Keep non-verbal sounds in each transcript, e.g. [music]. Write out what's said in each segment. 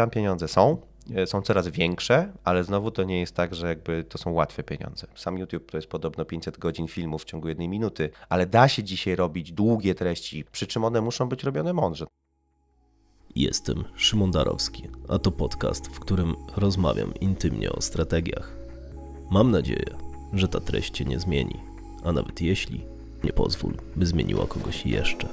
Tam pieniądze są, e, są coraz większe, ale znowu to nie jest tak, że jakby to są łatwe pieniądze. Sam YouTube to jest podobno 500 godzin filmów w ciągu jednej minuty, ale da się dzisiaj robić długie treści, przy czym one muszą być robione mądrze. Jestem Szymon Darowski, a to podcast, w którym rozmawiam intymnie o strategiach. Mam nadzieję, że ta treść się nie zmieni, a nawet jeśli, nie pozwól, by zmieniła kogoś jeszcze.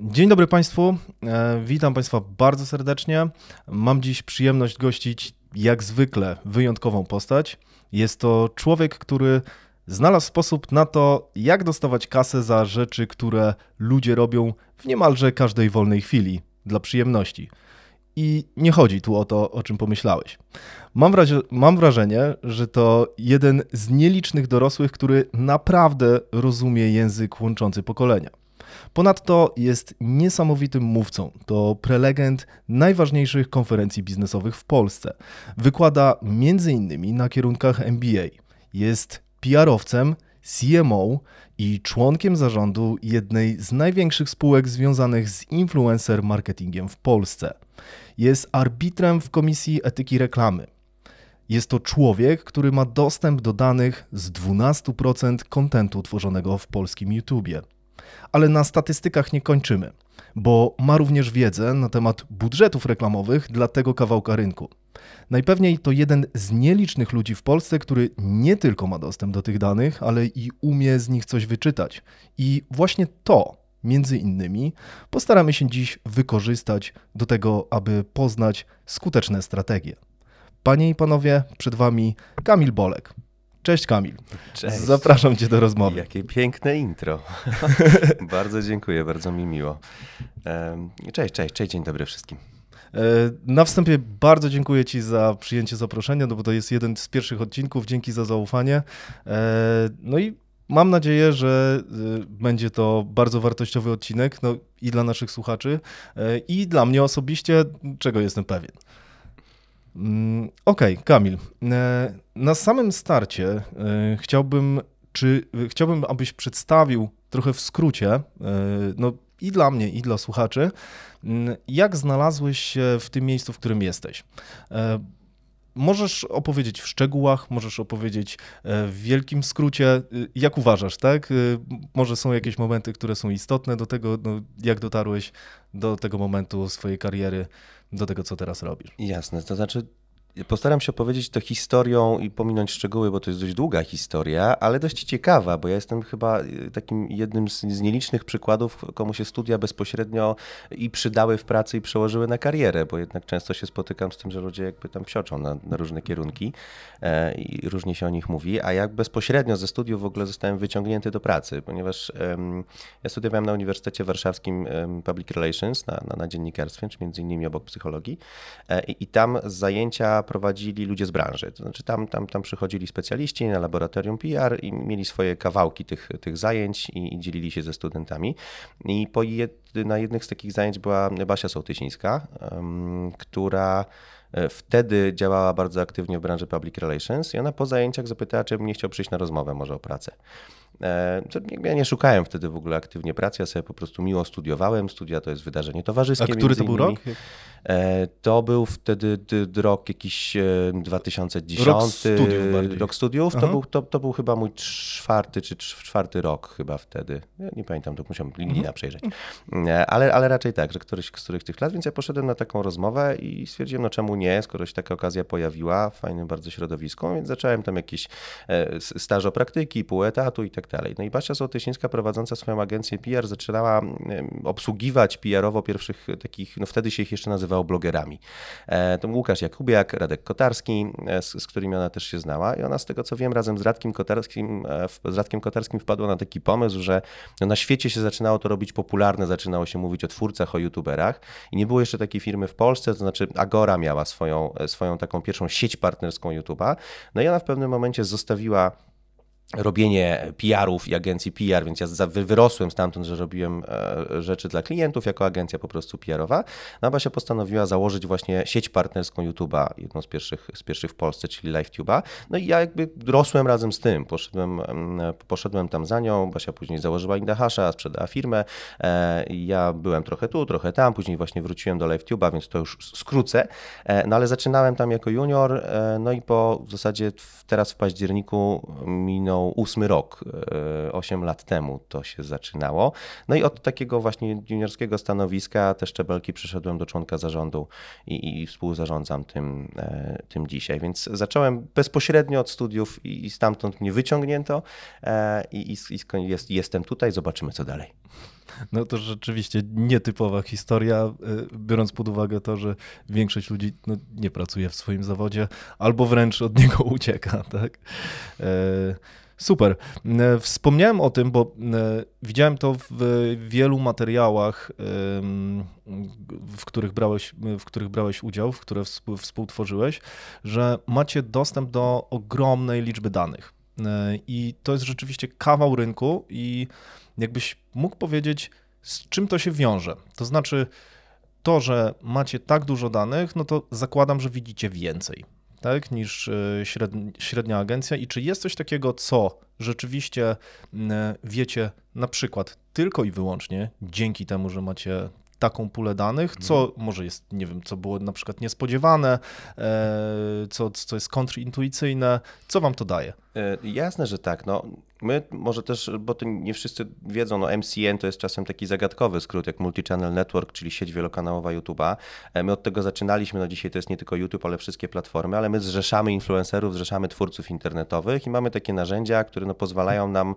Dzień dobry Państwu, e, witam Państwa bardzo serdecznie. Mam dziś przyjemność gościć, jak zwykle, wyjątkową postać. Jest to człowiek, który znalazł sposób na to, jak dostawać kasę za rzeczy, które ludzie robią w niemalże każdej wolnej chwili, dla przyjemności. I nie chodzi tu o to, o czym pomyślałeś. Mam, mam wrażenie, że to jeden z nielicznych dorosłych, który naprawdę rozumie język łączący pokolenia. Ponadto jest niesamowitym mówcą. To prelegent najważniejszych konferencji biznesowych w Polsce. Wykłada m.in. na kierunkach MBA. Jest PR-owcem, CMO i członkiem zarządu jednej z największych spółek związanych z influencer marketingiem w Polsce. Jest arbitrem w Komisji Etyki Reklamy. Jest to człowiek, który ma dostęp do danych z 12% kontentu tworzonego w polskim YouTubie ale na statystykach nie kończymy, bo ma również wiedzę na temat budżetów reklamowych dla tego kawałka rynku. Najpewniej to jeden z nielicznych ludzi w Polsce, który nie tylko ma dostęp do tych danych, ale i umie z nich coś wyczytać. I właśnie to, między innymi, postaramy się dziś wykorzystać do tego, aby poznać skuteczne strategie. Panie i panowie, przed Wami Kamil Bolek, Cześć Kamil. Cześć. Zapraszam Cię do rozmowy. Jakie piękne intro. [laughs] bardzo dziękuję, bardzo mi miło. Cześć, cześć, cześć, dzień dobry wszystkim. E, na wstępie bardzo dziękuję Ci za przyjęcie zaproszenia, no bo to jest jeden z pierwszych odcinków. Dzięki za zaufanie. E, no i Mam nadzieję, że y, będzie to bardzo wartościowy odcinek no, i dla naszych słuchaczy, e, i dla mnie osobiście, czego jestem pewien. Mm, okej, okay, Kamil. E, na samym starcie e, chciałbym, czy, e, chciałbym, abyś przedstawił trochę w skrócie, no i dla mnie, i dla słuchaczy, mm, jak znalazłeś się w tym miejscu, w którym jesteś. Możesz opowiedzieć w szczegółach, możesz opowiedzieć e, w wielkim skrócie, e, jak uważasz, tak? E, może są jakieś momenty, które są istotne do tego, no, jak dotarłeś do tego momentu swojej kariery, do tego, co teraz robisz. Jasne, to znaczy Postaram się opowiedzieć to historią i pominąć szczegóły, bo to jest dość długa historia, ale dość ciekawa, bo ja jestem chyba y, takim jednym z, nielicznych przykładów, komu się studia bezpośrednio i przydały w pracy i przełożyły na karierę, bo jednak często się spotykam z tym, że ludzie jakby tam psioczą na, na różne kierunki e, i różnie się o nich mówi, a jak bezpośrednio ze studiów w ogóle zostałem wyciągnięty do pracy, ponieważ ja studiowałem na Uniwersytecie Warszawskim Public Relations na, na, na dziennikarstwie, czy między innymi obok psychologii e, i tam zajęcia prowadzili ludzie z branży. To znaczy tam, tam, tam przychodzili specjaliści na laboratorium PR i mieli swoje kawałki tych, tych zajęć i, i dzielili się ze studentami. I po jed, na jednych z takich zajęć była Basia Sołtysińska, um, która e, wtedy działała bardzo aktywnie w branży public relations i ona po zajęciach zapytała, czy bym nie chciał przyjść na rozmowę może o pracę. E, ja nie szukałem wtedy w ogóle aktywnie pracy, ja sobie po prostu miło studiowałem. Studia to jest wydarzenie towarzyskie. A który to był rok? E, to był wtedy rok jakiś 2010. E, rok studiów. Rok studiów. To był, to, to był chyba mój czwarty czy czwarty rok chyba wtedy. Ja nie pamiętam, to musiałem mhm. linii na przejrzeć. Ale, ale raczej tak, że któryś z których tych lat, więc ja poszedłem na taką rozmowę i stwierdziłem, no czemu nie, skoro się taka okazja pojawiła w fajnym bardzo środowisku, więc zacząłem tam jakieś stażo praktyki, pół etatu i tak dalej. No i Basia Sotysińska prowadząca swoją agencję PR zaczynała obsługiwać PR-owo pierwszych takich, no wtedy się ich jeszcze nazywało blogerami. E, to Łukasz Jakubiak, Radek Kotarski, e, z, z którymi ona też się znała i ona z tego co wiem razem z Radkiem Kotarskim, e, z Radkiem Kotarskim wpadła na taki pomysł, że no na świecie się zaczynało to robić popularne, zaczynało się mówić o twórcach, o youtuberach i nie było jeszcze takiej firmy w Polsce, to znaczy Agora miała swoją, swoją taką pierwszą sieć partnerską YouTube'a, no i ona w pewnym momencie zostawiła robienie PR-ów i agencji PR, więc ja wyrosłem stamtąd, że robiłem e, rzeczy dla klientów jako agencja po prostu PR-owa. No, Basia postanowiła założyć właśnie sieć partnerską YouTube'a, jedną z pierwszych, z pierwszych w Polsce, czyli LiveTube'a. No i ja jakby rosłem razem z tym, poszedłem, mm, poszedłem tam za nią, Basia później założyła Indahasha, sprzedała firmę, e, ja byłem trochę tu, trochę tam, później właśnie wróciłem do LiveTube'a, więc to już skrócę, e, no ale zaczynałem tam jako junior, no i po w zasadzie teraz w październiku minął minął ósmy rok, e, osiem lat temu to się zaczynało. No i od takiego właśnie juniorskiego stanowiska te szczebelki przyszedłem do członka zarządu i, i współzarządzam tym, e, tym dzisiaj. Więc zacząłem bezpośrednio od studiów i stamtąd mnie wyciągnięto e, i, i, i jest, jestem tutaj, zobaczymy co dalej. No to rzeczywiście nietypowa historia, e, biorąc pod uwagę to, że większość ludzi no, nie pracuje w swoim zawodzie albo wręcz od [laughs] niego ucieka, tak? E, super. E, wspomniałem o tym, bo widziałem to w wielu materiałach, w których brałeś, w których brałeś udział, w które współtworzyłeś, że macie dostęp do ogromnej liczby danych. I to jest rzeczywiście kawał rynku i jakbyś mógł powiedzieć, z czym to się wiąże. To znaczy, to, że macie tak dużo danych, no to zakładam, że widzicie więcej tak, niż e, średnia, agencja i czy jest coś takiego, co rzeczywiście wiecie na przykład tylko i wyłącznie dzięki temu, że macie taką pulę danych, co mhm. może jest, nie wiem, co było na przykład niespodziewane, e, co, co jest kontrintuicyjne, co wam to daje? E, jasne, że tak. No, my może też, bo to nie wszyscy wiedzą, no MCN to jest czasem taki zagadkowy skrót, jak Multichannel Network, czyli sieć wielokanałowa YouTube'a. E, my od tego zaczynaliśmy, no dzisiaj to jest nie tylko YouTube, ale wszystkie platformy, ale my zrzeszamy influencerów, zrzeszamy twórców internetowych i mamy takie narzędzia, które no pozwalają nam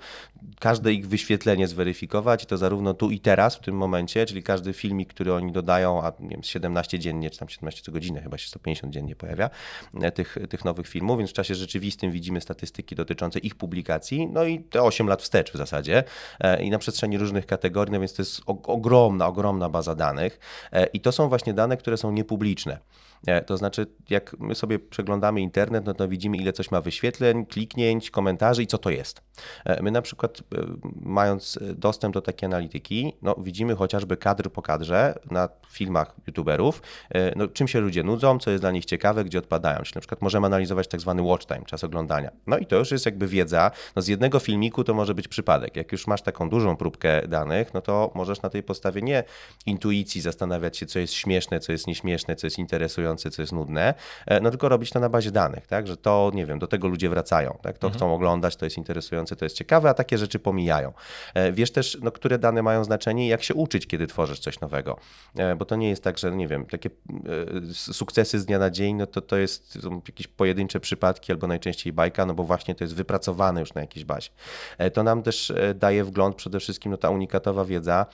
każde ich wyświetlenie zweryfikować i to zarówno tu i teraz, w tym momencie, czyli każdy filmik, który oni dodają, a nie wiem, 17 dziennie, czy tam 17 co godzinę, chyba się 150 dziennie pojawia e, tych, tych nowych filmów, więc w czasie rzeczywistym widzimy statystyki ankietki dotyczące ich publikacji, no i te 8 lat wstecz w zasadzie e, i na przestrzeni różnych kategorii, no więc to jest ogromna, ogromna baza danych e, i to są właśnie dane, które są niepubliczne. E, to znaczy, jak my sobie przeglądamy internet, no to widzimy, ile coś ma wyświetleń, kliknięć, komentarzy i co to jest. E, my na przykład, e, mając dostęp do takiej analityki, no widzimy chociażby kadr po kadrze na filmach youtuberów, no, czym się ludzie nudzą, co jest dla nich ciekawe, gdzie odpadają. Czyli na przykład możemy analizować tak zwany watch time, czas oglądania. No i to już jest jakby wiedza. No, z jednego filmiku to może być przypadek. Jak już masz taką dużą próbkę danych, no to możesz na tej podstawie nie intuicji zastanawiać się, co jest śmieszne, co jest nieśmieszne, co jest interesujące, co jest nudne, e, no tylko robić to na bazie danych, tak? Że to, nie wiem, do tego ludzie wracają, tak? To mhm. chcą oglądać, to jest interesujące, to jest ciekawe, a takie rzeczy pomijają. E, wiesz też, no, które dane mają znaczenie i jak się uczyć, kiedy tworzysz coś nowego. E, bo to nie jest tak, że, nie wiem, takie sukcesy z dnia na dzień, no to to jest jakieś pojedyncze przypadki albo najczęściej bajka, no bo właśnie to jest wypracowane już na jakiejś bazie. To nam też daje wgląd przede wszystkim no, ta unikatowa wiedza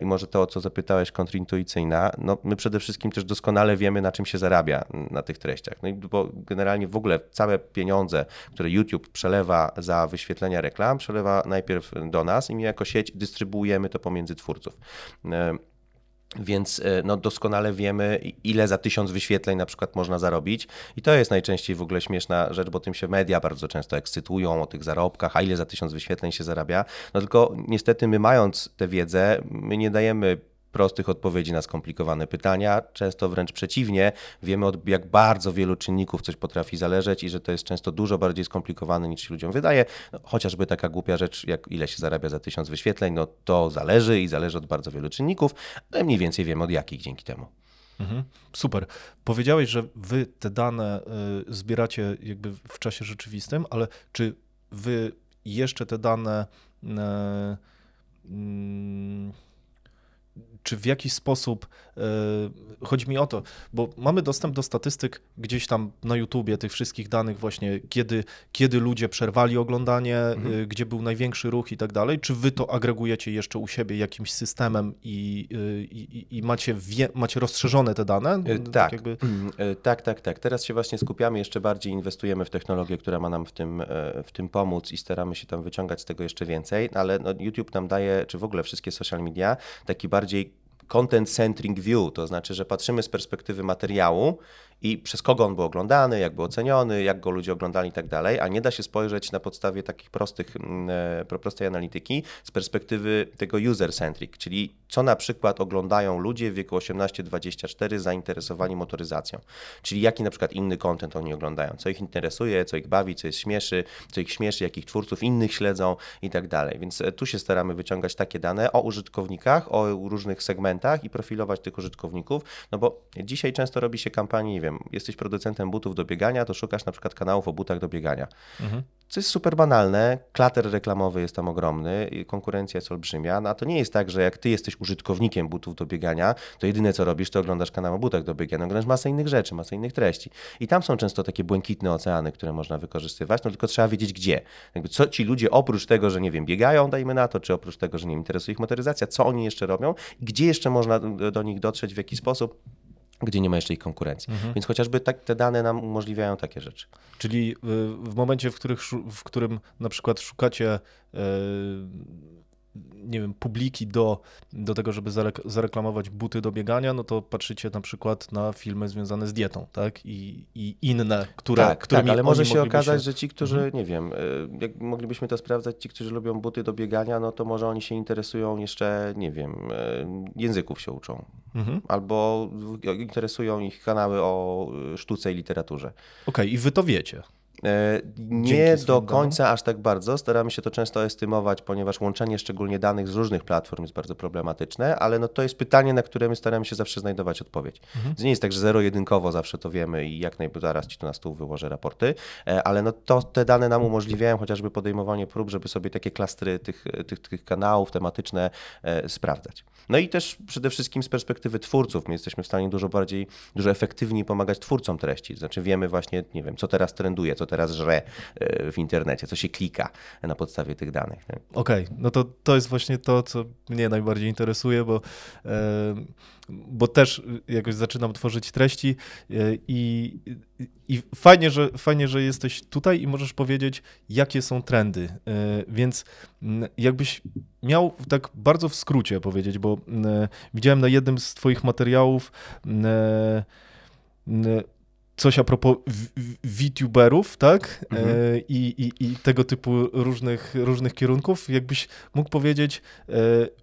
i może to, o co zapytałeś, kontrintuicyjna. No, my przede wszystkim też doskonale wiemy, na czym się się zarabia na tych treściach. No i bo generalnie w ogóle całe pieniądze, które YouTube przelewa za wyświetlenia reklam, przelewa najpierw do nas i my jako sieć dystrybuujemy to pomiędzy twórców. E, więc e, no, doskonale wiemy, ile za tysiąc wyświetleń na przykład można zarobić. I to jest najczęściej w ogóle śmieszna rzecz, bo tym się media bardzo często ekscytują o tych zarobkach, a ile za tysiąc wyświetleń się zarabia. No tylko niestety my mając tę wiedzę, my nie dajemy prostych odpowiedzi na skomplikowane pytania. Często wręcz przeciwnie, wiemy od jak bardzo wielu czynników coś potrafi zależeć i że to jest często dużo bardziej skomplikowane niż się ludziom wydaje. No, chociażby taka głupia rzecz, jak ile się zarabia za tysiąc wyświetleń, no to zależy i zależy od bardzo wielu czynników, ale no mniej więcej wiemy od jakich dzięki temu. Mhm. super. Powiedziałeś, że wy te dane y, zbieracie jakby w czasie rzeczywistym, ale czy wy jeszcze te dane. Y, mm, czy w jakiś sposób E, chodzi mi o to, bo mamy dostęp do statystyk gdzieś tam na YouTubie, tych wszystkich danych właśnie, kiedy, kiedy ludzie przerwali oglądanie, e, mhm. gdzie był największy ruch i tak dalej. Czy wy to agregujecie jeszcze u siebie jakimś systemem i, i, i macie, wie, macie rozszerzone te dane? E, tak, tak, jakby... Mm, tak, tak, tak. Teraz się właśnie skupiamy, jeszcze bardziej inwestujemy w technologię, która ma nam w tym, w tym pomóc i staramy się tam wyciągać z tego jeszcze więcej, ale no, YouTube nam daje, czy w ogóle wszystkie social media, taki bardziej content-centric view, to znaczy, że patrzymy z perspektywy materiału i przez kogo on był oglądany, jak był oceniony, jak go ludzie oglądali i tak dalej, a nie da się spojrzeć na podstawie takich prostych, mm, e, prostej analityki z perspektywy tego user-centric, czyli co na przykład oglądają ludzie w wieku 18-24 zainteresowani motoryzacją, czyli jaki na przykład inny content oni oglądają, co ich interesuje, co ich bawi, co jest śmieszy, co ich śmieszy, jakich twórców innych śledzą i tak dalej. Więc e, tu się staramy wyciągać takie dane o użytkownikach, o różnych segmentach i profilować tych użytkowników, no bo dzisiaj często robi się kampanii, nie wiem, wiem, jesteś producentem butów do biegania, to szukasz na przykład kanałów o butach do biegania. Mhm. Co jest super banalne, klater reklamowy jest tam ogromny, konkurencja jest olbrzymia, no a to nie jest tak, że jak ty jesteś użytkownikiem butów do biegania, to jedyne co robisz, to oglądasz kanał o butach do biegania, oglądasz masę innych rzeczy, masę innych treści. I tam są często takie błękitne oceany, które można wykorzystywać, no tylko trzeba wiedzieć gdzie. Jakby co ci ludzie oprócz tego, że nie wiem, biegają, dajmy na to, czy oprócz tego, że nie interesuje ich motoryzacja, co oni jeszcze robią, gdzie jeszcze można do nich dotrzeć, w jaki sposób gdzie nie ma jeszcze ich konkurencji. Mhm. Więc chociażby tak, te dane nam umożliwiają takie rzeczy. Czyli y, w momencie, w, których, w którym na przykład szukacie y, nie wiem, publiki do, do tego, żeby zareklamować buty do biegania, no to patrzycie na przykład na filmy związane z dietą, tak? I, i inne, które tak, tak, ale może się okazać, się... że ci, którzy, mhm. nie wiem, y, jak moglibyśmy to sprawdzać, ci, którzy lubią buty do biegania, no to może oni się interesują jeszcze, nie wiem, y, języków się uczą. Mhm. Albo interesują ich kanały o y, sztuce i literaturze. Okej, okay, i wy to wiecie. E, nie do końca aż tak bardzo. Staramy się to często estymować, ponieważ łączenie szczególnie danych z różnych platform jest bardzo problematyczne, ale no to jest pytanie, na które my staramy się zawsze znajdować odpowiedź. Mhm. Nie jest tak, że zero-jedynkowo zawsze to wiemy i jak najbardziej zaraz ci tu na stół wyłożę raporty, e, ale no to te dane nam umożliwiają chociażby podejmowanie prób, żeby sobie takie klastry tych, tych, tych kanałów tematyczne e, sprawdzać. No i też przede wszystkim z perspektywy twórców, my jesteśmy w stanie dużo bardziej, dużo efektywniej pomagać twórcom treści. Znaczy wiemy właśnie, nie wiem, co teraz trenduje, co teraz teraz żre e, w internecie, co się klika na podstawie tych danych. Okej, okay. no to to jest właśnie to, co mnie najbardziej interesuje, bo, e, bo też jakoś zaczynam tworzyć treści e, i, i fajnie, że, fajnie, że jesteś tutaj i możesz powiedzieć, jakie są trendy. Więc jakbyś miał tak bardzo w skrócie powiedzieć, bo widziałem na jednym z Twoich materiałów coś a propos VTuberów, tak? E, mhm. E, i, i, tego typu różnych, różnych kierunków. Jakbyś mógł powiedzieć, e,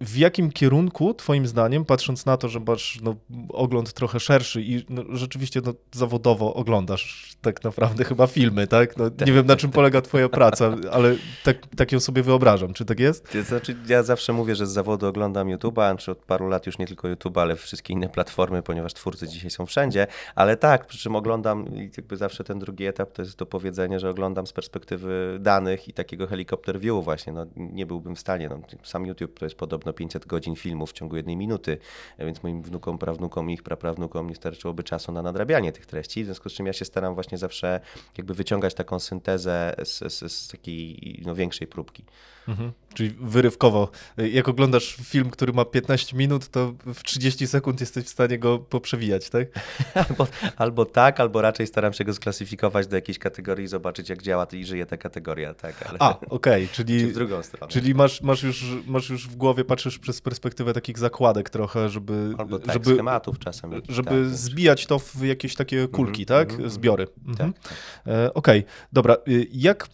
w jakim kierunku, Twoim zdaniem, patrząc na to, że masz no, ogląd trochę szerszy i no, rzeczywiście no, zawodowo oglądasz tak naprawdę chyba filmy, tak? No, tak, nie wiem, na tak, czym tak. polega Twoja [laughs] praca, ale tak, tak ją sobie wyobrażam. Czy tak jest? znaczy, ja zawsze mówię, że z zawodu oglądam YouTube'a, czy od paru lat już nie tylko YouTube, ale wszystkie inne platformy, ponieważ twórcy dzisiaj są wszędzie, ale tak, przy czym oglądam oglądam i jakby zawsze ten drugi etap to jest to powiedzenie, że oglądam z perspektywy danych i takiego helikopter view właśnie, no nie byłbym w stanie, no, sam YouTube to jest podobno 500 godzin filmów w ciągu jednej minuty, więc moim wnukom, prawnukom i ich praprawnukom nie starczyłoby czasu na nadrabianie tych treści, w związku z czym ja się staram właśnie zawsze jakby wyciągać taką syntezę z, z, z takiej no, większej próbki. Mhm. Czyli wyrywkowo. Jak oglądasz film, który ma 15 minut, to w 30 sekund jesteś w stanie go poprzewijać, tak? [laughs] Albo, albo tak, albo raczej staram się go sklasyfikować do jakiejś kategorii i zobaczyć, jak działa i żyje ta kategoria. Tak, ale... A, okej, okay, [laughs] czyli, czyli, w drugą stronę. Czyli masz, masz, już, masz już w głowie, patrzysz przez perspektywę takich zakładek trochę, żeby... Albo tak, żeby, schematów czasem. Żeby tak, zbijać to w jakieś takie mhm, kulki, tak? Mhm, mhm. Zbiory. Tak. tak. E, okej, okay, dobra. Y, jak,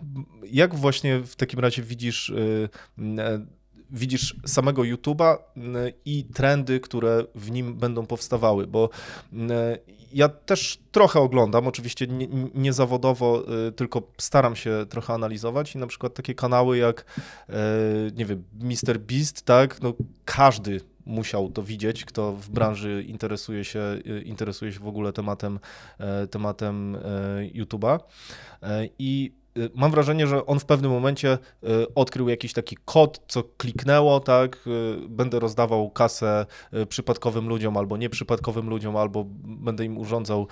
jak właśnie w takim razie widzisz Y, y, y, widzisz samego YouTube'a i trendy, które w nim będą powstawały, bo ja też trochę oglądam, oczywiście niezawodowo, nie tylko staram się trochę analizować i na przykład takie kanały jak, nie wiem, Mr. Beast, tak, no każdy musiał to widzieć, kto w branży interesuje się, interesuje się w ogóle tematem, tematem YouTube'a i Y, mam wrażenie, że on w pewnym momencie y, odkrył jakiś taki kod, co kliknęło, tak, y, będę rozdawał kasę przypadkowym ludziom albo nieprzypadkowym ludziom, albo będę im urządzał,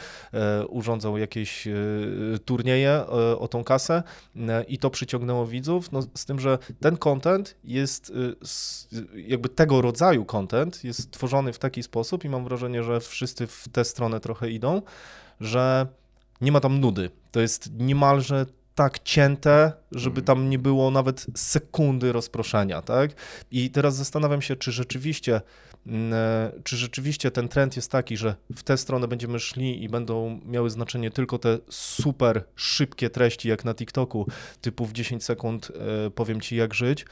urządzał jakieś turnieje o tą kasę i to przyciągnęło widzów, no, z tym, że ten content jest, jakby tego rodzaju content jest tworzony w taki sposób i mam wrażenie, że wszyscy w tę stronę trochę idą, że nie ma tam nudy. To jest niemalże tak cięte, żeby mhm. tam nie było nawet sekundy rozproszenia, tak? I teraz zastanawiam się, czy rzeczywiście, mm, e, czy rzeczywiście ten trend jest taki, że w tę stronę będziemy szli i będą miały znaczenie tylko te super szybkie treści, jak na TikToku, typu w 10 sekund e, powiem ci, jak żyć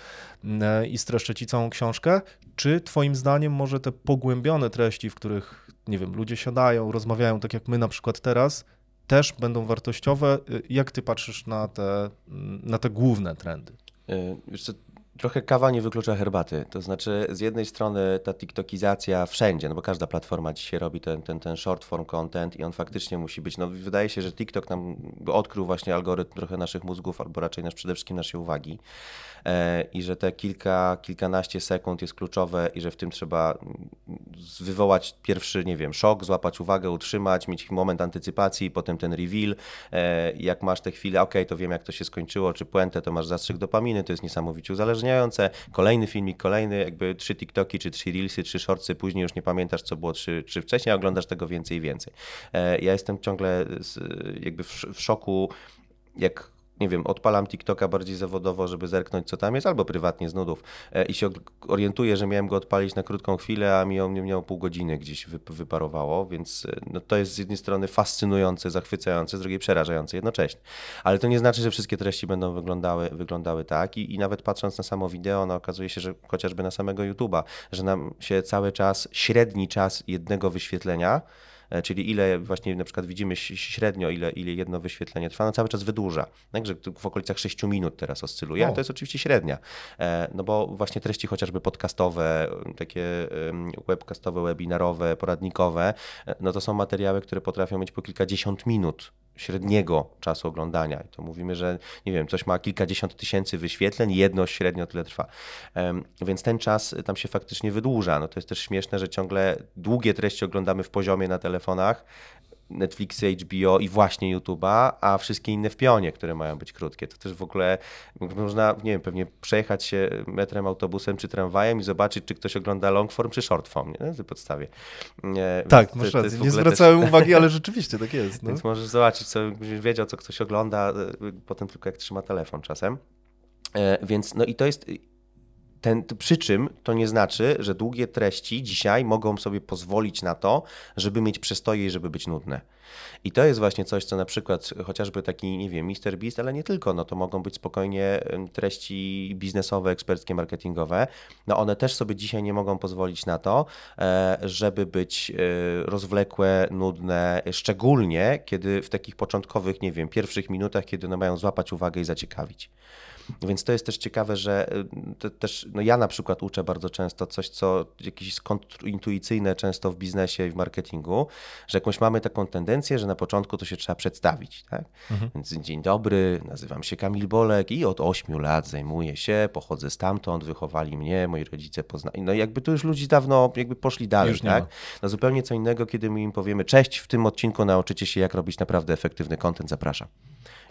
mm, e, i streszczę ci całą książkę, czy twoim zdaniem może te pogłębione treści, w których, nie wiem, ludzie siadają, rozmawiają, tak jak my na przykład teraz, też będą wartościowe. Y, jak ty patrzysz na te, mm, na te główne trendy? Y, wiesz co, trochę kawa nie wyklucza herbaty. To znaczy, z jednej strony ta TikTokizacja wszędzie, no bo każda platforma dzisiaj robi ten, ten, ten short form content i on faktycznie musi być. No, wydaje się, że TikTok nam odkrył właśnie algorytm trochę naszych mózgów, albo raczej nasz, przede wszystkim naszej uwagi. E, i że te kilka, kilkanaście sekund jest kluczowe i że w tym trzeba mm, wywołać pierwszy, nie wiem, szok, złapać uwagę, utrzymać, mieć moment antycypacji, potem ten reveal. E, jak masz te chwile, ok, to wiem jak to się skończyło, czy puentę, to masz zastrzyk dopaminy, to jest niesamowicie uzależniające. Kolejny filmik, kolejny, jakby trzy TikToki, czy trzy Reelsy, trzy Shortsy, później już nie pamiętasz co było, czy, czy wcześniej, a oglądasz tego więcej i więcej. E, ja jestem ciągle jakby w szoku, jak nie wiem, odpalam TikToka bardziej zawodowo, żeby zerknąć, co tam jest, albo prywatnie z nudów e, i się orientuję, że miałem go odpalić na krótką chwilę, a mi on miał pół godziny gdzieś wyparowało, więc e, no, to jest z jednej strony fascynujące, zachwycające, z drugiej przerażające jednocześnie. Ale to nie znaczy, że wszystkie treści będą wyglądały, wyglądały tak I, i nawet patrząc na samo wideo, no, okazuje się, że chociażby na samego YouTube'a, że nam się cały czas, średni czas jednego wyświetlenia E, czyli ile właśnie na przykład widzimy średnio, ile, ile jedno wyświetlenie trwa, no cały czas wydłuża. Także w okolicach 6 minut teraz oscyluje, ale to jest oczywiście średnia, e, no bo właśnie treści chociażby podcastowe, takie webcastowe, webinarowe, poradnikowe, e, no to są materiały, które potrafią mieć po kilkadziesiąt minut średniego czasu oglądania. I to mówimy, że nie wiem, coś ma kilkadziesiąt tysięcy wyświetleń, jedno średnio tyle trwa. Więc ten czas tam się faktycznie wydłuża. No to jest też śmieszne, że ciągle długie treści oglądamy w poziomie na telefonach, Netflix, HBO i właśnie YouTube'a, a wszystkie inne w pionie, które mają być krótkie. To też w ogóle można, nie wiem, pewnie przejechać się metrem, autobusem czy tramwajem i zobaczyć, czy ktoś ogląda long form czy short form, nie? na tej podstawie. Nie, tak, masz to, rację. To nie zwracałem też... uwagi, ale [laughs] rzeczywiście tak jest. No. Więc możesz zobaczyć, co, wiedział, co ktoś ogląda, e, potem tylko jak trzyma telefon czasem. E, więc no i to jest ten, przy czym to nie znaczy, że długie treści dzisiaj mogą sobie pozwolić na to, żeby mieć przestoje i żeby być nudne. I to jest właśnie coś, co na przykład chociażby taki, nie wiem, Mister Beast, ale nie tylko, no to mogą być spokojnie treści biznesowe, eksperckie, marketingowe. No one też sobie dzisiaj nie mogą pozwolić na to, e, żeby być e, rozwlekłe, nudne, szczególnie kiedy w takich początkowych, nie wiem, pierwszych minutach, kiedy no mają złapać uwagę i zaciekawić. Więc to jest też ciekawe, że y, też, no ja na przykład uczę bardzo często coś, co jakieś kontrintuicyjne często w biznesie i w marketingu, że jakąś mamy taką tendencję, że na początku to się trzeba przedstawić. Tak? Mhm. Więc dzień dobry, nazywam się Kamil Bolek i od ośmiu lat zajmuję się, pochodzę stamtąd, wychowali mnie, moi rodzice poznali. No jakby tu już ludzi dawno jakby poszli dalej, tak? No zupełnie co innego, kiedy my im powiemy, cześć, w tym odcinku nauczycie się, jak robić naprawdę efektywny content, zapraszam.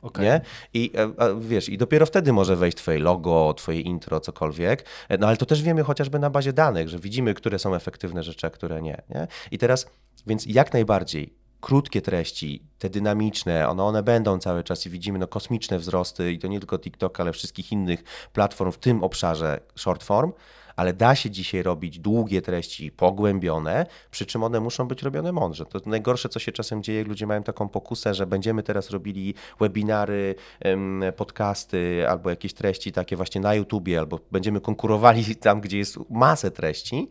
Okay. Nie? I e, wiesz, i dopiero wtedy może wejść twoje logo, twoje intro, cokolwiek. E, no ale to też wiemy chociażby na bazie danych, że widzimy, które są efektywne rzeczy, a które nie. nie? I teraz, więc jak najbardziej krótkie treści, te dynamiczne, one, one będą cały czas i widzimy no, kosmiczne wzrosty i to nie tylko TikTok, ale wszystkich innych platform w tym obszarze short form ale da się dzisiaj robić długie treści, pogłębione, przy czym one muszą być robione mądrze. To najgorsze, co się czasem dzieje, ludzie mają taką pokusę, że będziemy teraz robili webinary, podcasty albo jakieś treści takie właśnie na YouTubie, albo będziemy konkurowali [laughs] tam, gdzie jest masę treści.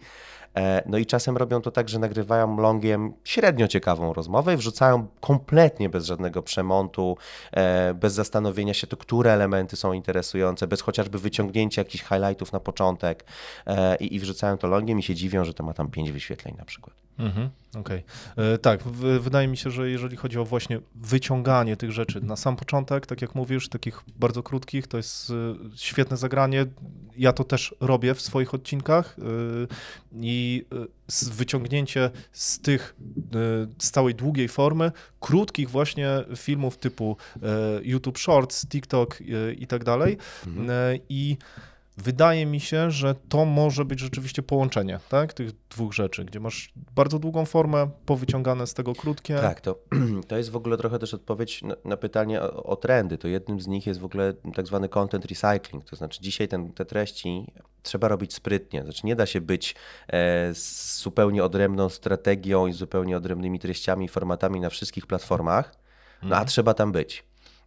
E, no i czasem robią to tak, że nagrywają longiem średnio ciekawą rozmowę i wrzucają kompletnie bez żadnego przemontu, e, bez zastanowienia się to, które elementy są interesujące, bez chociażby wyciągnięcia jakichś highlightów na początek e, i, i wrzucają to longiem i się dziwią, że to ma tam pięć wyświetleń na przykład. Mhm. Okej. Okay. E, tak, w, wydaje mi się, że jeżeli chodzi o właśnie wyciąganie tych rzeczy na sam początek, tak jak mówisz, takich bardzo krótkich, to jest e, świetne zagranie. Ja to też robię w swoich odcinkach e, i wyciągnięcie z tych, z całej długiej formy, krótkich właśnie filmów typu YouTube Shorts, TikTok i tak dalej. Mhm. I Wydaje mi się, że to może być rzeczywiście połączenie tak, tych dwóch rzeczy, gdzie masz bardzo długą formę, powyciągane z tego krótkie. Tak, to, [clears throat] to jest w ogóle trochę też odpowiedź na, na pytanie o, o, trendy. To jednym z nich jest w ogóle tak zwany content recycling, to znaczy dzisiaj ten, te treści trzeba robić sprytnie. Znaczy nie da się być e, z zupełnie odrębną strategią i zupełnie odrębnymi treściami i formatami na wszystkich platformach, no mhm. a trzeba tam być.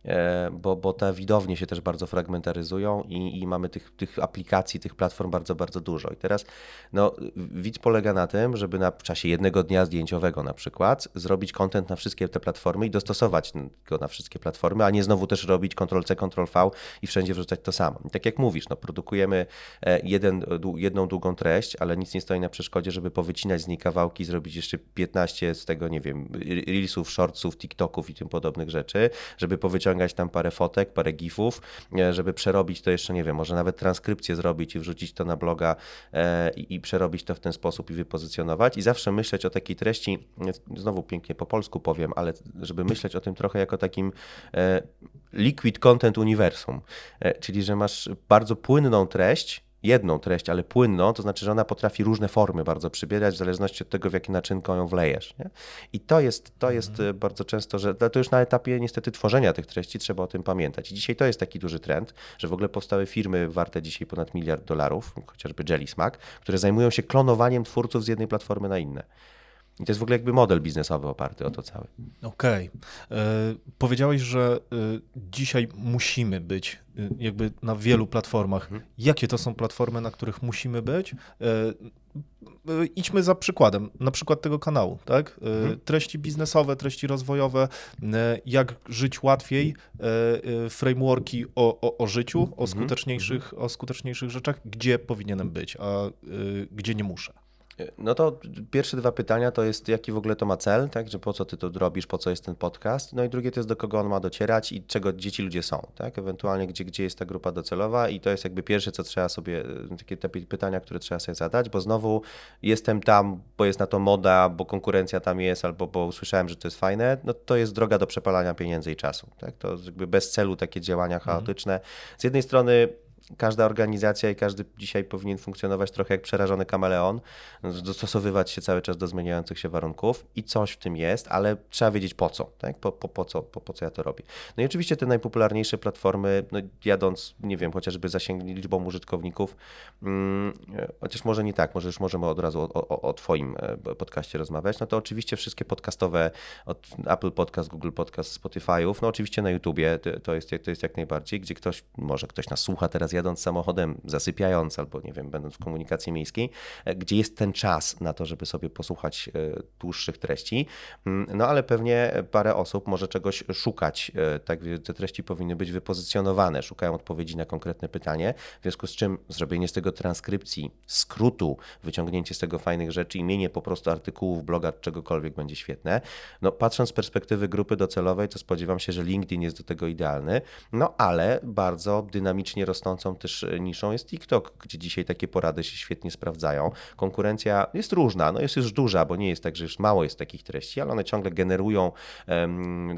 E, bo, bo te widownie się też bardzo fragmentaryzują i, i mamy tych, tych aplikacji, tych platform bardzo, bardzo dużo. I teraz no, widz polega na tym, żeby na, w czasie jednego dnia zdjęciowego na przykład zrobić kontent na wszystkie te platformy i dostosować go na wszystkie platformy, a nie znowu też robić Ctrl-C, Ctrl-V i wszędzie wrzucać to samo. I tak jak mówisz, no, produkujemy e, jeden, jedną długą treść, ale nic nie stoi na przeszkodzie, żeby powycinać z niej kawałki, zrobić jeszcze 15 z tego, nie wiem, reelsów, shortsów, TikToków i tym podobnych rzeczy, żeby powyciągnąć pościągać tam parę fotek, parę gifów, e, żeby przerobić to jeszcze, nie wiem, może nawet transkrypcję zrobić i wrzucić to na bloga e, i, i przerobić to w ten sposób i wypozycjonować. I zawsze myśleć o takiej treści, e, znowu pięknie po polsku powiem, ale żeby myśleć o tym trochę jako takim liquid content uniwersum, czyli że masz bardzo płynną treść, jedną treść, ale płynną, to znaczy, że ona potrafi różne formy bardzo przybierać w zależności od tego, w jakie naczynko ją wlejesz. Nie? I to jest, to jest mm. bardzo często, że to już na etapie niestety tworzenia tych treści trzeba o tym pamiętać. I dzisiaj to jest taki duży trend, że w ogóle powstały firmy warte dzisiaj ponad miliard dolarów, chociażby Jelly Smack, które zajmują się klonowaniem twórców z jednej platformy na inne. I to jest w ogóle jakby model biznesowy oparty o to cały. Okej. Okay. E, powiedziałeś, że e, dzisiaj musimy być e, jakby na wielu platformach. Mhm. Jakie to są platformy, na których musimy być? idźmy za przykładem, na przykład tego kanału, tak? Mhm. Treści biznesowe, treści rozwojowe, jak żyć łatwiej, frameworki o, o, o życiu, o mhm. skuteczniejszych, mhm. o skuteczniejszych rzeczach, gdzie powinienem być, a gdzie nie muszę. E, no to pierwsze dwa pytania to jest, jaki w ogóle to ma cel, tak? Że po co ty to robisz, po co jest ten podcast? No i drugie to jest, do kogo on ma docierać i czego dzieci ludzie są, tak? Ewentualnie gdzie, gdzie jest ta grupa docelowa i to jest jakby pierwsze, co trzeba sobie, e, takie te pytania, które trzeba sobie zadać, bo znowu jestem tam, bo jest na to moda, bo konkurencja tam jest, albo bo usłyszałem, że to jest fajne, no to jest droga do przepalania pieniędzy i czasu, tak? To jakby bez celu takie działania mhm. chaotyczne. Z jednej strony każda organizacja i każdy dzisiaj powinien funkcjonować trochę jak przerażony kameleon, dostosowywać się cały czas do zmieniających się warunków i coś w tym jest, ale trzeba wiedzieć po co, tak? po, po, po, co, po, po co ja to robię. No i oczywiście te najpopularniejsze platformy, no jadąc, nie wiem, chociażby zasięgli liczbą użytkowników, hmm, chociaż może nie tak, może już możemy od razu o, o, o Twoim e, podcaście rozmawiać, no to oczywiście wszystkie podcastowe, od Apple Podcast, Google Podcast, Spotify'ów, no oczywiście na YouTubie to jest, to jest jak najbardziej, gdzie ktoś, może ktoś nas słucha teraz jadąc samochodem, zasypiając albo nie wiem, będąc w komunikacji miejskiej, e, gdzie jest ten czas na to, żeby sobie posłuchać e, dłuższych treści. Mm, no ale pewnie parę osób może czegoś szukać, e, tak te treści powinny być wypozycjonowane, szukają odpowiedzi na konkretne pytanie, w związku z czym zrobienie z tego transkrypcji, skrótu, wyciągnięcie z tego fajnych rzeczy, imienie po prostu artykułów, bloga, czegokolwiek będzie świetne. No patrząc z perspektywy grupy docelowej, to spodziewam się, że LinkedIn jest do tego idealny, no ale bardzo dynamicznie rosnąca znaczącą też e, niszą jest TikTok, gdzie dzisiaj takie porady się świetnie sprawdzają. Konkurencja jest różna, no jest już duża, bo nie jest tak, że już mało jest takich treści, ale one ciągle generują,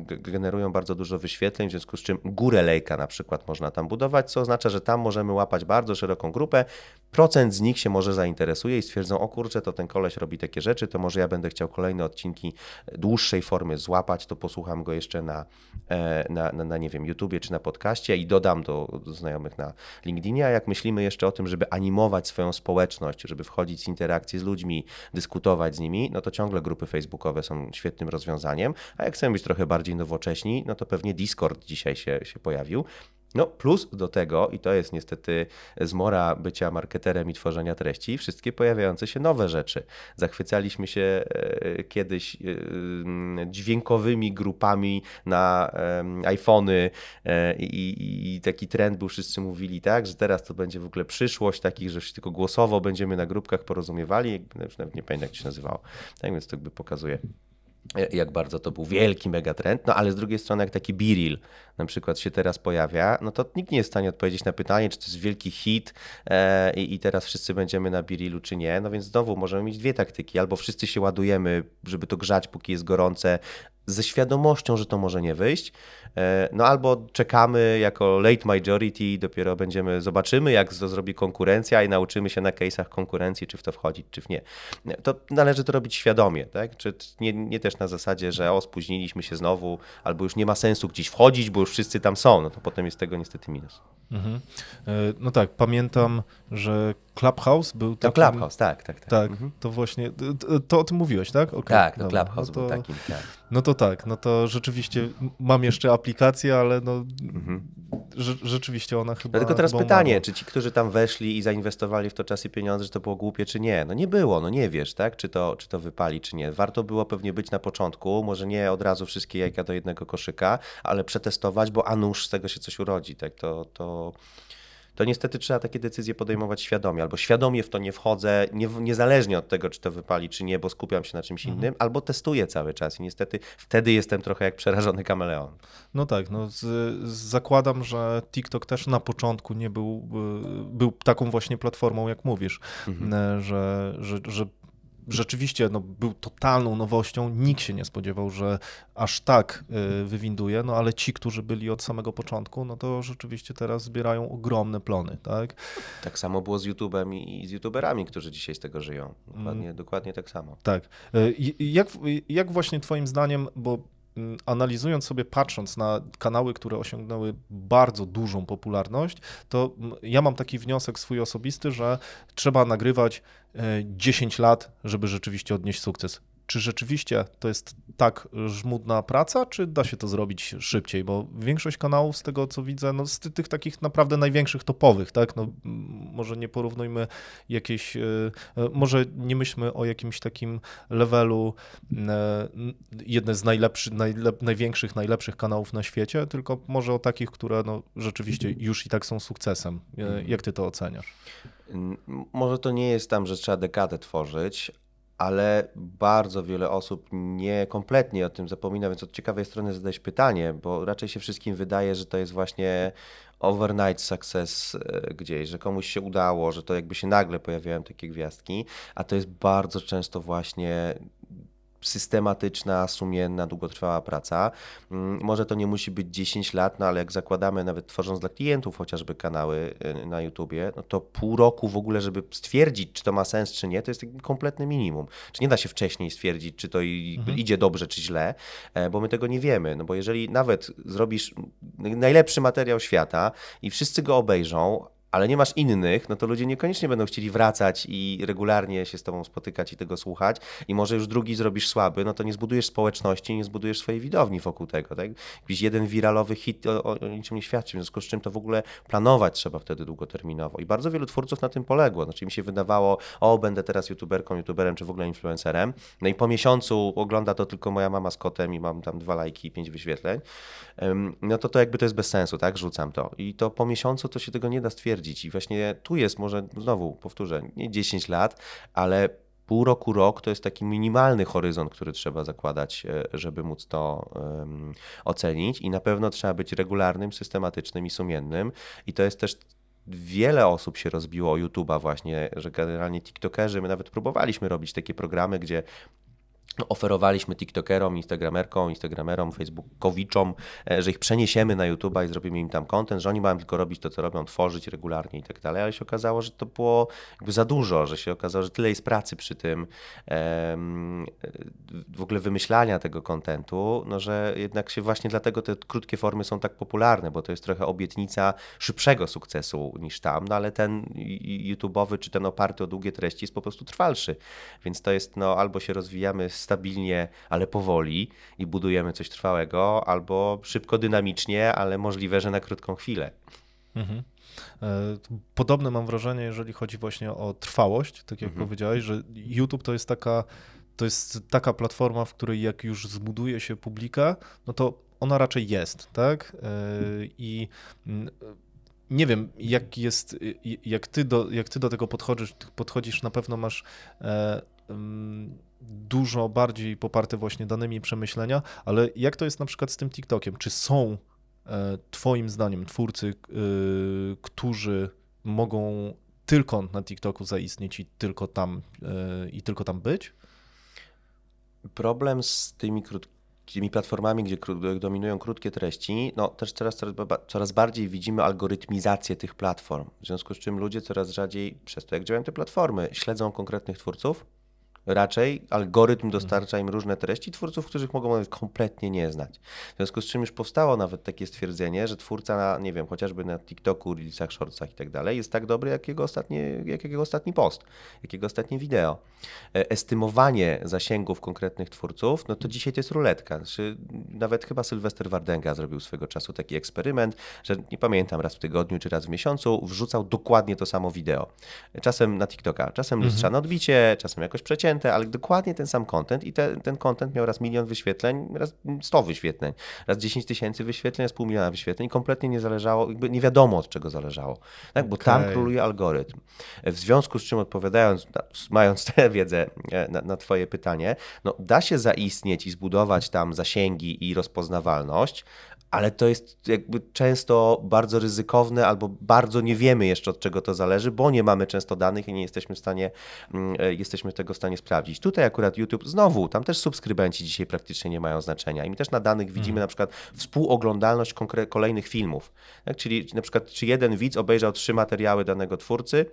generują bardzo dużo wyświetleń, w związku z czym górę lejka na przykład można tam budować, co oznacza, że tam możemy łapać bardzo szeroką grupę. Procent z nich się może zainteresuje i stwierdzą, o kurczę, to ten koleś robi takie rzeczy, to może ja będę chciał kolejne odcinki dłuższej formy złapać, to posłucham go jeszcze na, e, na, na, na nie wiem, YouTubie czy na podcaście i dodam do znajomych na, LinkedInie, a jak myślimy jeszcze o tym, żeby animować swoją społeczność, żeby wchodzić w interakcje z ludźmi, dyskutować z nimi, no to ciągle grupy facebookowe są świetnym rozwiązaniem, a jak chcemy być trochę bardziej nowocześni, no to pewnie Discord dzisiaj się, się pojawił, no, plus do tego, i to jest niestety zmora bycia marketerem i tworzenia treści, wszystkie pojawiające się nowe rzeczy. Zachwycaliśmy się e, kiedyś e, mm, dźwiękowymi grupami na iPhony e, i, i taki trend był, wszyscy mówili tak, że teraz to będzie w ogóle przyszłość takich, że się tylko głosowo będziemy na grupkach porozumiewali, no już nawet nie pamiętam jak to się nazywało. Tak więc to jakby pokazuje E, jak bardzo to był wielki megatrend, no ale z drugiej strony jak taki biril na przykład się teraz pojawia, no to nikt nie jest w stanie odpowiedzieć na pytanie, czy to jest wielki hit e, i teraz wszyscy będziemy na birilu czy nie, no więc znowu możemy mieć dwie taktyki, albo wszyscy się ładujemy, żeby to grzać póki jest gorące, ze świadomością, że to może nie wyjść, E, no albo czekamy jako late majority, dopiero będziemy, zobaczymy jak to zrobi konkurencja i nauczymy się na case'ach konkurencji, czy w to wchodzić, czy w nie. To należy to robić świadomie, tak? Czy nie, nie też na zasadzie, że o, spóźniliśmy się znowu, albo już nie ma sensu gdzieś wchodzić, bo już wszyscy tam są, no to potem jest tego niestety minus. Mhm. E, no tak, pamiętam, że Clubhouse był taki. To Clubhouse, tak, tak. Tak, tak mhm. to właśnie, to, o tym mówiłeś, tak? Okay, tak, to no, Clubhouse no to, był takim, tak. No to tak, no to rzeczywiście mam jeszcze aplikację aplikację, ale no, mhm. rze rzeczywiście ona chyba. Tylko teraz pytanie, no. czy ci, którzy tam weszli i zainwestowali w to czas i pieniądze, czy to było głupie, czy nie? No nie było, no nie wiesz, tak? Czy to, czy to wypali, czy nie. Warto było pewnie być na początku, może nie od razu wszystkie jajka do jednego koszyka, ale przetestować, bo a nuż z tego się coś urodzi, tak? To, to to niestety trzeba takie decyzje podejmować świadomie, albo świadomie w to nie wchodzę, nie, niezależnie od tego, czy to wypali, czy nie, bo skupiam się na czymś mhm. innym, albo testuję cały czas i niestety wtedy jestem trochę jak przerażony kameleon. No tak, no z, zakładam, że TikTok też na początku nie był, e, był taką właśnie platformą, jak mówisz, mhm. E, że, że, że rzeczywiście no, był totalną nowością. Nikt się nie spodziewał, że aż tak y, wywinduje, no ale ci, którzy byli od samego początku, no to rzeczywiście teraz zbierają ogromne plony, tak? Tak samo było z YouTube'em i z YouTuberami, którzy dzisiaj z tego żyją. Dokładnie, mm. dokładnie tak samo. Tak. Y, jak, jak właśnie twoim zdaniem, bo Mm, analizując sobie, patrząc na kanały, które osiągnęły bardzo dużą popularność, to mm, ja mam taki wniosek swój osobisty, że trzeba nagrywać 10 e, lat, żeby rzeczywiście odnieść sukces czy rzeczywiście to jest tak żmudna praca, czy da się to zrobić szybciej? Bo większość kanałów, z tego co widzę, no z tych takich naprawdę największych topowych, tak? No, może nie porównujmy jakieś, y, może nie myślmy o jakimś takim levelu y, jedne z najlepszych, najlep, największych, najlepszych kanałów na świecie, tylko może o takich, które no, rzeczywiście już i tak są sukcesem. Y, mhm. Jak ty to oceniasz? Może to nie jest tam, że trzeba dekadę tworzyć, ale bardzo wiele osób nie kompletnie o tym zapomina, więc od ciekawej strony zadać pytanie, bo raczej się wszystkim wydaje, że to jest właśnie overnight success e, gdzieś, że komuś się udało, że to jakby się nagle pojawiają takie gwiazdki, a to jest bardzo często właśnie systematyczna, sumienna, długotrwała praca. Mm, może to nie musi być 10 lat, no ale jak zakładamy, nawet tworząc dla klientów chociażby kanały y, na YouTubie, no to pół roku w ogóle, żeby stwierdzić, czy to ma sens, czy nie, to jest kompletne minimum. Czy nie da się wcześniej stwierdzić, czy to mhm. idzie dobrze, czy źle, e, bo my tego nie wiemy. No bo jeżeli nawet zrobisz najlepszy materiał świata i wszyscy go obejrzą, ale nie masz innych, no to ludzie niekoniecznie będą chcieli wracać i regularnie się z tobą spotykać i tego słuchać. I może już drugi zrobisz słaby, no to nie zbudujesz społeczności, nie zbudujesz swojej widowni wokół tego. Tak? Jakiś jeden wiralowy hit o, o niczym nie świadczy, w związku z czym to w ogóle planować trzeba wtedy długoterminowo. I bardzo wielu twórców na tym poległo. Znaczy mi się wydawało, o, będę teraz youtuberką, youtuberem czy w ogóle influencerem. No i po miesiącu ogląda to tylko moja mama z kotem i mam tam dwa lajki i pięć wyświetleń. No to to jakby to jest bez sensu, tak? Rzucam to. I to po miesiącu to się tego nie da stwierdzić dzieci. Właśnie tu jest może, znowu powtórzę, nie 10 lat, ale pół roku, rok to jest taki minimalny horyzont, który trzeba zakładać, e, żeby móc to um, ocenić i na pewno trzeba być regularnym, systematycznym i sumiennym i to jest też wiele osób się rozbiło o YouTube'a właśnie, że generalnie TikTokerzy, my nawet próbowaliśmy robić takie programy, gdzie oferowaliśmy TikTokerom, Instagramerkom, Instagramerom, Facebookowiczom, e, że ich przeniesiemy na YouTube'a i zrobimy im tam content, że oni mają tylko robić to, co robią, tworzyć regularnie i tak dalej, ale się okazało, że to było jakby za dużo, że się okazało, że tyle jest pracy przy tym w ogóle wymyślania tego kontentu, no że jednak się właśnie dlatego te krótkie formy są tak popularne, bo to jest trochę obietnica szybszego sukcesu niż tam, no ale ten YouTube'owy czy ten oparty o długie treści jest po prostu trwalszy, więc to jest no albo się rozwijamy stabilnie, ale powoli i budujemy coś trwałego, albo szybko, dynamicznie, ale możliwe, że na krótką chwilę. Mhm. E, podobne mam wrażenie, jeżeli chodzi właśnie o trwałość, tak jak mhm. powiedziałeś, że YouTube to jest taka. To jest taka platforma, w której jak już zbuduje się publika, no to ona raczej jest, tak? E, I mm, nie wiem, jak jest, y, y, jak ty do, jak ty do tego podchodzisz, podchodzisz na pewno masz e, mm, dużo bardziej poparte właśnie danymi przemyślenia, ale jak to jest na przykład z tym TikTokiem? Czy są e, Twoim zdaniem twórcy, e, którzy mogą tylko na TikToku zaistnieć i tylko tam, e, i tylko tam być? Problem z tymi krótkimi tymi platformami, gdzie dominują krótkie treści, no też coraz, coraz, coraz bardziej widzimy algorytmizację tych platform. W związku z czym ludzie coraz rzadziej, przez to jak działają te platformy, śledzą konkretnych twórców, Raczej algorytm mhm. dostarcza im różne treści twórców, których mogą nawet kompletnie nie znać. W związku z czym już powstało nawet takie stwierdzenie, że twórca, na, nie wiem, chociażby na TikToku, Reelsach, Shortsach i tak dalej, jest tak dobry, jak jego, ostatnie, jak jego ostatni post, jak jego ostatnie wideo. E, estymowanie zasięgów konkretnych twórców, no to dzisiaj to jest ruletka. Znaczy, nawet chyba Sylwester Wardenga zrobił swego czasu taki eksperyment, że nie pamiętam, raz w tygodniu czy raz w miesiącu wrzucał dokładnie to samo wideo. E, czasem na TikToka, czasem mhm. lustrzane odbicie, czasem jakoś przecięte, ale dokładnie ten sam content i te, ten content miał raz milion wyświetleń, raz 100 wyświetleń, raz 10 tysięcy wyświetleń, raz pół miliona wyświetleń. Kompletnie nie zależało, jakby nie wiadomo od czego zależało, tak? bo okay. tam króluje algorytm. E, w związku z czym odpowiadając, mając tę wiedzę e, na, na twoje pytanie, no, da się zaistnieć i zbudować tam zasięgi i rozpoznawalność, ale to jest jakby często bardzo ryzykowne albo bardzo nie wiemy jeszcze od czego to zależy, bo nie mamy często danych i nie jesteśmy w stanie, mm, e, jesteśmy tego w stanie sprawdzić. Tutaj akurat YouTube, znowu, tam też subskrybenci dzisiaj praktycznie nie mają znaczenia i my też na danych widzimy mhm. na przykład współoglądalność kolejnych filmów, tak? czyli na przykład czy jeden widz obejrzał trzy materiały danego twórcy,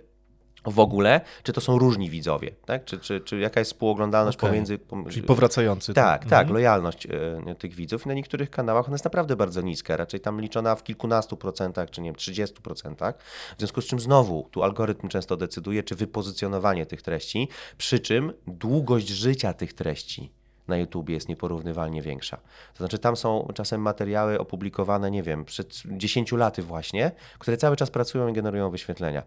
w ogóle, czy to są różni widzowie, tak? czy, czy, czy jaka jest współoglądalność okay. pomiędzy... Czyli powracający. Tak, tak, tak mhm. lojalność y, tych widzów. Na niektórych kanałach ona jest naprawdę bardzo niska, raczej tam liczona w kilkunastu procentach, czy nie wiem, trzydziestu procentach, w związku z czym znowu tu algorytm często decyduje, czy wypozycjonowanie tych treści, przy czym długość życia tych treści na YouTube jest nieporównywalnie większa. To znaczy, tam są czasem materiały opublikowane, nie wiem, przed 10 laty właśnie, które cały czas pracują i generują wyświetlenia.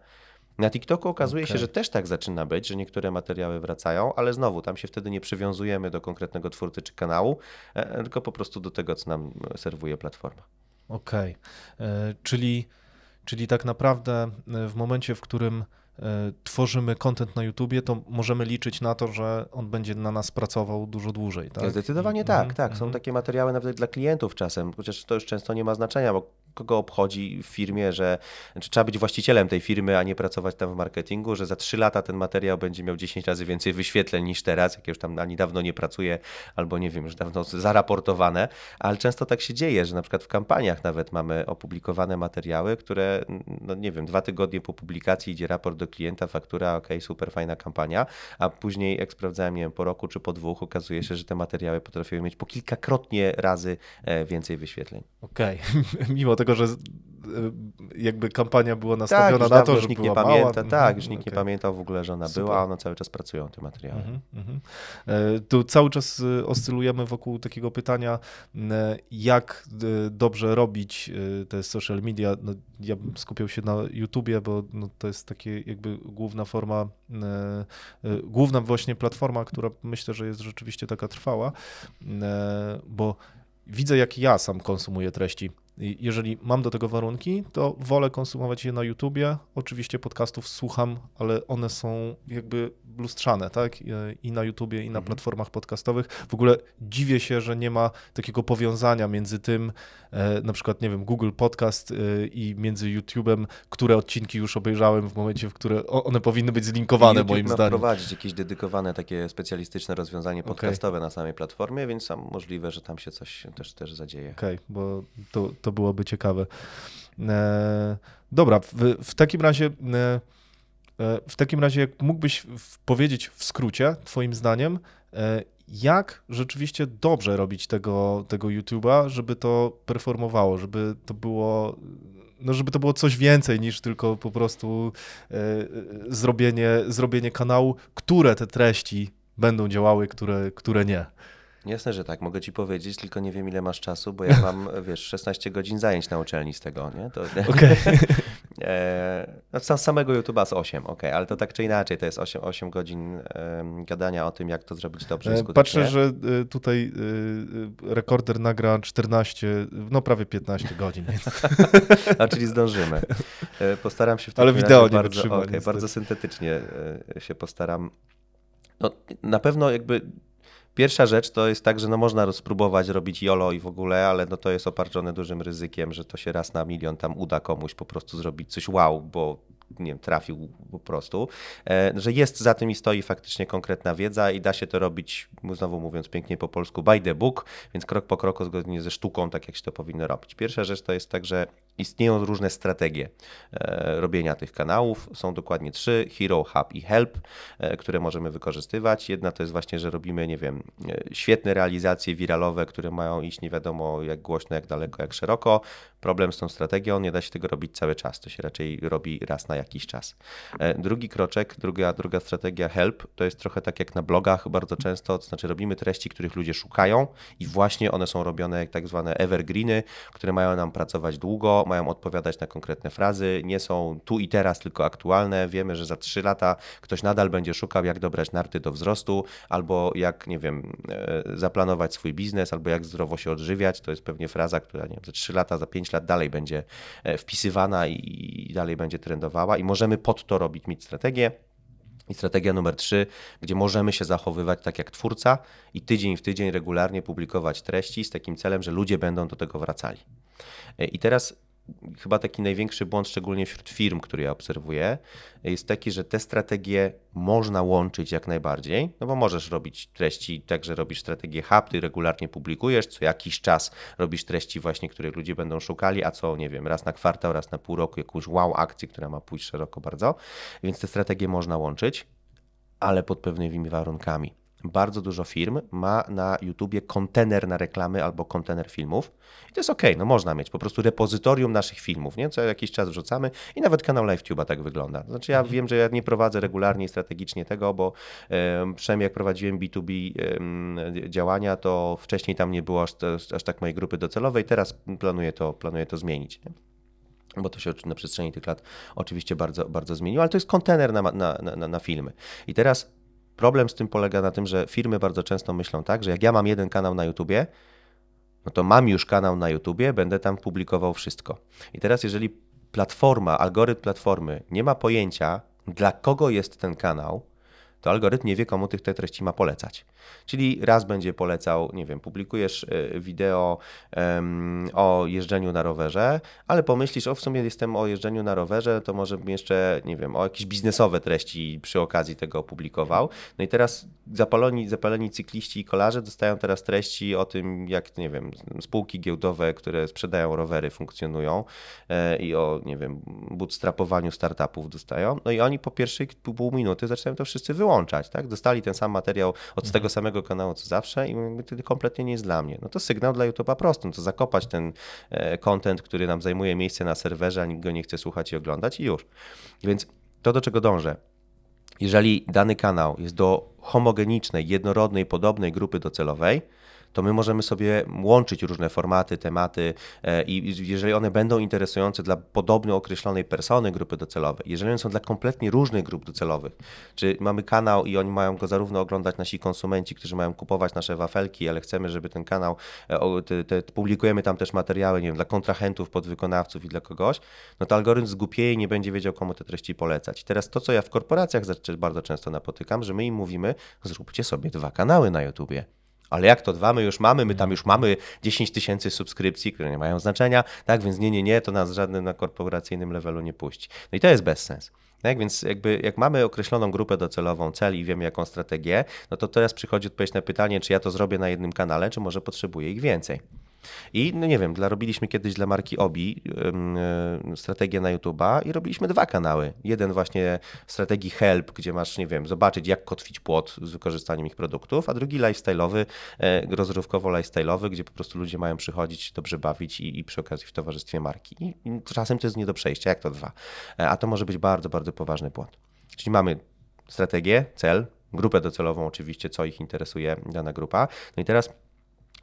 Na TikToku okazuje okay. się, że też tak zaczyna być, że niektóre materiały wracają, ale znowu tam się wtedy nie przywiązujemy do konkretnego twórcy czy kanału, e, tylko po prostu do tego, co nam serwuje platforma. Okej, okay. E, czyli, czyli tak naprawdę e, w momencie, w którym tworzymy kontent na YouTubie, to możemy liczyć na to, że on będzie na nas pracował dużo dłużej. Tak? Zdecydowanie I... tak, mhm, tak. Są mhm. takie materiały nawet dla klientów czasem, chociaż to już często nie ma znaczenia, bo kogo obchodzi w firmie, że znaczy, trzeba być właścicielem tej firmy, a nie pracować tam w marketingu, że za 3 lata ten materiał będzie miał 10 razy więcej wyświetleń niż teraz, jak już tam ani dawno nie pracuje, albo nie wiem, już dawno zaraportowane, ale często tak się dzieje, że na przykład w kampaniach nawet mamy opublikowane materiały, które, no nie wiem, dwa tygodnie po publikacji idzie raport do klienta, faktura, ok, super fajna kampania, a później, jak sprawdzałem, nie wiem, po roku czy po dwóch, okazuje się, że te materiały potrafiły mieć po kilkakrotnie razy e, więcej wyświetleń. Okej, okay. [laughs] mimo tego tego, że y, jakby kampania była tak, nastawiona tak, na to, że nikt była nie pamięta, mała. No, tak, już no nikt okay. nie tak. pamiętał w ogóle, że ona Super. była, one cały czas pracują tym materiały. Mhm, mhm. E, tu cały czas y, oscylujemy wokół takiego pytania, jak y, dobrze robić te social media. No, ja skupiał się na YouTubie, bo no, to jest takie jakby główna forma, główna właśnie platforma, która myślę, że jest rzeczywiście taka trwała, bo widzę jak ja sam konsumuję treści jeżeli mam do tego warunki, to wolę konsumować je na YouTubie. Oczywiście podcastów słucham, ale one są jakby lustrzane, tak? I na YouTubie, i na mhm. platformach podcastowych. W ogóle dziwię się, że nie ma takiego powiązania między tym, E, na przykład, nie wiem, Google Podcast e, i między YouTube'em, które odcinki już obejrzałem w momencie, w które one powinny być zlinkowane, moim ma zdaniem. prowadzić jakieś dedykowane takie specjalistyczne rozwiązanie podcastowe okay. na samej platformie, więc sam możliwe, że tam się coś też, też zadzieje. Okej, okay, bo to, to byłoby ciekawe. E, dobra, w, w, takim razie. E, e w takim razie, jak mógłbyś powiedzieć w skrócie, Twoim zdaniem, E, jak rzeczywiście dobrze robić tego, tego YouTube'a, żeby to performowało, żeby to było no żeby to było coś więcej niż tylko po prostu e, e, zrobienie, zrobienie kanału, które te treści będą działały, które, które nie. Jasne, że tak. Mogę ci powiedzieć, tylko nie wiem, ile masz czasu, bo ja [laughs] mam, wiesz, 16 godzin zajęć na uczelni z tego, nie? To... [laughs] Okej. [laughs] E, okay. No, samego YouTube'a z 8, okej, okay. ale to tak czy inaczej, to jest 8, 8 godzin gadania o tym, jak to zrobić dobrze e, skutecznie. Patrzę, że e, tutaj rekorder nagra 14, no prawie 15 godzin. A czyli zdążymy. Postaram się w tym Ale wideo nie bardzo, okay, bardzo syntetycznie się postaram. No, na pewno jakby Pierwsza rzecz to jest tak, że no można spróbować robić jolo i w ogóle, ale no to jest oparczone dużym ryzykiem, że to się raz na milion tam uda komuś po prostu zrobić coś wow, bo nie wiem, trafił po prostu, e, że jest za tym i stoi faktycznie konkretna wiedza i da się to robić, znowu mówiąc pięknie po polsku, by the book, więc krok po kroku zgodnie ze sztuką, tak jak się to powinno robić. Pierwsza rzecz to jest tak, że istnieją różne strategie e, robienia tych kanałów. Są dokładnie trzy: Hero, Hub i Help, e, które możemy wykorzystywać. Jedna to jest właśnie, że robimy, nie wiem, świetne realizacje wiralowe, które mają iść nie wiadomo jak głośno, jak daleko, jak szeroko. Problem z tą strategią, nie da się tego robić cały czas. To się raczej robi raz na jakiś czas. E, drugi kroczek, druga, druga strategia help, to jest trochę tak jak na blogach bardzo często, to znaczy robimy treści, których ludzie szukają i właśnie one są robione jak tak zwane evergreeny, które mają nam pracować długo, mają odpowiadać na konkretne frazy, nie są tu i teraz tylko aktualne. Wiemy, że za 3 lata ktoś nadal będzie szukał, jak dobrać narty do wzrostu, albo jak, nie wiem, e, zaplanować swój biznes, albo jak zdrowo się odżywiać. To jest pewnie fraza, która nie wiem, za 3 lata, za 5 lat dalej będzie e, wpisywana i dalej będzie trendowała i możemy pod to robić, mieć strategię. I strategia numer trzy, gdzie możemy się zachowywać tak jak twórca i tydzień w tydzień regularnie publikować treści z takim celem, że ludzie będą do tego wracali. E, I teraz chyba taki największy błąd, szczególnie wśród firm, który ja obserwuję, jest taki, że te strategie można łączyć jak najbardziej, no bo możesz robić treści tak, że robisz strategię hub, ty regularnie publikujesz, co jakiś czas robisz treści właśnie, których ludzie będą szukali, a co, nie wiem, raz na kwartał, raz na pół roku jakąś wow akcję, która ma pójść szeroko bardzo, więc te strategie można łączyć, ale pod pewnymi warunkami bardzo dużo firm ma na YouTubie kontener na reklamy albo kontener filmów. I to jest ok, no można mieć po prostu repozytorium naszych filmów, nie? co jakiś czas wrzucamy i nawet kanał LiveTube'a tak wygląda. Znaczy ja mhm. wiem, że ja nie prowadzę regularnie i strategicznie tego, bo um, przynajmniej jak prowadziłem B2B działania, to wcześniej tam nie było aż, aż, tak mojej grupy docelowej, teraz planuję to, planuję to zmienić. Nie? bo to się na przestrzeni tych lat oczywiście bardzo, bardzo zmieniło, ale to jest kontener na, na, na, na filmy. I teraz Problem z tym polega na tym, że firmy bardzo często myślą tak, że jak ja mam jeden kanał na YouTubie, no to mam już kanał na YouTubie, będę tam publikował wszystko. I teraz, jeżeli platforma, algorytm platformy nie ma pojęcia, dla kogo jest ten kanał, to algorytm nie wie, komu tych te treści ma polecać. Czyli raz będzie polecał, nie wiem, publikujesz y, wideo um, o jeżdżeniu na rowerze, ale pomyślisz, o w sumie jestem o jeżdżeniu na rowerze, to może bym jeszcze, nie wiem, o jakieś biznesowe treści przy okazji tego opublikował. No i teraz zapaloni, zapaleni cykliści i kolarze dostają teraz treści o tym, jak, nie wiem, spółki giełdowe, które sprzedają rowery funkcjonują e, i o, nie wiem, bootstrapowaniu startupów dostają. No i oni po pierwszej pół minuty zaczynają to wszyscy wyłączyć wyłączać, tak? Dostali ten sam materiał od mhm. tego samego kanału co zawsze i wtedy kompletnie nie jest dla mnie. No to sygnał dla YouTube'a prosty, no to zakopać ten e, content, który nam zajmuje miejsce na serwerze, a nikt go nie chce słuchać i oglądać i już. Więc to, do czego dążę, jeżeli dany kanał jest do homogenicznej, jednorodnej, podobnej grupy docelowej, to my możemy sobie łączyć różne formaty, tematy e, i jeżeli one będą interesujące dla podobno określonej persony grupy docelowej, jeżeli one są dla kompletnie różnych grup docelowych, czy mamy kanał i oni mają go zarówno oglądać nasi konsumenci, którzy mają kupować nasze wafelki, ale chcemy, żeby ten kanał, e, te, te, publikujemy tam też materiały, nie wiem, dla kontrahentów, podwykonawców i dla kogoś, no to algorytm zgupieje i nie będzie wiedział, komu te treści polecać. Teraz to, co ja w korporacjach bardzo często napotykam, że my im mówimy, zróbcie sobie dwa kanały na YouTubie. Ale jak to dwa, my już mamy, my tam no. już mamy 10 tysięcy subskrypcji, które nie mają znaczenia, tak? Więc nie, nie, nie, to nas żadne na korporacyjnym levelu nie puści. No i to jest bez sens. Tak, więc jakby jak mamy określoną grupę docelową, cel i wiemy jaką strategię, no to teraz przychodzi odpowiedź na pytanie, czy ja to zrobię na jednym kanale, czy może potrzebuję ich więcej. I no nie wiem, dla, robiliśmy kiedyś dla marki Obi yy, strategię na YouTube'a i robiliśmy dwa kanały. Jeden właśnie strategii help, gdzie masz, nie wiem, zobaczyć jak kotwić płot z wykorzystaniem ich produktów, a drugi lifestyle'owy, yy, rozrywkowo lifestyle'owy, gdzie po prostu ludzie mają przychodzić, dobrze bawić i, i przy okazji w towarzystwie marki. I, I czasem to jest nie do przejścia, jak to dwa. E, a to może być bardzo, bardzo poważny błąd. Czyli mamy strategię, cel, grupę docelową, oczywiście, co ich interesuje dana grupa. No i teraz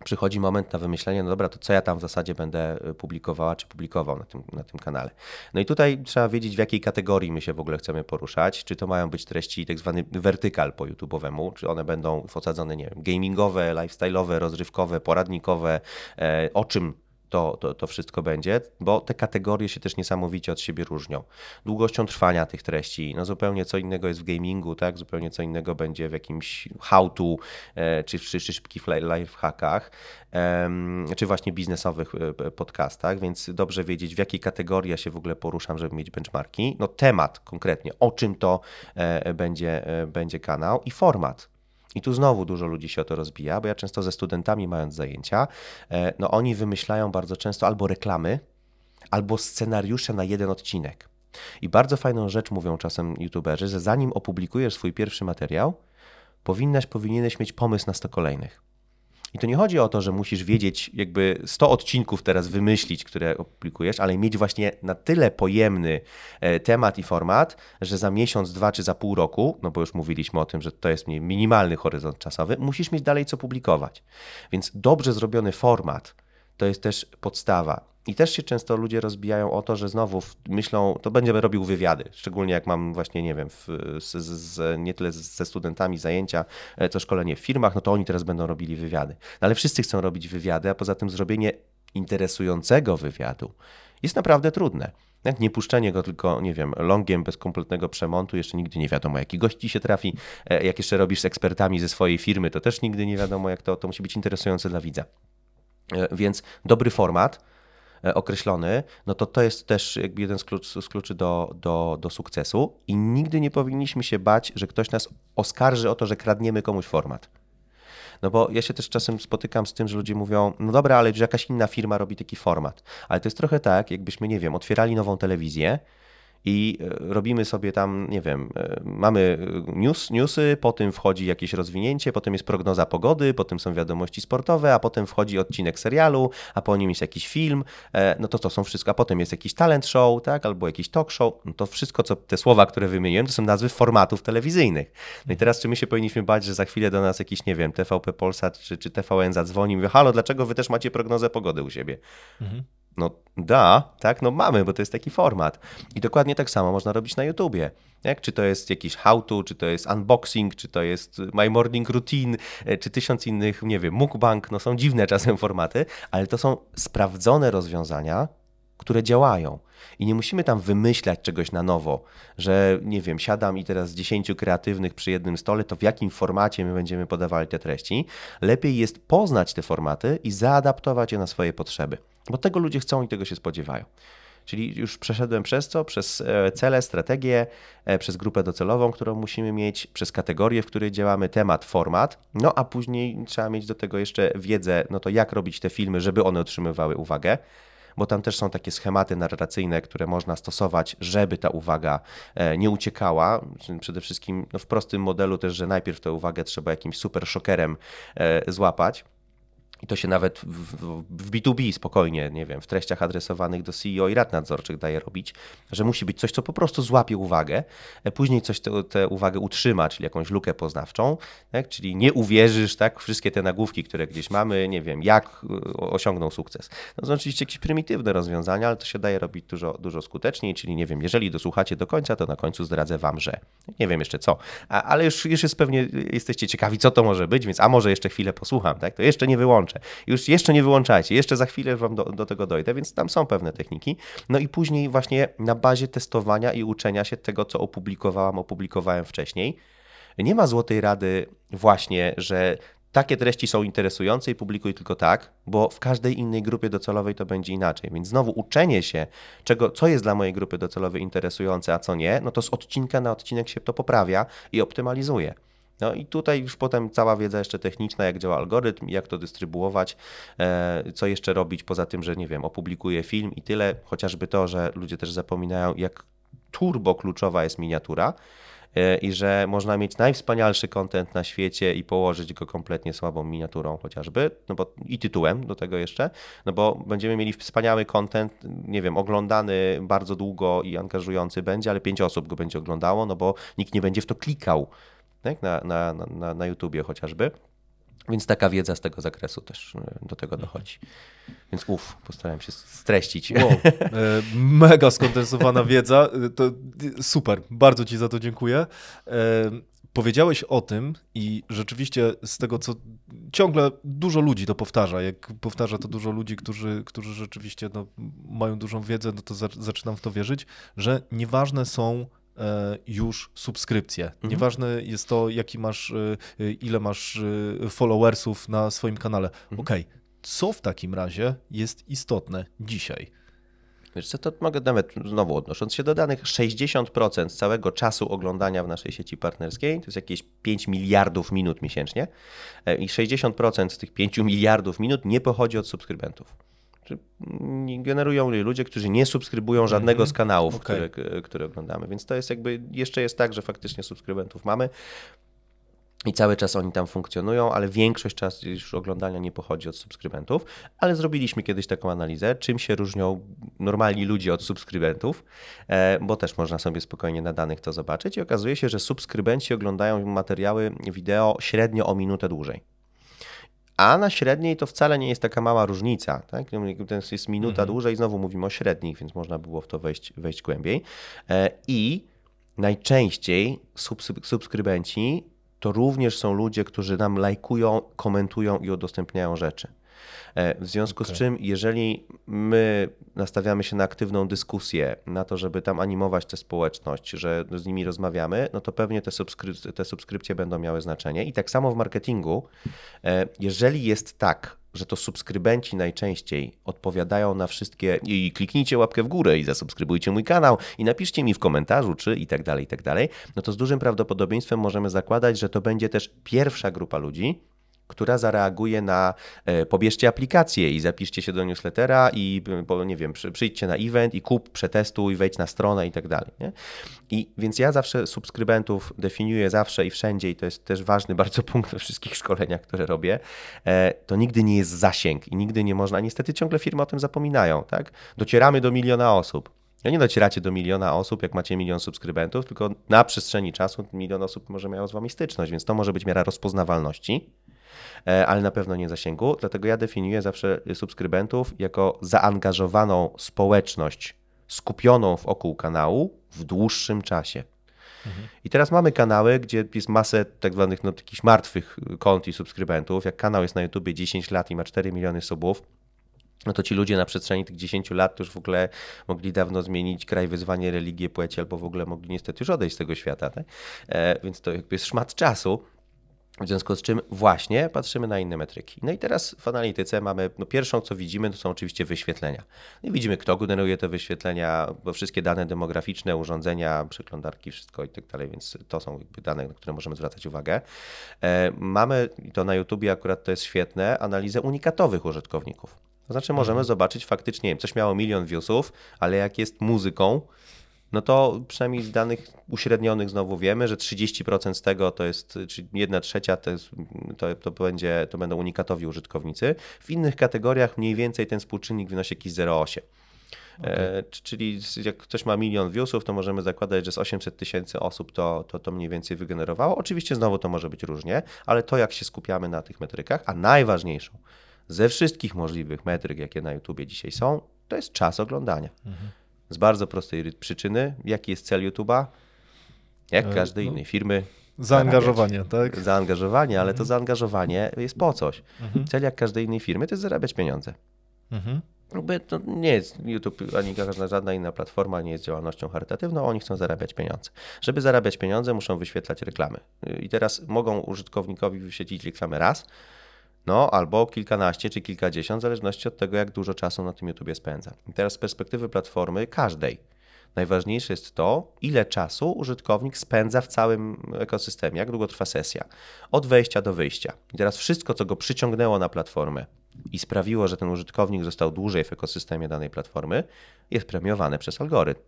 przychodzi moment na wymyślenie, no dobra, to co ja tam w zasadzie będę y, publikowała czy publikował na tym, na tym kanale. No i tutaj trzeba wiedzieć, w jakiej kategorii my się w ogóle chcemy poruszać, czy to mają być treści tak zwany wertykal po YouTube'owemu, czy one będą osadzone, nie wiem, gamingowe, lifestyle'owe, rozrywkowe, poradnikowe, e, o czym to, to, to wszystko będzie, bo te kategorie się też niesamowicie od siebie różnią. Długością trwania tych treści, no zupełnie co innego jest w gamingu, tak? zupełnie co innego będzie w jakimś how-to e, czy, czy, czy szybkich lifehackach, czy właśnie biznesowych e, podcastach, więc dobrze wiedzieć, w jakiej kategorii ja się w ogóle poruszam, żeby mieć benchmarki. No temat konkretnie, o czym to e, będzie, będzie kanał i format i tu znowu dużo ludzi się o to rozbija, bo ja często ze studentami mając zajęcia, e, no oni wymyślają bardzo często albo reklamy, albo scenariusze na jeden odcinek. I bardzo fajną rzecz mówią czasem youtuberzy, że zanim opublikujesz swój pierwszy materiał, powinnaś, powinieneś mieć pomysł na 100 kolejnych. I to nie chodzi o to, że musisz wiedzieć, jakby 100 odcinków teraz wymyślić, które opublikujesz, ale mieć właśnie na tyle pojemny e, temat i format, że za miesiąc, dwa czy za pół roku, no bo już mówiliśmy o tym, że to jest minimalny horyzont czasowy, musisz mieć dalej co publikować. Więc dobrze zrobiony format to jest też podstawa. I też się często ludzie rozbijają o to, że znowu myślą, to będziemy robił wywiady, szczególnie jak mam właśnie, nie wiem, w, z, z, nie tyle ze studentami zajęcia, e, co szkolenie w firmach, no to oni teraz będą robili wywiady. No ale wszyscy chcą robić wywiady, a poza tym zrobienie interesującego wywiadu jest naprawdę trudne. Jak nie puszczenie go tylko, nie wiem, longiem bez kompletnego przemontu, jeszcze nigdy nie wiadomo, jaki gości się trafi. E, jak jeszcze robisz z ekspertami ze swojej firmy, to też nigdy nie wiadomo, jak to, to musi być interesujące dla widza. E, więc dobry format E, określony, no to to jest też jakby jeden z, klucz, z kluczy do, do, do sukcesu i nigdy nie powinniśmy się bać, że ktoś nas oskarży o to, że kradniemy komuś format. No bo ja się też czasem spotykam z tym, że ludzie mówią, no dobra, ale że jakaś inna firma robi taki format. Ale to jest trochę tak, jakbyśmy, nie wiem, otwierali nową telewizję i e, robimy sobie tam, nie wiem, e, mamy e, news, newsy, potem wchodzi jakieś rozwinięcie, potem jest prognoza pogody, potem są wiadomości sportowe, a potem wchodzi odcinek serialu, a po nim jest jakiś film, no to to są wszystko, a potem jest jakiś talent show, tak, albo jakiś talk show, no to wszystko, co te słowa, które wymieniłem, to są nazwy formatów telewizyjnych. No i teraz czy my się powinniśmy bać, że za chwilę do nas jakiś, nie wiem, TVP Polsat czy, czy TVN zadzwoni i mówi, halo, dlaczego wy też macie prognozę pogody u siebie? Mhm. No da, tak, no mamy, bo to jest taki format. I dokładnie tak samo można robić na YouTubie. Jak? Czy to jest jakiś how to, czy to jest unboxing, czy to jest my morning routine, e, czy tysiąc innych, nie wiem, mukbang, no są dziwne [laughs] czasem formaty, ale to są sprawdzone rozwiązania, które działają. I nie musimy tam wymyślać czegoś na nowo, że nie wiem, siadam i teraz z dziesięciu kreatywnych przy jednym stole, to w jakim formacie my będziemy podawali te treści. Lepiej jest poznać te formaty i zaadaptować je na swoje potrzeby. Bo tego ludzie chcą i tego się spodziewają. Czyli już przeszedłem przez co? Przez e, cele, strategię, e, przez grupę docelową, którą musimy mieć, przez kategorię, w której działamy, temat, format. No a później trzeba mieć do tego jeszcze wiedzę, no to jak robić te filmy, żeby one otrzymywały uwagę. Bo tam też są takie schematy narracyjne, które można stosować, żeby ta uwaga e, nie uciekała. Przede wszystkim no w prostym modelu też, że najpierw tę uwagę trzeba jakimś super szokerem złapać i to się nawet w, B2B spokojnie, nie wiem, w treściach adresowanych do CEO i rad nadzorczych daje robić, że musi być coś, co po prostu złapie uwagę, e, później coś tę te, uwagę utrzyma, czyli jakąś lukę poznawczą, tak? czyli nie uwierzysz, tak, wszystkie te nagłówki, które gdzieś mamy, nie wiem, jak e, osiągnął sukces. No to oczywiście jakieś prymitywne rozwiązania, ale to się daje robić dużo, dużo skuteczniej, czyli nie wiem, jeżeli dosłuchacie do końca, to na końcu zdradzę wam, że nie wiem jeszcze co, a, ale już, już jest pewnie, e, jesteście ciekawi, co to może być, więc a może jeszcze chwilę posłucham, tak, to jeszcze nie wyłączę wyłączę. Już jeszcze nie wyłączajcie, jeszcze za chwilę wam do, do tego dojdę, więc tam są pewne techniki. No i później właśnie na bazie testowania i uczenia się tego, co opublikowałam, opublikowałem wcześniej. Nie ma złotej rady właśnie, że takie treści są interesujące i publikuj tylko tak, bo w każdej innej grupie docelowej to będzie inaczej. Więc znowu uczenie się, czego, co jest dla mojej grupy docelowej interesujące, a co nie, no to z odcinka na odcinek się to poprawia i optymalizuje. No i tutaj już potem cała wiedza jeszcze techniczna, jak działa algorytm, jak to dystrybuować, e, co jeszcze robić poza tym, że nie wiem, opublikuję film i tyle, chociażby to, że ludzie też zapominają, jak turbo kluczowa jest miniatura e, i że można mieć najwspanialszy kontent na świecie i położyć go kompletnie słabą miniaturą chociażby, no bo i tytułem do tego jeszcze, no bo będziemy mieli wspaniały kontent, nie wiem, oglądany bardzo długo i angażujący będzie, ale pięć osób go będzie oglądało, no bo nikt nie będzie w to klikał tak? na, na, na, na YouTubie chociażby. Więc taka wiedza z tego zakresu też y, do tego dochodzi. Więc uff, postarałem się streścić. Wow, e, mega skondensowana [laughs] wiedza. E, to super, bardzo Ci za to dziękuję. E, powiedziałeś o tym i rzeczywiście z tego, co ciągle dużo ludzi to powtarza, jak powtarza to dużo ludzi, którzy, którzy rzeczywiście no, mają dużą wiedzę, no to zaczynam w to wierzyć, że nieważne są E, już subskrypcję. Mhm. Nieważne jest to, jaki masz, e, e, ile masz followersów na swoim kanale. Mhm. Okej, okay. co w takim razie jest istotne dzisiaj? Wiesz co, to mogę nawet znowu odnosząc się do danych, 60% całego czasu oglądania w naszej sieci partnerskiej, to jest jakieś 5 miliardów minut miesięcznie i 60% z tych 5 miliardów minut nie pochodzi od subskrybentów generują ludzie, którzy nie subskrybują mhm. żadnego mm -hmm. z kanałów, okay. które, które oglądamy. Więc to jest jakby, jeszcze jest tak, że faktycznie subskrybentów mamy. I cały czas oni tam funkcjonują, ale większość czasu już oglądania nie pochodzi od subskrybentów. Ale zrobiliśmy kiedyś taką analizę, czym się różnią normalni ludzie od subskrybentów, e, bo też można sobie spokojnie na danych to zobaczyć. I okazuje się, że subskrybenci oglądają materiały wideo średnio o minutę dłużej a na średniej to wcale nie jest taka mała różnica. Tak? To no, jest minuta mhm. dłużej, znowu mówimy o średnich, więc można było w to wejść, wejść głębiej. E, I najczęściej subskrybenci to również są ludzie, którzy nam lajkują, komentują i udostępniają rzeczy. E, w związku okay. z czym, jeżeli my nastawiamy się na aktywną dyskusję, na to, żeby tam animować tę społeczność, że z nimi rozmawiamy, no to pewnie te, subskryp te subskrypcje będą miały znaczenie. I tak samo w marketingu, e, jeżeli jest tak, że to subskrybenci najczęściej odpowiadają na wszystkie i kliknijcie łapkę w górę i zasubskrybujcie mój kanał i napiszcie mi w komentarzu czy i tak dalej i tak dalej, no to z dużym prawdopodobieństwem możemy zakładać, że to będzie też pierwsza grupa ludzi, która zareaguje na e, pobierzcie aplikację i zapiszcie się do newslettera i e, bo, nie wiem, przyjdźcie na event i kup, przetestuj, wejdź na stronę i tak dalej. Nie? I więc ja zawsze subskrybentów definiuję zawsze i wszędzie i to jest też ważny [laughs] bardzo punkt we wszystkich szkoleniach, które robię. E, to nigdy nie jest zasięg i nigdy nie można, niestety ciągle firmy o tym zapominają, tak? Docieramy do miliona osób. No nie docieracie do miliona osób, jak macie milion subskrybentów, tylko na przestrzeni czasu milion osób może miało z wami styczność, więc to może być miara rozpoznawalności E, ale na pewno nie zasięgu. Dlatego ja definiuję zawsze subskrybentów jako zaangażowaną społeczność skupioną wokół kanału w dłuższym czasie. I teraz mamy kanały, gdzie jest masę tak zwanych no, jakichś martwych kont i subskrybentów. Jak kanał jest na YouTube 10 lat i ma 4 miliony subów, no to ci ludzie na przestrzeni tych 10 lat już w ogóle mogli dawno zmienić kraj, wyzwanie, religię, płeć, albo w ogóle mogli niestety już odejść z tego świata. Tak? E, więc to jakby jest szmat czasu. W związku z czym właśnie patrzymy na inne metryki. No i teraz w analityce mamy, no pierwszą co widzimy to są oczywiście wyświetlenia. No I widzimy kto generuje te wyświetlenia, bo wszystkie dane demograficzne, urządzenia, przeglądarki, wszystko i tak dalej, więc to są dane, na które możemy zwracać uwagę. E, mamy, i to na YouTubie akurat to jest świetne, analizę unikatowych użytkowników. To znaczy możemy mhm. zobaczyć faktycznie, coś miało milion viewsów, ale jak jest muzyką, no to przynajmniej z danych uśrednionych znowu wiemy, że 30% z tego to jest, czyli 1 trzecia to, jest, to, to, będzie, to będą unikatowi użytkownicy. W innych kategoriach mniej więcej ten współczynnik wynosi jakiś 0,8. E, okay. Czyli jak ktoś ma milion viewsów, to możemy zakładać, że z 800 tysięcy osób to, to, to mniej więcej wygenerowało. Oczywiście znowu to może być różnie, ale to jak się skupiamy na tych metrykach, a najważniejszą ze wszystkich możliwych metryk, jakie na YouTubie dzisiaj są, to jest czas oglądania. Mhm. Z bardzo prostej przyczyny. Jaki jest cel YouTube'a? Jak e, każdej no. innej firmy. Zaangażowanie, zarabiać. tak? Zaangażowanie, ale mhm. to zaangażowanie jest po coś. Mhm. Cel jak każdej innej firmy to jest zarabiać pieniądze. Mhm. to nie jest YouTube ani żadna, żadna inna platforma nie jest działalnością charytatywną, oni chcą zarabiać pieniądze. Żeby zarabiać pieniądze, muszą wyświetlać reklamy. Y, I teraz mogą użytkownikowi wyświetlić reklamę raz, no albo kilkanaście czy kilkadziesiąt, w zależności od tego, jak dużo czasu na tym YouTube spędza. I teraz z perspektywy platformy każdej. Najważniejsze jest to, ile czasu użytkownik spędza w całym ekosystemie, jak długo trwa sesja, od wejścia do wyjścia. I teraz wszystko, co go przyciągnęło na platformę i sprawiło, że ten użytkownik został dłużej w ekosystemie danej platformy, jest premiowane przez algorytm.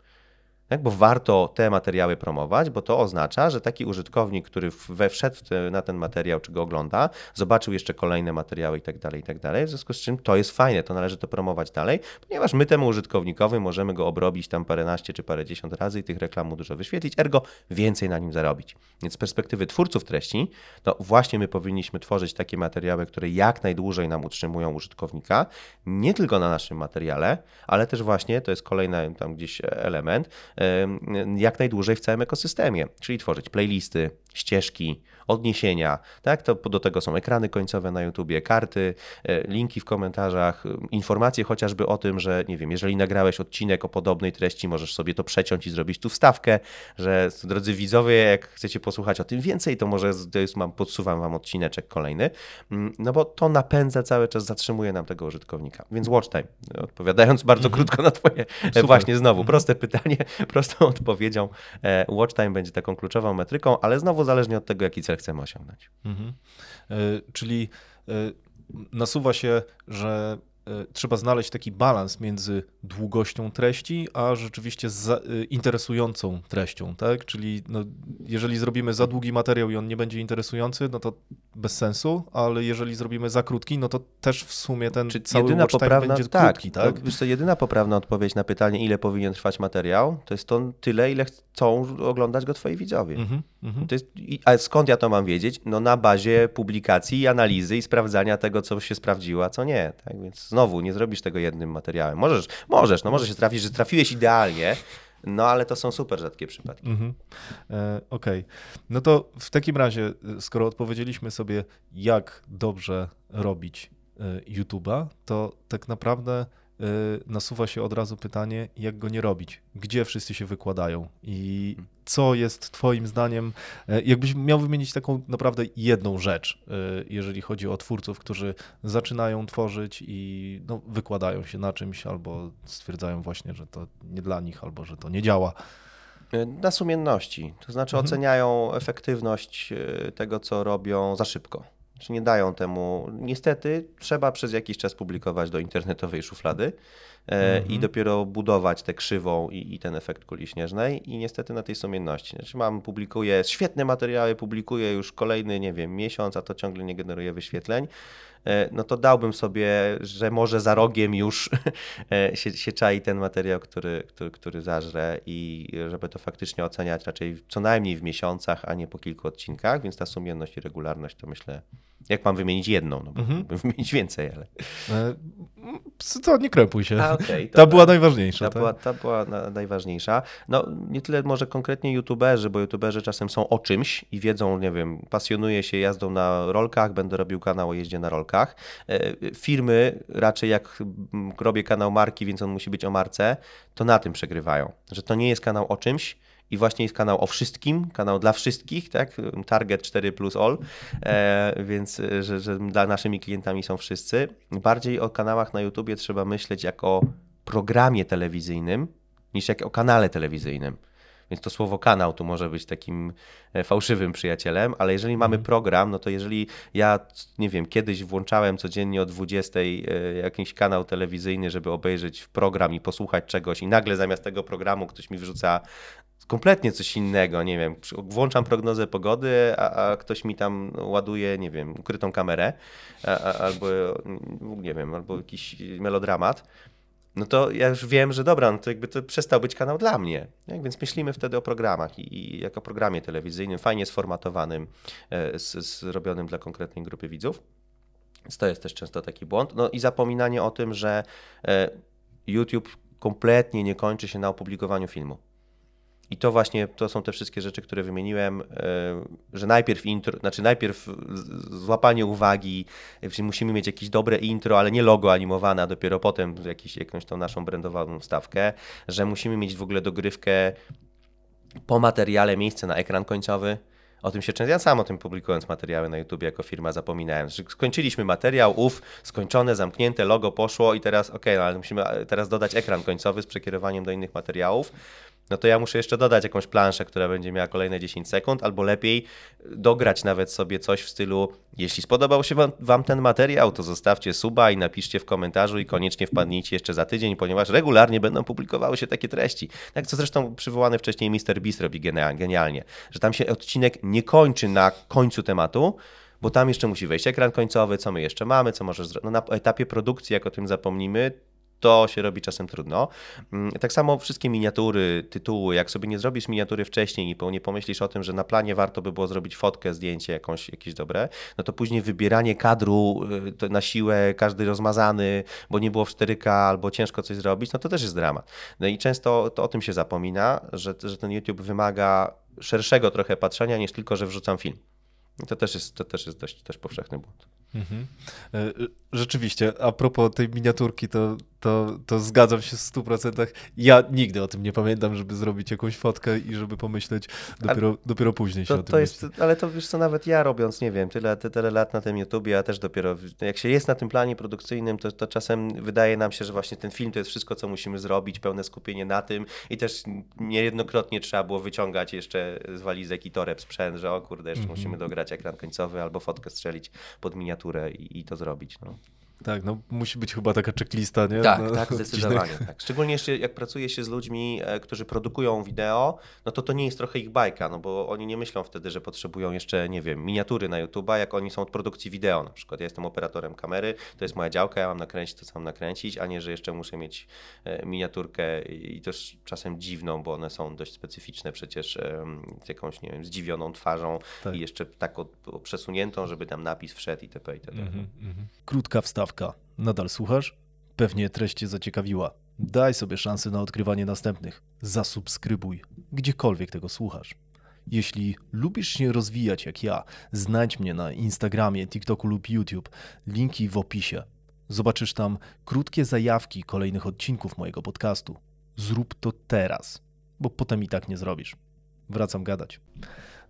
Tak, bo warto te materiały promować, bo to oznacza, że taki użytkownik, który we wszedł na ten materiał, czy go ogląda, zobaczył jeszcze kolejne materiały i tak dalej, i tak dalej. W związku z czym to jest fajne, to należy to promować dalej, ponieważ my temu użytkownikowi możemy go obrobić tam paręnaście czy parędziesiąt razy i tych reklam dużo wyświetlić, ergo więcej na nim zarobić. Więc z perspektywy twórców treści, to właśnie my powinniśmy tworzyć takie materiały, które jak najdłużej nam utrzymują użytkownika, nie tylko na naszym materiale, ale też właśnie, to jest kolejny tam gdzieś element, jak najdłużej w całym ekosystemie, czyli tworzyć playlisty, ścieżki, odniesienia. Tak, to do tego są ekrany końcowe na YouTubie, karty, e, linki w komentarzach, informacje chociażby o tym, że nie wiem, jeżeli nagrałeś odcinek o podobnej treści, możesz sobie to przeciąć i zrobić tu wstawkę, że drodzy widzowie, jak chcecie posłuchać o tym więcej, to może to jest, mam, podsuwam wam odcineczek kolejny, no bo to napędza cały czas, zatrzymuje nam tego użytkownika. Więc watch time, e, odpowiadając bardzo mhm. krótko na twoje, e, Super. właśnie znowu, mhm. proste pytanie, [laughs] prostą odpowiedzią, watch time będzie taką kluczową metryką, ale znowu zależnie od tego, jaki cel chcemy osiągnąć. Mhm. E, czyli e, nasuwa się, że E, trzeba znaleźć taki balans między długością treści, a rzeczywiście e, interesującą treścią, tak? Czyli no, jeżeli zrobimy za długi materiał i on nie będzie interesujący, no to bez sensu, ale jeżeli zrobimy za krótki, no to też w sumie ten Czy cały jedyna poprawna, będzie tak, krótki, tak? No, wiesz co, jedyna poprawna odpowiedź na pytanie, ile powinien trwać materiał, to jest to tyle, ile chcą oglądać go twoi widzowie. Mm -hmm, mm -hmm. To jest, a skąd ja to mam wiedzieć? No na bazie publikacji, analizy i sprawdzania tego, co się sprawdziło, a co nie, tak? Więc no, Znowu, nie zrobisz tego jednym materiałem. Możesz, możesz, no może się trafisz, że trafiłeś idealnie, no ale to są super rzadkie przypadki. Mhm. E, Okej. Okay. No to w takim razie, e, skoro odpowiedzieliśmy sobie, jak dobrze robić e, YouTube'a, to tak naprawdę Y, nasuwa się od razu pytanie, jak go nie robić, gdzie wszyscy się wykładają i co jest Twoim zdaniem, y, jakbyś miał wymienić taką naprawdę jedną rzecz, y, jeżeli chodzi o twórców, którzy zaczynają tworzyć i no, wykładają się na czymś albo stwierdzają właśnie, że to nie dla nich albo że to nie działa. Na sumienności, to znaczy mhm. oceniają efektywność tego, co robią za szybko. Czy nie dają temu. Niestety trzeba przez jakiś czas publikować do internetowej szuflady mm -hmm. i mhm. dopiero budować tę krzywą i, i, ten efekt kuli śnieżnej i niestety na tej sumienności. Znaczy mam, publikuję świetne materiały, publikuję już kolejny, nie wiem, miesiąc, a to ciągle nie generuje wyświetleń E, no to dałbym sobie, że może za rogiem już [laughs] e, się, się czai ten materiał, który, który, który zażre i żeby to faktycznie oceniać raczej co najmniej w miesiącach, a nie po kilku odcinkach, więc ta sumienność i regularność to myślę, jak mam wymienić jedną, no bo mhm. [laughs] wymienić więcej, ale... E, co, nie krępuj się. A, okay, ta była tak. najważniejsza. Ta, tak? była, ta była najważniejsza. No nie tyle może konkretnie youtuberzy, bo youtuberzy czasem są o czymś i wiedzą, nie wiem, pasjonuje się jazdą na rolkach, będę robił kanał o jeździe na rolkach. E, firmy raczej jak mm, robię kanał marki, więc on musi być o marce, to na tym przegrywają, że to nie jest kanał o czymś, i właśnie jest kanał o wszystkim, kanał dla wszystkich, tak? Target 4 plus all, e, więc e, że, że dla naszymi klientami są wszyscy. Bardziej o kanałach na YouTubie trzeba myśleć jak o programie telewizyjnym niż jak o kanale telewizyjnym. Więc to słowo kanał tu może być takim e, fałszywym przyjacielem, ale jeżeli mamy mhm. program, no to jeżeli ja, nie wiem, kiedyś włączałem codziennie o 20 e, jakiś kanał telewizyjny, żeby obejrzeć program i posłuchać czegoś, i nagle zamiast tego programu ktoś mi wrzuca kompletnie coś innego, nie wiem, włączam prognozę pogody, a, a ktoś mi tam ładuje, nie wiem, ukrytą kamerę a, a, albo, mm, nie wiem, albo jakiś melodramat, no to ja już wiem, że dobra, no to jakby to przestał być kanał dla mnie. Więc myślimy wtedy o programach i, i jako programie telewizyjnym, fajnie sformatowanym, e, zrobionym dla konkretnej grupy widzów. Więc to jest też często taki błąd. No i zapominanie o tym, że e, YouTube kompletnie nie kończy się na opublikowaniu filmu. I to właśnie, to są te wszystkie rzeczy, które wymieniłem, e, że najpierw intro, znaczy najpierw złapanie uwagi, e, musimy mieć jakieś dobre intro, ale nie logo animowane, a dopiero potem jakiś, jakąś tą naszą brandowaną stawkę, że musimy mieć w ogóle dogrywkę po materiale miejsce na ekran końcowy, o tym się często, ja sam o tym publikując materiały na YouTube jako firma zapominałem, że skończyliśmy materiał, ów, skończone, zamknięte, logo poszło i teraz, ok, no ale musimy e, teraz dodać ekran końcowy z przekierowaniem do innych materiałów no to ja muszę jeszcze dodać jakąś planszę, która będzie miała kolejne 10 sekund, albo lepiej dograć nawet sobie coś w stylu, jeśli spodobał się wam, wam ten materiał, to zostawcie suba i napiszcie w komentarzu i koniecznie wpadnijcie jeszcze za tydzień, ponieważ regularnie będą publikowały się takie treści. Tak co zresztą przywołany wcześniej Mister Beast robi genialnie, że tam się odcinek nie kończy na końcu tematu, bo tam jeszcze musi wejść ekran końcowy, co my jeszcze mamy, co możesz zrobić. No na etapie produkcji, jak o tym zapomnimy, to się robi czasem trudno. Mm, tak samo wszystkie miniatury, tytuły, jak sobie nie zrobisz miniatury wcześniej i nie pomyślisz o tym, że na planie warto by było zrobić fotkę, zdjęcie jakąś, jakieś dobre, no to później wybieranie kadru y, na siłę, każdy rozmazany, bo nie było w 4K albo ciężko coś zrobić, no to też jest dramat. No i często to o tym się zapomina, że, że ten YouTube wymaga szerszego trochę patrzenia niż tylko, że wrzucam film. I to też jest, to też jest dość też powszechny błąd. Mhm. E, rzeczywiście, a propos tej miniaturki, to to, to zgadzam się w 100%. Ja nigdy o tym nie pamiętam, żeby zrobić jakąś fotkę i żeby pomyśleć, dopiero, dopiero później się o tym to jest, Ale to wiesz co, nawet ja robiąc, nie wiem, tyle, tyle lat na tym YouTubie, a też dopiero, jak się jest na tym planie produkcyjnym, to, to czasem wydaje nam się, że właśnie ten film to jest wszystko, co musimy zrobić, pełne skupienie na tym i też niejednokrotnie trzeba było wyciągać jeszcze z walizek i toreb sprzęt, że o kurde, jeszcze mm -hmm. musimy dograć ekran końcowy albo fotkę strzelić pod miniaturę i, i to zrobić. No. Tak, no musi być chyba taka checklista, nie? Tak, no, tak, zdecydowanie. [laughs] Tak. Szczególnie jeszcze jak pracuje się z ludźmi, e, którzy produkują wideo, no to to nie jest trochę ich bajka, no bo oni nie myślą wtedy, że potrzebują jeszcze, nie wiem, miniatury na YouTube'a, jak oni są od produkcji wideo. Na przykład ja jestem operatorem kamery, to jest moja działka, ja mam nakręcić to, co mam nakręcić, a nie, że jeszcze muszę mieć e, miniaturkę i też czasem dziwną, bo one są dość specyficzne przecież z jakąś, nie wiem, zdziwioną twarzą tak. i jeszcze tak przesuniętą, żeby tam napis wszedł itp. itd. Mm -hmm, mm -hmm. Krótka wstawka Nadal słuchasz? Pewnie treść cię zaciekawiła. Daj sobie szansę na odkrywanie następnych. Zasubskrybuj, gdziekolwiek tego słuchasz. Jeśli lubisz się rozwijać jak ja, znajdź mnie na Instagramie, TikToku lub YouTube. Linki w opisie. Zobaczysz tam krótkie zajawki kolejnych odcinków mojego podcastu. Zrób to teraz, bo potem i tak nie zrobisz. Wracam gadać.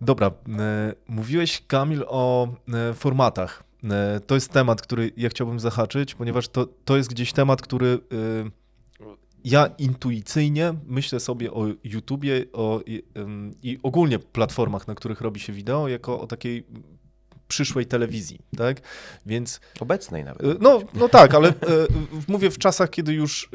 Dobra, e, mówiłeś Kamil o e, formatach E, to jest temat, który ja chciałbym zahaczyć, ponieważ to, to jest gdzieś temat, który e, ja intuicyjnie myślę sobie o YouTubie o, i, ogólnie platformach, na których robi się wideo, jako o takiej przyszłej telewizji, tak? Więc... Obecnej nawet. E, no, no tak, ale mówię w czasach, kiedy już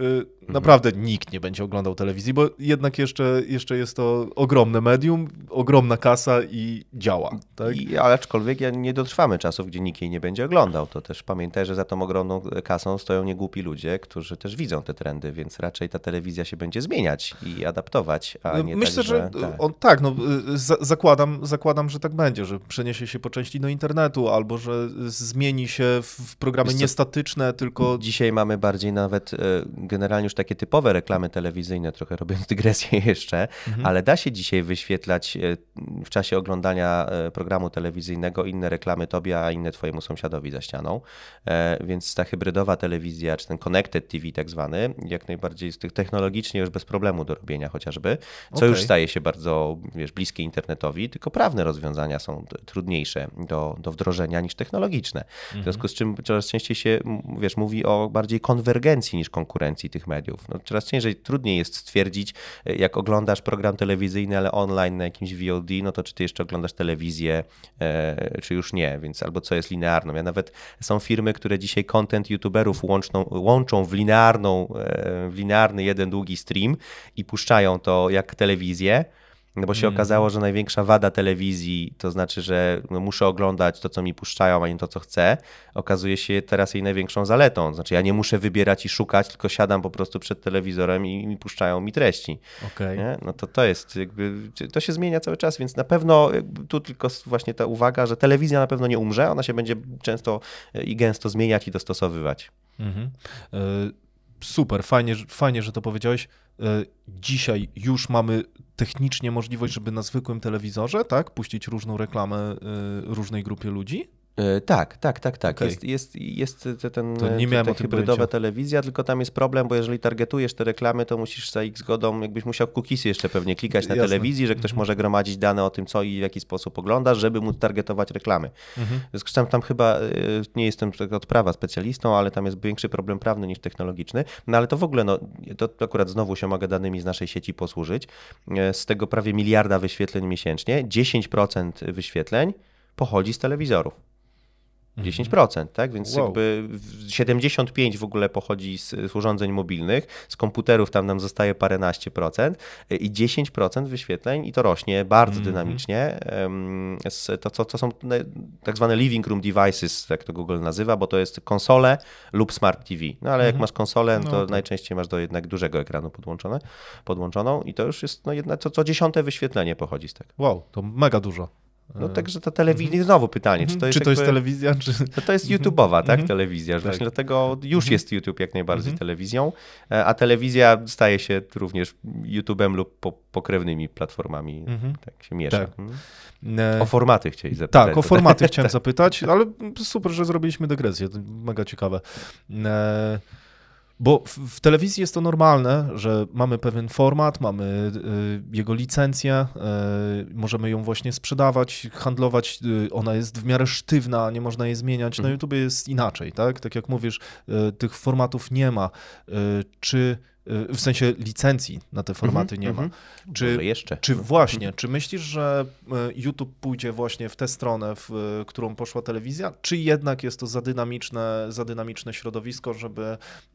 Mhm. Naprawdę nikt nie będzie oglądał telewizji, bo jednak jeszcze, jeszcze jest to ogromne medium, ogromna kasa i działa. Tak? I, ale aczkolwiek nie dotrwamy czasów, gdzie nikt jej nie będzie oglądał. To też pamiętaj, że za tą ogromną kasą stoją niegłupi ludzie, którzy też widzą te trendy, więc raczej ta telewizja się będzie zmieniać i adaptować, a no, nie Myślę, tak, że, że e, tak, on, tak no, e, za, zakładam, zakładam, że tak będzie, że przeniesie się po części do internetu albo że zmieni się w programy niestatyczne, tylko... Dzisiaj mamy bardziej nawet e, generalnie już takie typowe reklamy telewizyjne, trochę robiąc [laughs] dygresję jeszcze, mhm. ale da się dzisiaj wyświetlać e, w czasie oglądania e, programu telewizyjnego inne reklamy tobie, a inne twojemu sąsiadowi za ścianą. E, więc ta hybrydowa telewizja, czy ten connected TV tak zwany, jak najbardziej jest technologicznie już bez problemu do robienia chociażby, co okay. już staje się bardzo wiesz, bliskie internetowi, tylko prawne rozwiązania są trudniejsze do, do wdrożenia niż technologiczne. W związku mhm. z czym coraz częściej się wiesz, mówi o bardziej konwergencji niż konkurencji tych mediów mediów. No, coraz ciężej, trudniej jest stwierdzić, e, jak oglądasz program telewizyjny, ale online na jakimś VOD, no to czy ty jeszcze oglądasz telewizję, e, czy już nie, więc albo co jest linearną. Ja nawet są firmy, które dzisiaj content youtuberów łączną, łączą w linearną, e, w linearny jeden długi stream i puszczają to jak telewizję no bo się mm. okazało, że największa wada telewizji, to znaczy, że no, muszę oglądać to, co mi puszczają, a nie to, co chcę, okazuje się teraz jej największą zaletą. Znaczy, ja nie muszę wybierać i szukać, tylko siadam po prostu przed telewizorem i, i puszczają mi treści. Okay. Nie? No to to jest, jakby, to się zmienia cały czas, więc na pewno tu tylko właśnie ta uwaga, że telewizja na pewno nie umrze, ona się będzie często e, i gęsto zmieniać i dostosowywać. Mm -hmm. Super, fajnie, fajnie, że to powiedziałeś. E, dzisiaj już mamy technicznie możliwość, żeby na zwykłym telewizorze, tak, puścić różną reklamę e, różnej grupie ludzi? E, tak, tak, tak, tak. Okay. Jest, jest, jest ten, to nie miałem te, pojęcia. telewizja, tylko tam jest problem, bo jeżeli targetujesz te reklamy, to musisz za X godą, jakbyś musiał cookiesy jeszcze pewnie klikać na Jasne. telewizji, że ktoś mhm. może gromadzić dane o tym, co i w jaki sposób oglądasz, żeby móc targetować reklamy. Mhm. tam chyba, e, nie jestem tak od prawa specjalistą, ale tam jest większy problem prawny niż technologiczny. No ale to w ogóle, no, to akurat znowu się mogę danymi z naszej sieci posłużyć. E, z tego prawie miliarda wyświetleń miesięcznie, 10% wyświetleń pochodzi z telewizorów. 10%, mhm. tak? Więc wow. jakby 75 w ogóle pochodzi z, z urządzeń mobilnych, z komputerów tam nam zostaje paręnaście procent y, i 10% wyświetleń i to rośnie bardzo mm -hmm. dynamicznie. To, co, to są tak zwane living room devices, jak to Google nazywa, bo to jest konsole lub smart TV. No ale mm -hmm. jak mhm. masz konsolę, no to tak. najczęściej masz do jednak dużego ekranu podłączone, podłączoną i to już jest no, jedna, co, co dziesiąte wyświetlenie pochodzi z tego. Wow, to mega dużo. No e, także ta telewizja, mhm. znowu pytanie, czy mhm. to jest, czy to jakby, telewizja? Czy... No to jest mhm. YouTube'owa, tak, telewizja, tak. właśnie dlatego już jest YouTube jak najbardziej telewizją, e, a telewizja staje się również YouTube'em lub po, pokrewnymi platformami, tak się miesza. Tak. E, o formaty chcieli zapytać. Tak, o formaty chciałem [laughs] zapytać, ale super, że zrobiliśmy dygresję, mega ciekawe. Bo w, w, telewizji jest to normalne, że mamy pewien format, mamy y, jego licencję, y, możemy ją właśnie sprzedawać, handlować, y, ona jest w miarę sztywna, nie można jej zmieniać. Na mhm. YouTube jest inaczej, tak? Tak jak mówisz, y, tych formatów nie ma. Y, czy w sensie licencji na te formaty mm -hmm, nie ma. Mm -hmm. Czy Może jeszcze? Czy właśnie, czy myślisz, że e, YouTube pójdzie właśnie w tę stronę, w e, którą poszła telewizja, czy jednak jest to za dynamiczne, za dynamiczne środowisko, żeby,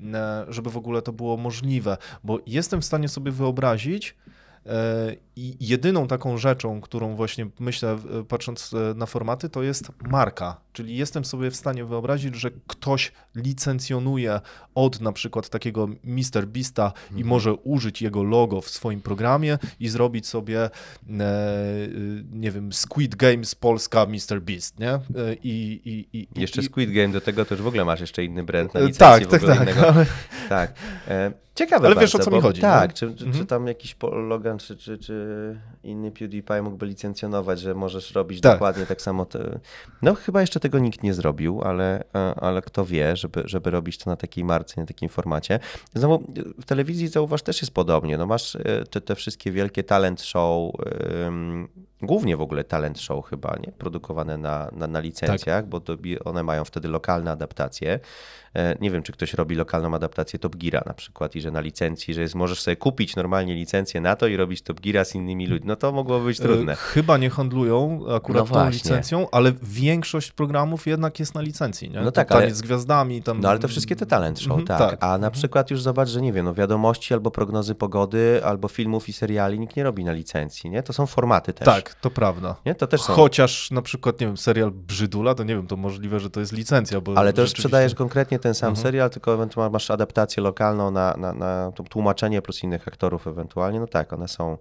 e, żeby w ogóle to było możliwe? Bo jestem w stanie sobie wyobrazić, E, I jedyną taką rzeczą, którą właśnie myślę, patrząc e, na formaty, to jest marka. Czyli jestem sobie w stanie wyobrazić, że ktoś licencjonuje od na przykład takiego Mr. Beasta i mhm. może użyć jego logo w swoim programie i zrobić sobie, e, nie wiem, Squid Games Polska Mr. Beast, nie? I, i, i jeszcze Squid Game do tego też w ogóle masz jeszcze inny brand na licencji tak, w tak, ogóle tak, innego. Tak, tak. Ciekawe Ale wiesz o co bo, mi chodzi. Tak, no? czy, czy, mhm. czy, tam jakiś Logan czy, czy, czy inny PewDiePie mógłby licencjonować, że możesz robić tak. dokładnie tak samo. Te... No chyba jeszcze tego nikt nie zrobił, ale, e, ale kto wie, żeby, żeby robić to na takiej marce, na takim formacie. Znowu w telewizji zauważ też jest podobnie. No masz e, te, te wszystkie wielkie talent show, głównie w ogóle talent show chyba, nie? Produkowane na, na, na licencjach, tak. bo to, one mają wtedy lokalne adaptacje. E, nie wiem, czy ktoś robi lokalną adaptację Top Gira na przykład i że na licencji, że jest, możesz sobie kupić normalnie licencję na to i robić Top Gira z innymi ludźmi. No to mogło być e, trudne. Chyba nie handlują akurat no tą właśnie. licencją, ale większość programów jednak jest na licencji, nie? No tak, Taniec ale... z gwiazdami. Tam... No ale to wszystkie te talent show, mhm, tak. tak. A na mhm. przykład już zobacz, że nie wiem, no wiadomości albo prognozy pogody, albo filmów i seriali nikt nie robi na licencji, nie? To są formaty też. Tak, tak, to prawda. Nie? To też są. Chociaż na przykład, nie wiem, serial Brzydula, to nie wiem, to możliwe, że to jest licencja. Bo Ale to rzeczywiście... sprzedajesz konkretnie ten sam mhm. serial, tylko ewentualnie masz adaptację lokalną na, na, na tłumaczenie plus innych aktorów ewentualnie. No tak, one są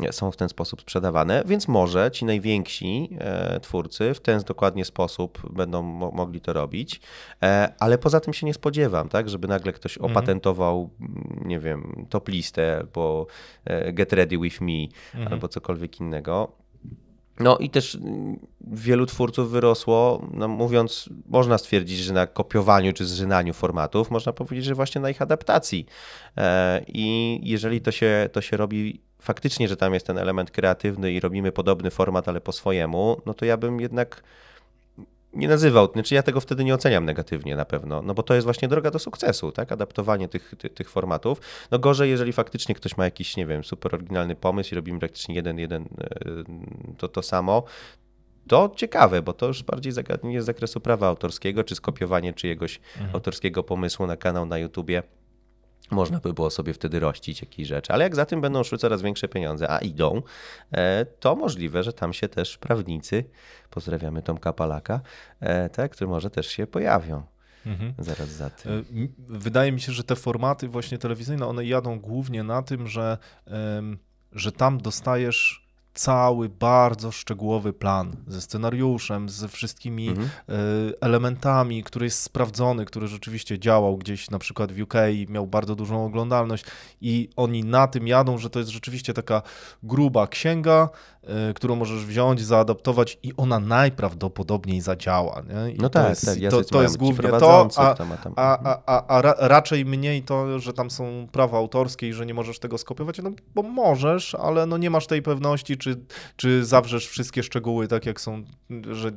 E, są w ten sposób sprzedawane, więc może ci najwięksi e, twórcy w ten dokładnie sposób będą mogli to robić, e, ale poza tym się nie spodziewam, tak, żeby nagle ktoś mhm. opatentował, mhm. nie wiem, top listę albo get ready with me mhm. albo cokolwiek innego. No i też mm, wielu twórców wyrosło, no mówiąc, można stwierdzić, że na kopiowaniu czy zrzynaniu formatów, można powiedzieć, że właśnie na ich adaptacji. I jeżeli to się, to się robi faktycznie, że tam jest ten element kreatywny i robimy podobny format, ale po swojemu, no to ja bym jednak nie nazywał, znaczy ja tego wtedy nie oceniam negatywnie na pewno, no bo to jest właśnie droga do sukcesu, tak, adaptowanie tych, ty, tych formatów. No gorzej, jeżeli faktycznie ktoś ma jakiś, nie wiem, super oryginalny pomysł i robimy praktycznie jeden, jeden, e, to to samo, to ciekawe, bo to już bardziej zagadnienie z zakresu prawa autorskiego, czy skopiowanie czyjegoś mhm. autorskiego pomysłu na kanał na YouTubie można by było sobie wtedy rościć jakieś rzeczy, ale jak za tym będą szły coraz większe pieniądze, a idą, e, to możliwe, że tam się też prawnicy, pozdrawiamy Tomka Palaka, tak, które może też się pojawią. Mhm. Zaraz za tym. E, wydaje mi się, że te formaty właśnie telewizyjne, one jadą głównie na tym, że, że tam dostajesz cały bardzo szczegółowy plan ze scenariuszem, ze wszystkimi mhm. Y, elementami, który jest sprawdzony, który rzeczywiście działał gdzieś na przykład w UK, miał bardzo dużą oglądalność i oni na tym jadą, że to jest rzeczywiście taka gruba księga, Y, którą możesz wziąć, zaadaptować i ona najprawdopodobniej zadziała. Nie? I no to tak, jest, tak. Ja to, to jest głównie to, mhm. a, a, a, a, a raczej mniej to, że tam są prawa autorskie i że nie możesz tego skopiować, no bo możesz, ale no nie masz tej pewności, czy, czy zawrzesz wszystkie szczegóły tak jak są, że y,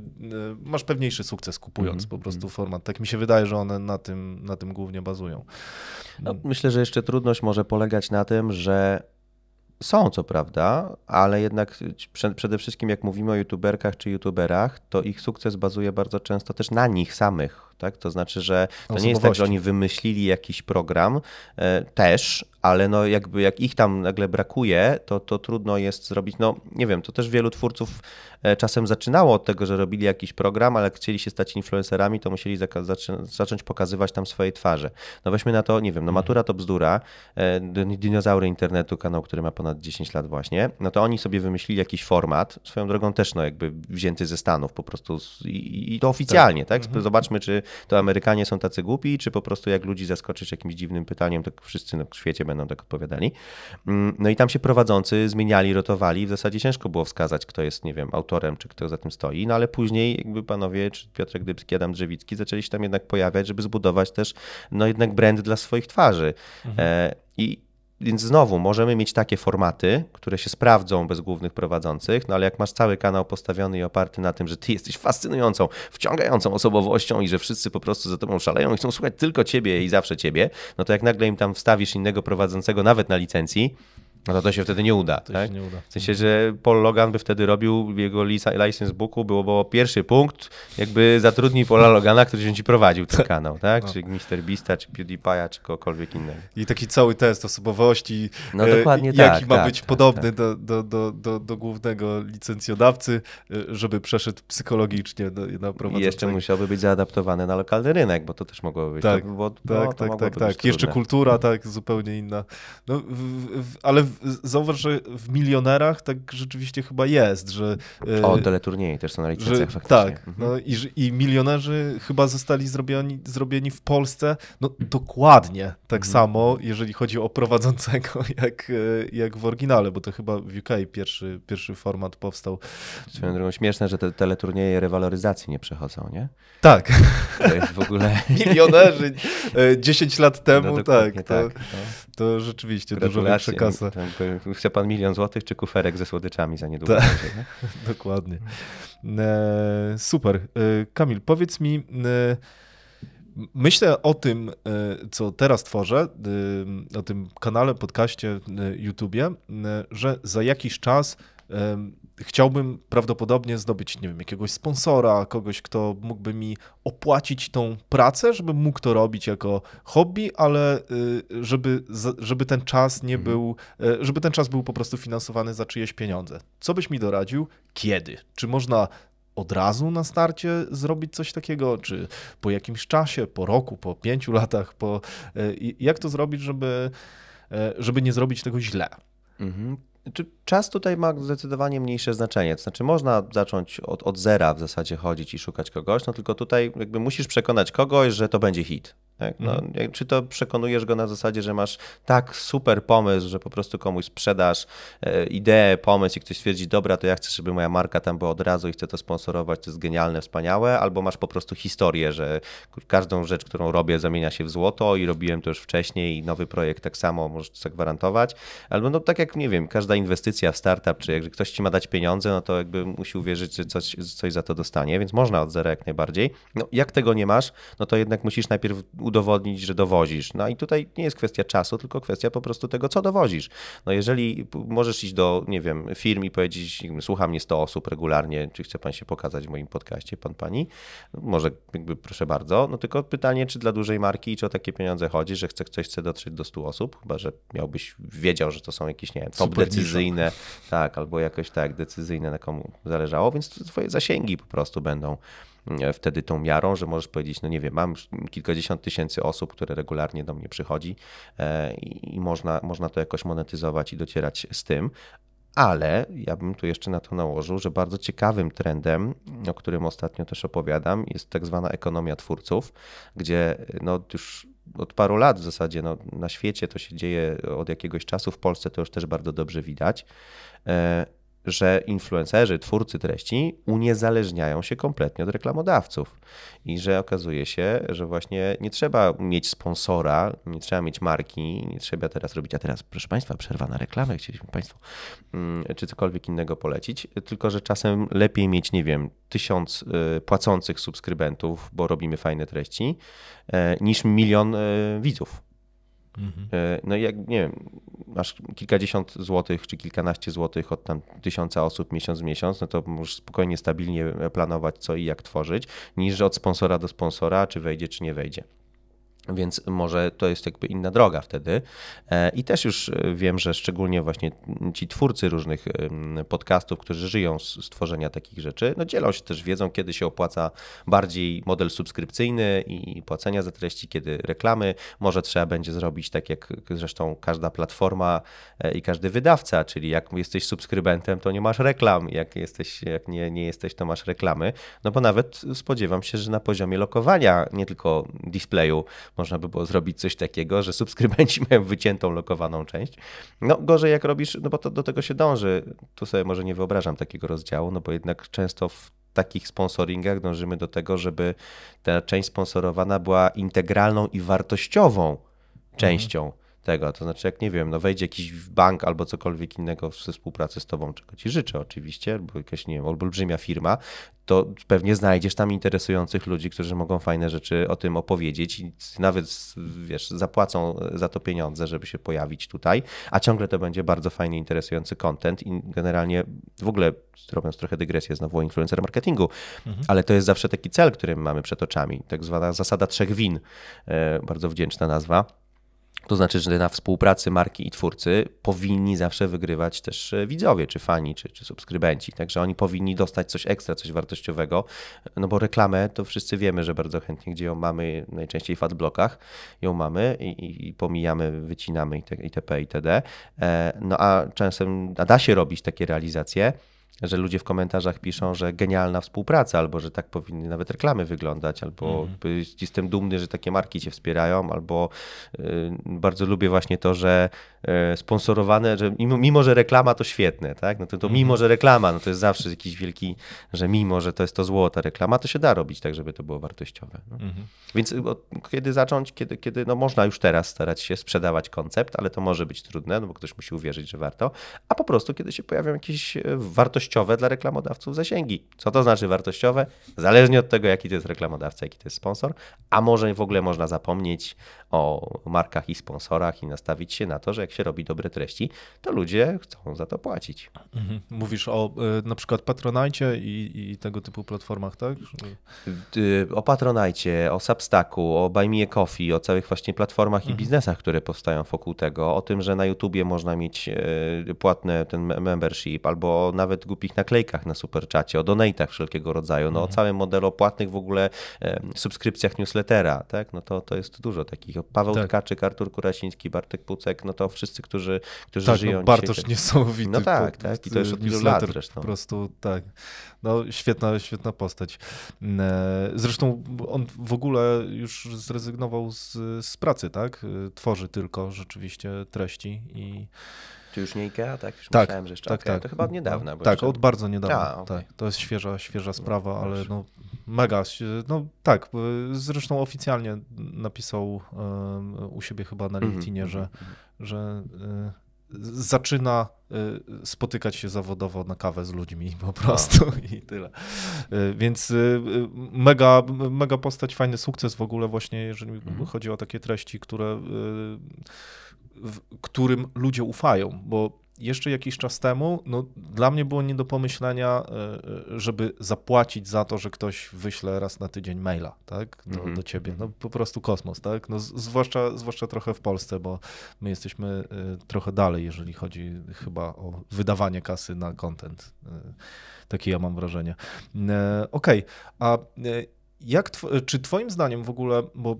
masz pewniejszy sukces kupując mm po prostu mhm. format. Tak mi się wydaje, że one na tym, na tym głównie bazują. No, myślę, że jeszcze trudność może polegać na tym, że są, co prawda, ale jednak przede wszystkim, jak mówimy o youtuberkach czy youtuberach, to ich sukces bazuje bardzo często też na nich samych tak? To znaczy, że to nie jest tak, że oni wymyślili jakiś program e, też, ale no jakby jak ich tam nagle brakuje, to, to trudno jest zrobić. No nie wiem, to też wielu twórców e, czasem zaczynało od tego, że robili jakiś program, ale chcieli się stać influencerami, to musieli zaka- zacząć pokazywać tam swoje twarze. No weźmy na to, nie wiem, no mhm. Matura to bzdura, e, dinozaury internetu, kanał, który ma ponad 10 lat właśnie, no to oni sobie wymyślili jakiś format, swoją drogą też no jakby wzięty ze Stanów po prostu i, i to oficjalnie, tak? tak? Mhm. Zobaczmy, czy to Amerykanie są tacy głupi, czy po prostu jak ludzi zaskoczysz jakimś dziwnym pytaniem, to wszyscy na świecie będą tak odpowiadali. Mm, no i tam się prowadzący zmieniali, rotowali. W zasadzie ciężko było wskazać, kto jest, nie wiem, autorem, czy kto za tym stoi. No ale później jakby panowie, czy Piotr, Gdybski, Adam Drzewicki zaczęli się tam jednak pojawiać, żeby zbudować też no jednak brand dla swoich twarzy. Mhm. E, I więc znowu możemy mieć takie formaty, które się sprawdzą bez głównych prowadzących, no ale jak masz cały kanał postawiony i oparty na tym, że ty jesteś fascynującą, wciągającą osobowością i że wszyscy po prostu za tobą szaleją i chcą słuchać tylko ciebie i zawsze ciebie, no to jak nagle im tam wstawisz innego prowadzącego nawet na licencji, no to to się wtedy nie uda. To tak? nie uda. W sensie, że Paul Logan by wtedy robił w jego license booku, było, pierwszy punkt, jakby zatrudnij Paula Logana, który będzie prowadził ten kanał, tak? No. Czy Mister Beasta, czy PewDiePie'a, czy kogokolwiek innego. I taki cały test osobowości, no, e, dokładnie e, tak, jaki tak, ma tak, być tak, podobny tak. Do, do, do, do, do głównego licencjodawcy, e, żeby przeszedł psychologicznie na prowadzenie. Jeszcze musiałby być zaadaptowany na lokalny rynek, bo to też mogłoby być. Tak, to, no, bo, tak, no, tak, tak. tak. Jeszcze kultura, tak, zupełnie inna. No, w, w, ale zauważ, że w milionerach tak rzeczywiście chyba jest, że... E, o, oddale też są na licencjach faktycznie. Tak, mhm. no i, i milionerzy chyba zostali zrobieni, zrobieni w Polsce no, dokładnie tak mhm. samo, jeżeli chodzi o prowadzącego, [laughs] jak, e, jak w oryginale, bo to chyba w UK pierwszy, pierwszy format powstał. Swoją drogą śmieszne, że te teleturnieje rewaloryzacji nie przechodzą, nie? Tak. To jest w ogóle... [laughs] Milionerzy 10 e, lat no temu, no, tak, to, tak, to, no. to rzeczywiście dużo lepsza kasa chce pan milion złotych, czy kuferek ze słodyczami za niedługo? będzie, tak. nie? [laughs] Dokładnie. E, super. E, Kamil, powiedz mi. E, myślę o tym, co teraz tworzę, o tym kanale, podcaście, YouTubie, że za jakiś czas chciałbym prawdopodobnie zdobyć, nie wiem, jakiegoś sponsora, kogoś, kto mógłby mi opłacić tą pracę, żebym mógł to robić jako hobby, ale y, żeby, żeby ten czas nie mhm. był, y, żeby ten czas był po prostu finansowany za czyjeś pieniądze. Co byś mi doradził? Kiedy? Czy można od razu na starcie zrobić coś takiego, czy po jakimś czasie, po roku, po pięciu latach, po... Y, jak to zrobić, żeby, żeby nie zrobić tego źle? Mhm. Znaczy, czas tutaj ma zdecydowanie mniejsze znaczenie? To znaczy, można zacząć od, od zera w zasadzie chodzić i szukać kogoś, no tylko tutaj jakby musisz przekonać kogoś, że to będzie hit. Tak? No, mhm. Czy to przekonujesz go na zasadzie, że masz tak super pomysł, że po prostu komuś sprzedasz e, ideę, pomysł i ktoś stwierdzi, dobra, to ja chcę, żeby moja marka tam była od razu i chcę to sponsorować, to jest genialne, wspaniałe, albo masz po prostu historię, że każdą rzecz, którą robię, zamienia się w złoto i robiłem to już wcześniej i nowy projekt tak samo możesz zagwarantować, albo no tak jak, nie wiem, każda inwestycja w startup, czy jak ktoś ci ma dać pieniądze, no to jakby musi uwierzyć, że coś, coś za to dostanie, więc można od zera jak najbardziej. No, jak tego nie masz, no to jednak musisz najpierw udowodnić, że dowozisz. No i tutaj nie jest kwestia czasu, tylko kwestia po prostu tego, co dowozisz. No jeżeli możesz iść do, nie wiem, firm i powiedzieć, słucha mnie 100 osób regularnie, czy chce pan się pokazać w moim podcaście, pan, pani, może jakby proszę bardzo, no tylko pytanie, czy dla dużej marki, czy o takie pieniądze chodzi, że chce ktoś chce dotrzeć do 100 osób, chyba, że miałbyś, wiedział, że to są jakieś, nie wiem, top Super decyzyjne, niszą. tak, albo jakoś tak, decyzyjne, na komu zależało, więc twoje zasięgi po prostu będą E, wtedy tą miarą, że możesz powiedzieć, no nie wiem, mam kilkadziesiąt tysięcy osób, które regularnie do mnie przychodzi e, i można, można to jakoś monetyzować i docierać z tym, ale ja bym tu jeszcze na to nałożył, że bardzo ciekawym trendem, o którym ostatnio też opowiadam, jest tak zwana ekonomia twórców, gdzie e, no już od paru lat w zasadzie no, na świecie to się dzieje od jakiegoś czasu, w Polsce to już też bardzo dobrze widać że influencerzy, twórcy treści uniezależniają się kompletnie od reklamodawców i że okazuje się, że właśnie nie trzeba mieć sponsora, nie trzeba mieć marki, nie trzeba teraz robić, a teraz proszę Państwa, przerwa na reklamę, chcieliśmy Państwu mm, czy cokolwiek innego polecić, tylko że czasem lepiej mieć, nie wiem, tysiąc e, płacących subskrybentów, bo robimy fajne treści, e, niż milion e, widzów Mhm. E, no i jak, nie wiem, masz kilkadziesiąt złotych czy kilkanaście złotych od tam tysiąca osób miesiąc w miesiąc, no to możesz spokojnie, stabilnie planować co i jak tworzyć, niż od sponsora do sponsora, czy wejdzie, czy nie wejdzie. Więc może to jest jakby inna droga wtedy. E, I też już e, wiem, że szczególnie właśnie ci twórcy różnych podcastów, którzy żyją z tworzenia takich rzeczy, no dzielą się też wiedzą, kiedy się opłaca bardziej model subskrypcyjny i płacenia za treści, kiedy reklamy. Może trzeba będzie zrobić tak, jak zresztą każda platforma e, i każdy wydawca, czyli jak jesteś subskrybentem, to nie masz reklam, jak, jesteś, jak nie, nie jesteś, to masz reklamy. No bo nawet spodziewam się, że na poziomie lokowania, nie tylko displeju, można by było zrobić coś takiego, że subskrybenci [laughs] mają wyciętą, lokowaną część. No gorzej jak robisz, no bo to, do tego się dąży. Tu sobie może nie wyobrażam takiego rozdziału, no bo jednak często w takich sponsoringach dążymy do tego, żeby ta część sponsorowana była integralną i wartościową mhm. częścią. Mhm tego. To znaczy, jak nie wiem, no wejdzie jakiś bank albo cokolwiek innego we współpracy z tobą, czego ci życzę oczywiście, albo jakaś, nie wiem, olbrzymia firma, to pewnie znajdziesz tam interesujących ludzi, którzy mogą fajne rzeczy o tym opowiedzieć i nawet, wiesz, zapłacą e, za to pieniądze, żeby się pojawić tutaj, a ciągle to będzie bardzo fajny, interesujący content i generalnie w ogóle, robiąc trochę dygresję znowu o influencer marketingu, mhm. ale to jest zawsze taki cel, który mamy przed oczami, tak zwana zasada trzech win, e, bardzo wdzięczna nazwa to znaczy, że na współpracy marki i twórcy powinni zawsze wygrywać też e, widzowie, czy fani, czy, czy subskrybenci. Także oni powinni dostać coś ekstra, coś wartościowego, no bo reklamę to wszyscy wiemy, że bardzo chętnie, gdzie ją mamy, najczęściej w adblokach ją mamy i, i pomijamy, wycinamy itp. itd. E, no a czasem a da się robić takie realizacje, że ludzie w komentarzach piszą, że genialna współpraca, albo że tak powinny nawet reklamy wyglądać, albo mhm. jestem dumny, że takie marki cię wspierają, albo y, bardzo lubię właśnie to, że y, sponsorowane, że mimo, mimo, że reklama to świetne, tak? No to, to mhm. mimo, że reklama, no to jest zawsze jakiś wielki, że mimo, że to jest to złota reklama, to się da robić tak, żeby to było wartościowe. No. Mhm. Więc y, kiedy zacząć, kiedy, kiedy, no można już teraz starać się sprzedawać koncept, ale to może być trudne, no bo ktoś musi uwierzyć, że warto, a po prostu kiedy się pojawią jakieś y, wartości wartościowe dla reklamodawców zasięgi. Co to znaczy wartościowe? Zależnie od tego, jaki to jest reklamodawca, jaki to jest sponsor, a może w ogóle można zapomnieć o markach i sponsorach i nastawić się na to, że jak się robi dobre treści, to ludzie chcą za to płacić. Mhm. Mówisz o y, na przykład Patronajcie i, i, tego typu platformach, tak? Y, o Patronajcie, o Substacku, o Buy Me Coffee, o całych właśnie platformach mhm. i biznesach, które powstają wokół tego, o tym, że na YouTubie można mieć y, płatne ten membership albo nawet głupich naklejkach na superczacie, o donatach wszelkiego rodzaju, no, mhm. o całym modelu opłatnych w ogóle e, subskrypcjach newslettera, tak? No to, to jest dużo takich. Paweł tak. Tkaczyk, Artur Kurasiński, Bartek Pucek, no to wszyscy, którzy, którzy tak, no, żyją no, Bartosz dzisiaj, niesamowity. No tak, po, tak. I to już od wielu lat zresztą. Po prostu tak. No świetna, świetna postać. Mm, e, zresztą on w ogóle już zrezygnował z, z pracy, tak? E, tworzy tylko rzeczywiście treści i czy już nie IKEA, tak? Już tak, myślałem, że jeszcze tak, tak. To chyba od niedawna. tak, jeszcze... od bardzo niedawna. A, okay. tak. To jest świeża, świeża no, sprawa, no, ale no, mega. No tak, y, zresztą oficjalnie napisał um, u siebie chyba na mhm, LinkedInie, mm -hmm. że, mhm. że y, zaczyna y, spotykać się zawodowo na kawę z ludźmi po prostu no. [laughs] i tyle. Y, więc y, y, mega, mega postać, fajny sukces w ogóle właśnie, jeżeli mm -hmm. chodzi o takie treści, które w którym ludzie ufają, bo jeszcze jakiś czas temu, no, dla mnie było nie do pomyślenia, e, e, żeby zapłacić za to, że ktoś wyśle raz na tydzień maila tak, do, mm -hmm. do ciebie. No, mhm. po prostu kosmos, tak? No, zwłaszcza, zwłaszcza trochę w Polsce, bo my jesteśmy e, trochę dalej, jeżeli chodzi chyba o wydawanie kasy na content. Takie ja mam wrażenie. Okej, okay. a jak tw czy Twoim zdaniem w ogóle, bo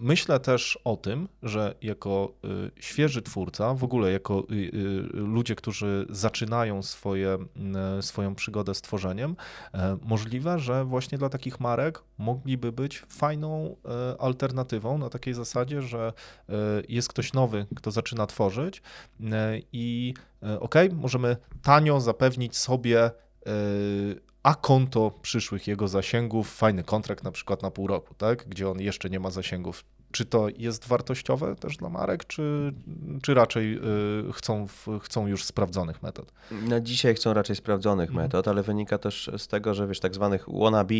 myślę też o tym, że jako y, świeży twórca, w ogóle jako y, y, ludzie, którzy zaczynają swoje, y, swoją przygodę z tworzeniem, e, możliwe, że właśnie dla takich marek mogliby być fajną e, alternatywą na takiej zasadzie, że e, jest ktoś nowy, kto zaczyna tworzyć i ok, możemy tanio zapewnić sobie a konto przyszłych jego zasięgów, fajny kontrakt na przykład na pół roku, tak? gdzie on jeszcze nie ma zasięgów czy to jest wartościowe też dla marek, czy, czy raczej y, chcą, chcą już sprawdzonych metod? Na dzisiaj chcą raczej sprawdzonych mhm. metod, ale wynika też z tego, że wiesz, tak zwanych wannabe,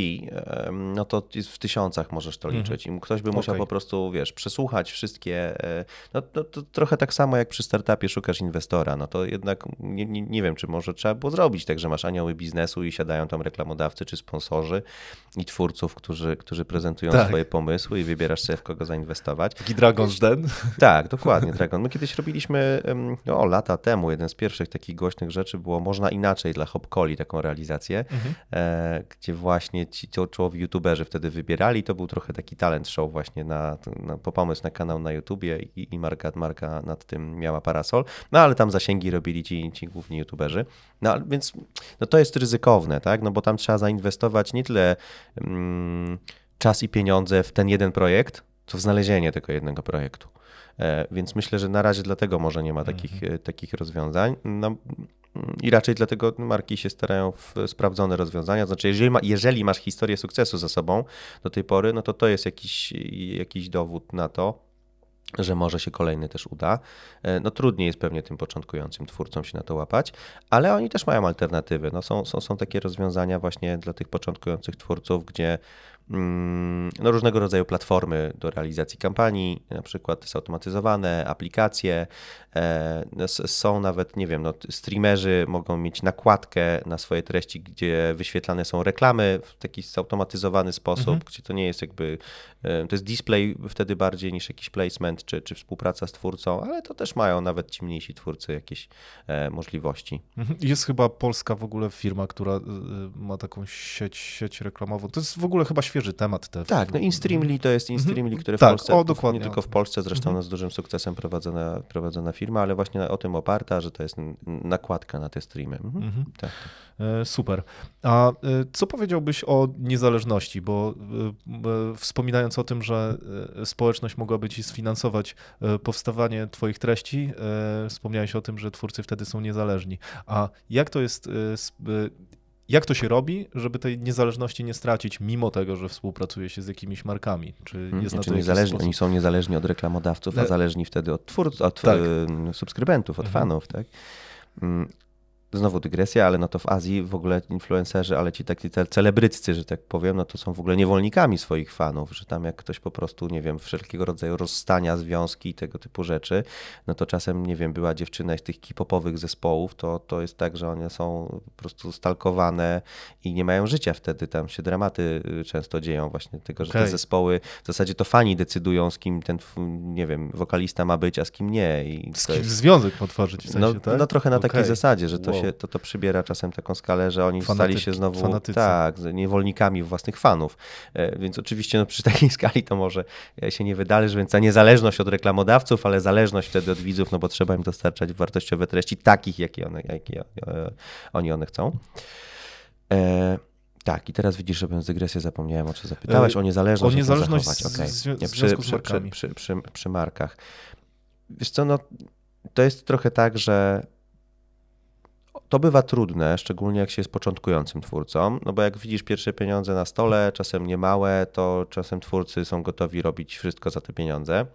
no to w tysiącach możesz to mhm. liczyć i ktoś by musiał okay. po prostu, wiesz, przesłuchać wszystkie, e, no to, to, trochę tak samo jak przy startupie szukasz inwestora, no to jednak nie, nie, nie wiem, czy może trzeba było zrobić tak, że masz anioły biznesu i siadają tam reklamodawcy czy sponsorzy i twórców, którzy, którzy prezentują tak. swoje pomysły i wybierasz sobie w kogo zainwestować inwestować. Taki Dragon's Den? Tak, dokładnie, Dragon. My kiedyś robiliśmy, no lata temu, jeden z pierwszych takich głośnych rzeczy było Można Inaczej dla Hopkoli, taką realizację, mhm. E, gdzie właśnie ci czołowi youtuberzy wtedy wybierali. To był trochę taki talent show właśnie na, na, po pomysł na kanał na YouTubie i, i marka, marka nad tym miała parasol. No ale tam zasięgi robili ci, ci główni youtuberzy. No więc no, to jest ryzykowne, tak? No bo tam trzeba zainwestować nie tyle mm, czas i pieniądze w ten jeden projekt, co w znalezienie tego jednego projektu. E, więc myślę, że na razie dlatego może nie ma takich, mhm. E, takich rozwiązań. No, i raczej dlatego marki się starają w sprawdzone rozwiązania. Znaczy, jeżeli, ma, jeżeli, masz historię sukcesu za sobą do tej pory, no to to jest jakiś, jakiś dowód na to, że może się kolejny też uda. E, no trudniej jest pewnie tym początkującym twórcom się na to łapać, ale oni też mają alternatywy. No, są, są, są takie rozwiązania właśnie dla tych początkujących twórców, gdzie Mm, no, różnego rodzaju platformy do realizacji kampanii, na przykład zautomatyzowane, aplikacje. E, no, są nawet, nie wiem, no, streamerzy mogą mieć nakładkę na swoje treści, gdzie wyświetlane są reklamy w taki zautomatyzowany sposób, mhm. gdzie to nie jest jakby, e, to jest display wtedy bardziej niż jakiś placement czy, czy współpraca z twórcą, ale to też mają nawet ci mniejsi twórcy jakieś e, możliwości. Mhm. Jest chyba polska w ogóle firma, która ma taką sieć, sieć reklamową. To jest w ogóle chyba świetne świeży temat. Te tak, no InStreamly to jest InStreamly, mhm. które w tak, Polsce, o, dokładnie. nie tylko w Polsce, zresztą mhm. no, z dużym sukcesem prowadzona, prowadzona firma, ale właśnie o tym oparta, że to jest nakładka na te streamy. Mhm. mhm. Tak. E, super. A e, co powiedziałbyś o niezależności? Bo e, wspominając o tym, że społeczność mogłaby ci sfinansować powstawanie twoich treści, wspomniałeś o tym, że twórcy wtedy są niezależni. A jak to jest jak to się robi, żeby tej niezależności nie stracić, mimo tego, że współpracuje się z jakimiś markami? Czy jest hmm, na to znaczy, niezależni, Oni są niezależni od reklamodawców, a zależni wtedy od twórców, od tak. subskrybentów, od mhm. fanów, tak? Mm, znowu dygresja, ale no to w Azji w ogóle influencerzy, ale ci taki celebryccy, że tak powiem, no to są w ogóle niewolnikami swoich fanów, że tam jak ktoś po prostu, nie wiem, wszelkiego rodzaju rozstania, związki i tego typu rzeczy, no to czasem, nie wiem, była dziewczyna z tych kipopowych zespołów, to, to jest tak, że one są po prostu stalkowane i nie mają życia wtedy, tam się dramaty y, często dzieją właśnie tego, że okay. te zespoły, w zasadzie to fani decydują z kim ten, nie wiem, wokalista ma być, a z kim nie. I z kim jest... związek potworzyć w sensie, no, tak? no trochę na okay. takiej zasadzie, że to wow. się się, to to przybiera czasem taką skalę, że oni wstali stali się znowu fanatycy. tak, niewolnikami własnych fanów. E, więc oczywiście no, przy takiej [laughs] skali to może e, się nie wydarzy, więc ta niezależność od reklamodawców, ale zależność wtedy od widzów, no bo trzeba im dostarczać wartościowe treści takich, jakie, one, jakie e, oni one chcą. E tak, i teraz widzisz, że z dygresję zapomniałem, o co zapytałeś, o niezależność. O no niezależność z, okay. z, Nie, przy, z przy, przy, przy, markach. Wiesz co, no, to jest trochę tak, że to bywa trudne, szczególnie jak się jest początkującym twórcą, no bo jak widzisz pierwsze pieniądze na stole, czasem niemałe, to czasem twórcy są gotowi robić wszystko za te pieniądze.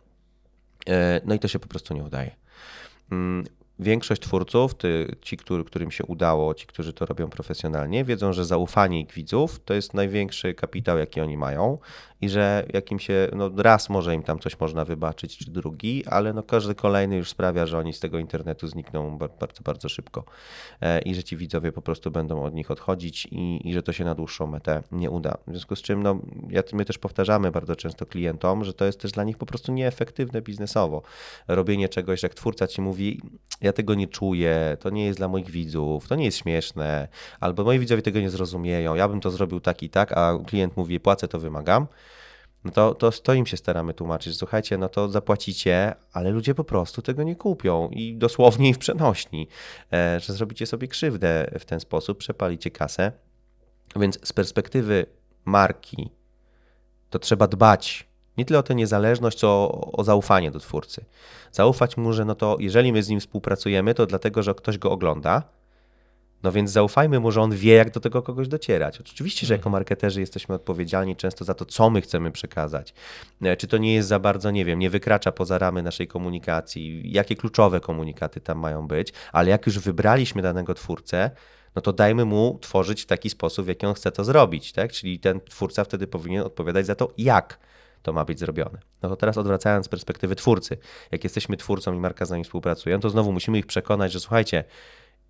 E, no i to się po prostu nie udaje. Mm, większość twórców, ty, ci, który, którym się udało, ci, którzy to robią profesjonalnie, wiedzą, że zaufanie ich widzów to jest największy kapitał, jaki oni mają i że jakim się, no raz może im tam coś można wybaczyć, czy drugi, ale no każdy kolejny już sprawia, że oni z tego internetu znikną bardzo, bardzo szybko e, i że ci widzowie po prostu będą od nich odchodzić i, i że to się na dłuższą metę nie uda. W związku z czym, no, ja, my też powtarzamy bardzo często klientom, że to jest też dla nich po prostu nieefektywne biznesowo. Robienie czegoś, jak twórca ci mówi, ja ja tego nie czuję, to nie jest dla moich widzów, to nie jest śmieszne, albo moi widzowie tego nie zrozumieją, ja bym to zrobił tak i tak, a klient mówi, płacę, to wymagam, no to, to, to im się staramy tłumaczyć, słuchajcie, no to zapłacicie, ale ludzie po prostu tego nie kupią i dosłownie i w przenośni, e, że zrobicie sobie krzywdę w ten sposób, przepalicie kasę. Więc z perspektywy marki to trzeba dbać nie tyle o tę niezależność, co o, o zaufanie do twórcy. Zaufać mu, że no to jeżeli my z nim współpracujemy, to dlatego, że ktoś go ogląda, no więc zaufajmy mu, że on wie, jak do tego kogoś docierać. Oczywiście, że jako mhm. marketerzy jesteśmy odpowiedzialni często za to, co my chcemy przekazać. E, czy to nie jest za bardzo, nie wiem, nie wykracza poza ramy naszej komunikacji, jakie kluczowe komunikaty tam mają być, ale jak już wybraliśmy danego twórcę, no to dajmy mu tworzyć w taki sposób, w jaki on chce to zrobić, tak? Czyli ten twórca wtedy powinien odpowiadać za to, jak to ma być zrobione. No to teraz odwracając perspektywy twórcy, jak jesteśmy twórcą i marka z nami współpracuje, to znowu musimy ich przekonać, że słuchajcie,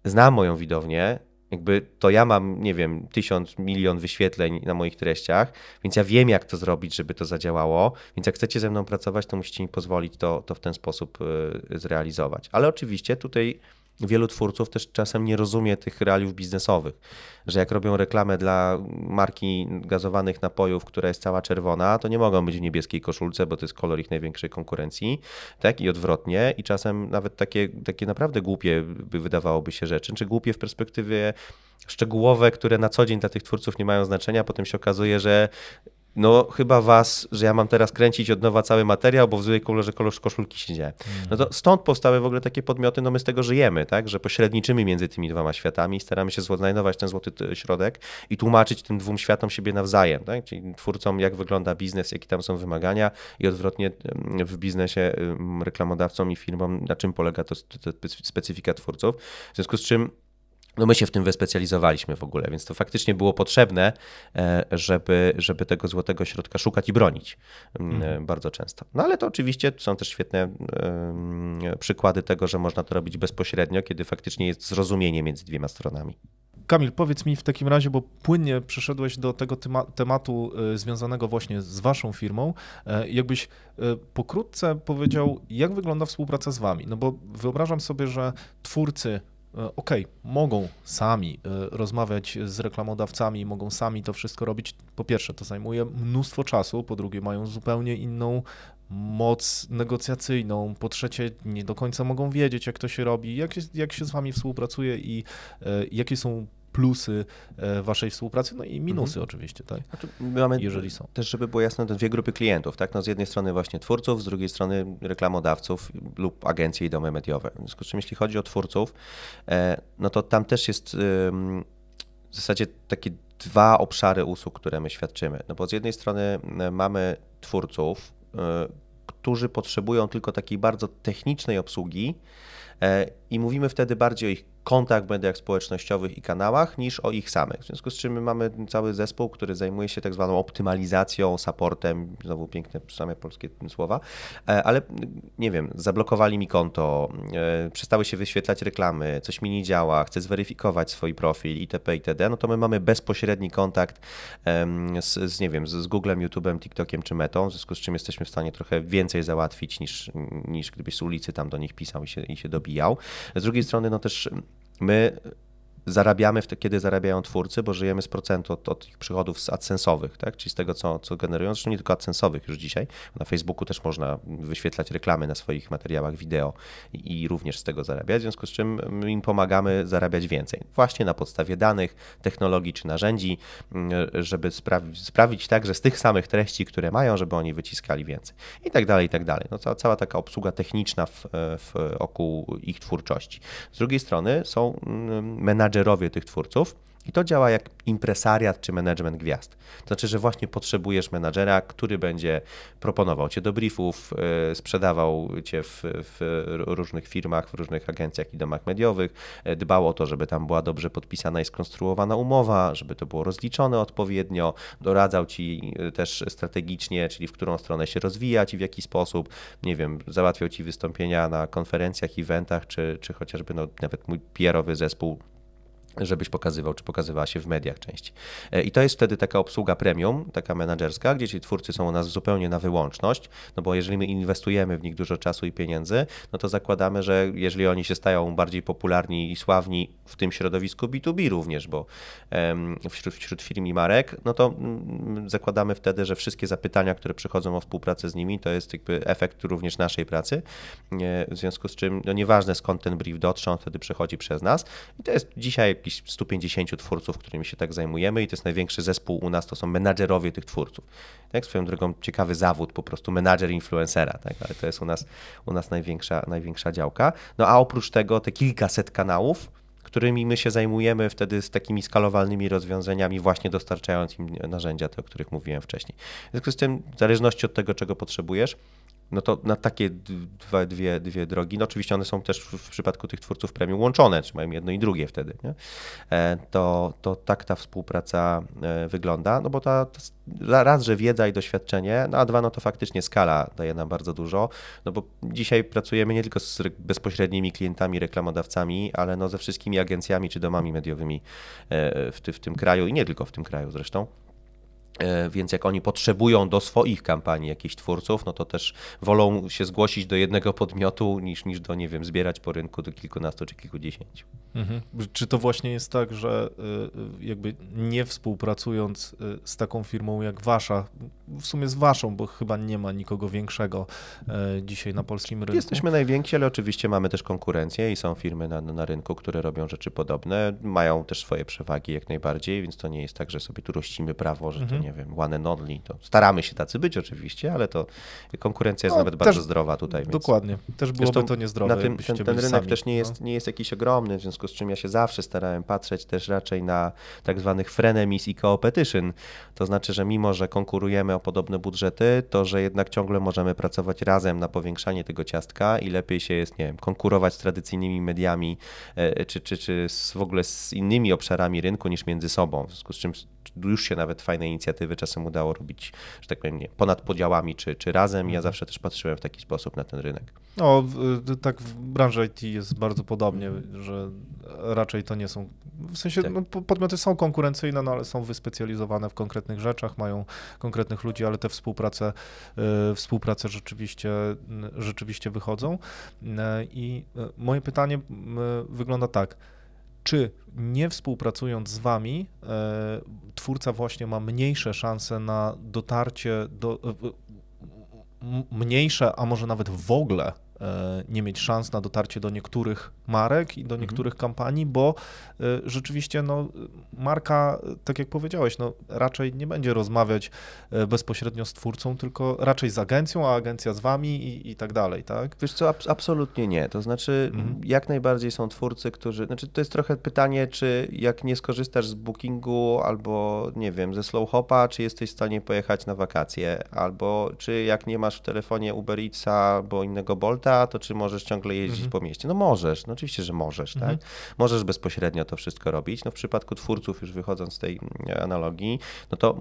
znam moją widownię, jakby to ja mam, nie wiem, tysiąc, milion wyświetleń na moich treściach, więc ja wiem, jak to zrobić, żeby to zadziałało. Więc jak chcecie ze mną pracować, to musicie mi pozwolić to, to w ten sposób y, zrealizować. Ale oczywiście tutaj wielu twórców też czasem nie rozumie tych realiów biznesowych, że jak robią reklamę dla marki gazowanych napojów, która jest cała czerwona, to nie mogą być w niebieskiej koszulce, bo to jest kolor ich największej konkurencji, tak i odwrotnie i czasem nawet takie, takie naprawdę głupie by wydawałoby się rzeczy, czy głupie w perspektywie szczegółowe, które na co dzień dla tych twórców nie mają znaczenia, potem się okazuje, że no chyba was, że ja mam teraz kręcić od nowa cały materiał, bo w złej kolorze kolor koszulki się dzieje. Mm. No to stąd powstały w ogóle takie podmioty, no my z tego żyjemy, tak, że pośredniczymy między tymi dwoma światami i staramy się znajdować ten złoty środek i tłumaczyć tym dwóm światom siebie nawzajem, tak, czyli twórcom jak wygląda biznes, jakie tam są wymagania i odwrotnie mm, w biznesie reklamodawcom i firmom, na czym polega to specyfika twórców, w związku z czym no my się w tym wyspecjalizowaliśmy w ogóle, więc to faktycznie było potrzebne, e, żeby, żeby tego złotego środka szukać i bronić mm, e, mhm. bardzo często. No ale to oczywiście są też świetne przykłady tego, że można to robić bezpośrednio, kiedy faktycznie jest zrozumienie między dwiema stronami. Kamil, powiedz mi w takim razie, bo płynnie przeszedłeś do tego tematu e, związanego właśnie z waszą firmą. Jakbyś pokrótce powiedział, jak wygląda współpraca z wami? No bo wyobrażam sobie, że twórcy E, OK, mogą sami e, rozmawiać z reklamodawcami, mogą sami to wszystko robić. Po pierwsze, to zajmuje mnóstwo czasu, po drugie, mają zupełnie inną moc negocjacyjną, po trzecie, nie do końca mogą wiedzieć, jak to się robi, jak się, jak się z wami współpracuje i e, jakie są plusy e, waszej współpracy, no i minusy mhm. oczywiście, tak? Znaczy, mamy, jeżeli są. Też, żeby było jasne, te dwie grupy klientów, tak? No z jednej strony właśnie twórców, z drugiej strony reklamodawców lub agencje i domy mediowe. W związku z czym, jeśli chodzi o twórców, e, no to tam też jest w zasadzie takie dwa obszary usług, które my świadczymy. No bo z jednej strony e, mamy twórców, którzy potrzebują tylko takiej bardzo technicznej obsługi i mówimy wtedy bardziej o ich kontach mediach społecznościowych i kanałach niż o ich samych. W związku z czym my mamy cały zespół, który zajmuje się tak zwaną optymalizacją, supportem, znowu piękne same polskie słowa, e, ale nie wiem, zablokowali mi konto, e, przestały się wyświetlać reklamy, coś mi nie działa, chcę zweryfikować swój profil itp. itd. No to my mamy bezpośredni kontakt z, z nie wiem, z Googlem, YouTube'em, TikTokiem czy Metą, w związku z czym jesteśmy w stanie trochę więcej załatwić niż, niż gdybyś z ulicy tam do nich pisał i się, i się dobijał. Z drugiej strony, no też my zarabiamy, kiedy zarabiają twórcy, bo żyjemy z procentu od, od ich przychodów z adsensowych, tak? czyli z tego, co, co generują, zresztą nie tylko adsensowych już dzisiaj. Na Facebooku też można wyświetlać reklamy na swoich materiałach wideo i, i również z tego zarabiać, w związku z czym im pomagamy zarabiać więcej. Właśnie na podstawie danych, technologii czy narzędzi, mm, żeby sprawić, sprawić tak, że z tych samych treści, które mają, żeby oni wyciskali więcej i tak dalej, i tak dalej. No, cała, cała taka obsługa techniczna w, w, wokół ich twórczości. Z drugiej strony są mm, menadżerowie, menadżerowie tych twórców. I to działa jak impresariat czy management gwiazd. znaczy, że właśnie potrzebujesz menadżera, który będzie proponował cię do briefów, y, sprzedawał cię w, w, różnych firmach, w różnych agencjach i domach mediowych, y, dbał o to, żeby tam była dobrze podpisana i skonstruowana umowa, żeby to było rozliczone odpowiednio, doradzał ci y, też strategicznie, czyli w którą stronę się rozwijać i w jaki sposób, nie wiem, załatwiał ci wystąpienia na konferencjach, eventach, czy, czy chociażby no, nawet mój PR-owy zespół żebyś pokazywał, czy pokazywała się w mediach części e, I to jest wtedy taka obsługa premium, taka menedżerska, gdzie ci twórcy są u nas zupełnie na wyłączność, no bo jeżeli my inwestujemy w nich dużo czasu i pieniędzy, no to zakładamy, że jeżeli oni się stają bardziej popularni i sławni w tym środowisku B2B również, bo wśród, wśród firm i marek, no to mm, zakładamy wtedy, że wszystkie zapytania, które przychodzą o współpracę z nimi, to jest jakby efekt również naszej pracy, e, w związku z czym no nieważne skąd ten brief dotrze, on wtedy przechodzi przez nas i to jest dzisiaj jakichś 150 twórców, którymi się tak zajmujemy i to jest największy zespół u nas, to są menadżerowie tych twórców. Tak, swoją drogą ciekawy zawód, po prostu menadżer influencera, tak, ale to jest u nas, u nas największa, największa działka. No a oprócz tego te kilkaset kanałów, którymi my się zajmujemy wtedy z takimi skalowalnymi rozwiązaniami, właśnie dostarczając im narzędzia, te, o których mówiłem wcześniej. W związku z tym, w zależności od tego, czego potrzebujesz, no to na takie dwie, dwie, dwie drogi, no oczywiście one są też w przypadku tych twórców premium łączone, czy mają jedno i drugie wtedy, nie? E, to, to tak ta współpraca e, wygląda, no bo ta, ta raz, że wiedza i doświadczenie, no a dwa, no to faktycznie skala daje nam bardzo dużo, no bo dzisiaj pracujemy nie tylko z bezpośrednimi klientami, reklamodawcami, ale no ze wszystkimi agencjami czy domami mediowymi e, w, ty, w tym kraju i nie tylko w tym kraju zresztą. E, więc jak oni potrzebują do swoich kampanii jakichś twórców, no to też wolą się zgłosić do jednego podmiotu niż, niż do, nie wiem, zbierać po rynku do kilkunastu czy kilkudziesięciu. Mhm. Czy to właśnie jest tak, że y, y, jakby nie współpracując y, z taką firmą jak wasza, w sumie z waszą, bo chyba nie ma nikogo większego dzisiaj na polskim rynku? Jesteśmy najwięksi, ale oczywiście mamy też konkurencję i są firmy na, na rynku, które robią rzeczy podobne, mają też swoje przewagi jak najbardziej, więc to nie jest tak, że sobie tu rościmy prawo, że to mhm. nie wiem, one and only. To staramy się tacy być oczywiście, ale to konkurencja jest no, nawet bardzo zdrowa tutaj. Więc... Dokładnie, też byłoby to niezdrowe. Na tym, ten, ten rynek sami, też nie jest, no? nie jest jakiś ogromny, w związku związku z czym ja się zawsze starałem patrzeć też raczej na tak zwanych frenemies i co-petition. To znaczy, że mimo, że konkurujemy o podobne budżety, to że jednak ciągle możemy pracować razem na powiększanie tego ciastka i lepiej się jest, nie wiem, konkurować z tradycyjnymi mediami e, czy, czy, czy z, w ogóle z innymi obszarami rynku niż między sobą. W związku z czym już się nawet fajne inicjatywy czasem udało robić, że tak powiem, nie, ponad podziałami czy, czy razem. Ja mhm. zawsze też patrzyłem w taki sposób na ten rynek. No, tak w branży IT jest bardzo podobnie, mhm. że raczej to nie są. W sensie tak. no, podmioty są konkurencyjne, no, ale są wyspecjalizowane w konkretnych rzeczach, mają konkretnych ludzi, ale te współprace, y, współprace rzeczywiście, rzeczywiście wychodzą. Y, I y, moje pytanie y, wygląda tak czy nie współpracując z Wami, e, twórca właśnie ma mniejsze szanse na dotarcie do. Mniejsze, a może nawet w ogóle E, nie mieć szans na dotarcie do niektórych marek i do mhm. niektórych mhm. kampanii, bo e, rzeczywiście no, marka, tak jak powiedziałeś, no, raczej nie będzie rozmawiać e, bezpośrednio z twórcą, tylko raczej z agencją, a agencja z wami i, i tak dalej, tak? Wiesz co, ab absolutnie nie. To znaczy, mhm. jak najbardziej są twórcy, którzy. Znaczy, to jest trochę pytanie, czy jak nie skorzystasz z bookingu albo nie wiem, ze slow hopa, czy jesteś w stanie pojechać na wakacje, albo czy jak nie masz w telefonie Uber Eatsa albo innego Bolta, to czy możesz ciągle jeździć mhm. po mieście? No możesz, no oczywiście, że możesz, tak? mhm. tak? Możesz bezpośrednio to wszystko robić. No w przypadku twórców, już wychodząc z tej mm, analogii, no to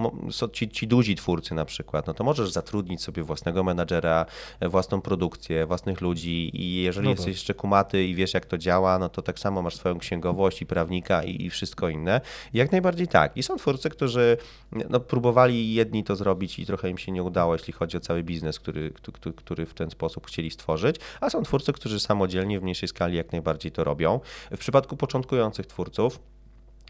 ci, ci duzi twórcy na przykład, no to możesz zatrudnić sobie własnego menadżera, e, własną produkcję, własnych ludzi i jeżeli no jesteś tak. jeszcze kumaty i wiesz jak to działa, no to tak samo masz swoją księgowość i prawnika i, i wszystko inne. Jak najbardziej tak. I są twórcy, którzy no, próbowali jedni to zrobić i trochę im się nie udało, jeśli chodzi o cały biznes, który, który, który w ten sposób chcieli stworzyć, a są twórcy, którzy samodzielnie w mniejszej skali jak najbardziej to robią. W przypadku początkujących twórców,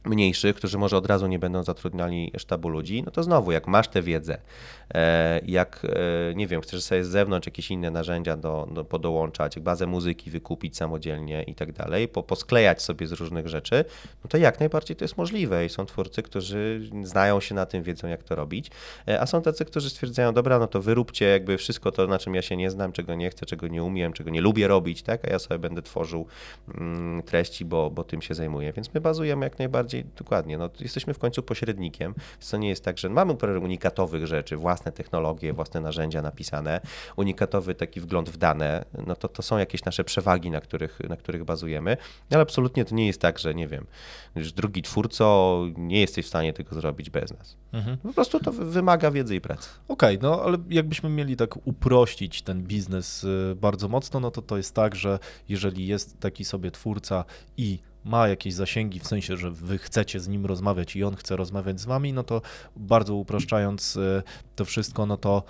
mniejszych, którzy może od razu nie będą zatrudniali sztabu ludzi, no to znowu, jak masz tę wiedzę, e, jak, e, nie wiem, chcesz sobie z zewnątrz jakieś inne narzędzia do, do podołączać, bazę muzyki wykupić samodzielnie i tak dalej, po, posklejać sobie z różnych rzeczy, no to jak najbardziej to jest możliwe i są twórcy, którzy znają się na tym, wiedzą jak to robić, e, a są tacy, którzy stwierdzają, dobra, no to wyróbcie jakby wszystko to, na czym ja się nie znam, czego nie chcę, czego nie umiem, czego nie lubię robić, tak, a ja sobie będę tworzył mm, treści, bo, bo tym się zajmuję, więc my bazujemy jak najbardziej bardziej dokładnie. No, jesteśmy w końcu pośrednikiem, co nie jest tak, że mamy unikatowych rzeczy, własne technologie, własne narzędzia napisane, unikatowy taki wgląd w dane, no to, to są jakieś nasze przewagi, na których, na których bazujemy, ale absolutnie to nie jest tak, że nie wiem, już drugi twórco, nie jesteś w stanie tego zrobić bez nas. Mhm. Po prostu to wymaga wiedzy i pracy. Okej, okay, no ale jakbyśmy mieli tak uprościć ten biznes y, bardzo mocno, no to to jest tak, że jeżeli jest taki sobie twórca i ma jakieś zasięgi, w sensie, że wy chcecie z nim rozmawiać i on chce rozmawiać z wami, no to bardzo upraszczając y, to wszystko, no to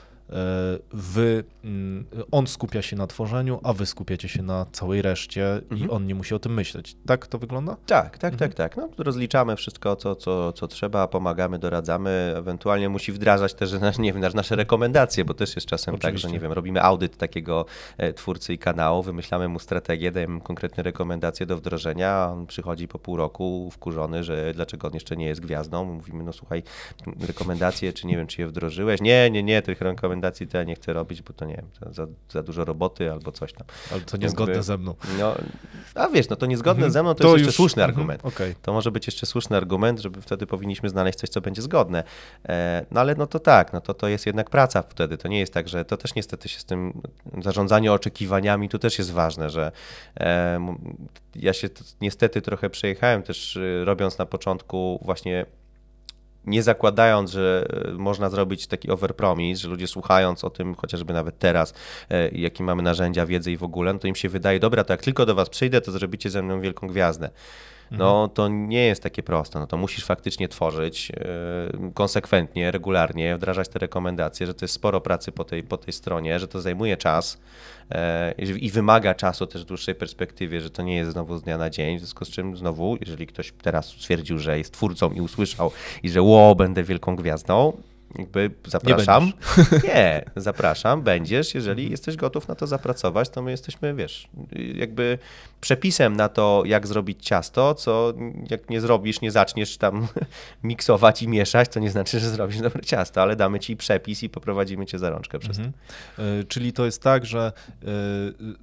wy, mm, on skupia się na tworzeniu, a wy skupiacie się na całej reszcie mhm. i on nie musi o tym myśleć. Tak to wygląda? Tak, tak, mhm. tak, tak. No, rozliczamy wszystko, co, co, co trzeba, pomagamy, doradzamy, ewentualnie musi wdrażać też nie wiem, nasze rekomendacje, bo też jest czasem Oczywiście. tak, że nie wiem, robimy audyt takiego e, twórcy i kanału, wymyślamy mu strategię, dajemy konkretne rekomendacje do wdrożenia, a on przychodzi po pół roku wkurzony, że dlaczego on jeszcze nie jest gwiazdą. Mówimy, no słuchaj, rekomendacje, czy nie wiem, czy je wdrożyłeś. Nie, nie, nie, tych rekomendacji rekomendacji to ja nie chcę robić, bo to nie wiem, za, za dużo roboty albo coś tam. Ale to niezgodne jakby, ze mną. No, a wiesz, no to niezgodne mhm. ze mną to, to jest już... jeszcze słuszny mhm. argument. Okay. To może być jeszcze słuszny argument, żeby wtedy powinniśmy znaleźć coś, co będzie zgodne. E, no ale no to tak, no to, to jest jednak praca wtedy. To nie jest tak, że to też niestety się z tym zarządzanie oczekiwaniami tu też jest ważne, że e, ja się niestety trochę przejechałem też y, robiąc na początku właśnie nie zakładając, że e, można zrobić taki overpromis, że ludzie słuchając o tym, chociażby nawet teraz, e, jakie mamy narzędzia, wiedzę i w ogóle, no to im się wydaje, dobra, to jak tylko do was przyjdę, to zrobicie ze mną wielką gwiazdę no to nie jest takie proste. No to musisz faktycznie tworzyć yy, konsekwentnie, regularnie, wdrażać te rekomendacje, że to jest sporo pracy po tej, po tej stronie, że to zajmuje czas yy, i wymaga czasu też w dłuższej perspektywie, że to nie jest znowu z dnia na dzień, w związku z czym znowu, jeżeli ktoś teraz stwierdził, że jest twórcą i usłyszał i że ło, będę wielką gwiazdą, jakby zapraszam. Nie, nie, zapraszam, będziesz, jeżeli jesteś gotów na to zapracować, to my jesteśmy, wiesz, jakby przepisem na to, jak zrobić ciasto, co jak nie zrobisz, nie zaczniesz tam [laughs] miksować i mieszać, to nie znaczy, że zrobisz dobre ciasto, ale damy ci przepis i poprowadzimy cię za rączkę przez mhm. to. E, czyli to jest tak, że e,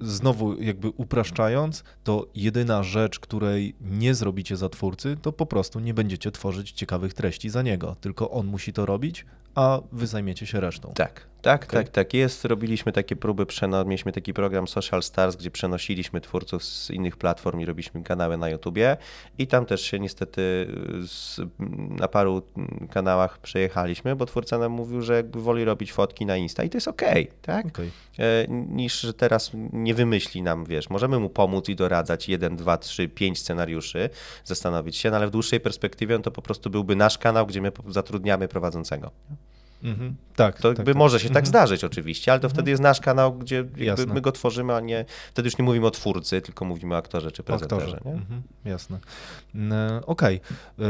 znowu jakby upraszczając, to jedyna rzecz, której nie zrobicie za twórcy, to po prostu nie będziecie tworzyć ciekawych treści za niego, tylko on musi to robić, a wy zajmiecie się resztą. Tak. Tak, okay. tak, tak jest. Robiliśmy takie próby, mieliśmy taki program Social Stars, gdzie przenosiliśmy twórców z innych platform i robiliśmy kanały na YouTubie i tam też się niestety y, z, na paru mm, kanałach przejechaliśmy, bo twórca nam mówił, że jakby woli robić fotki na Insta i to jest okej, okay, tak? Okay. E, niż, że teraz nie wymyśli nam, wiesz, możemy mu pomóc i doradzać jeden, dwa, trzy, pięć scenariuszy, zastanowić się, no ale w dłuższej perspektywie on to po prostu byłby nasz kanał, gdzie my zatrudniamy prowadzącego. Mhm. Tak, to tak, tak. może się tak mhm. zdarzyć oczywiście, ale to wtedy mhm. jest nasz kanał, gdzie my go tworzymy, a nie wtedy już nie mówimy o twórcy, tylko mówimy o aktorze czy prezenterze. Aktorze. Mhm. Jasne. Okej. Okay.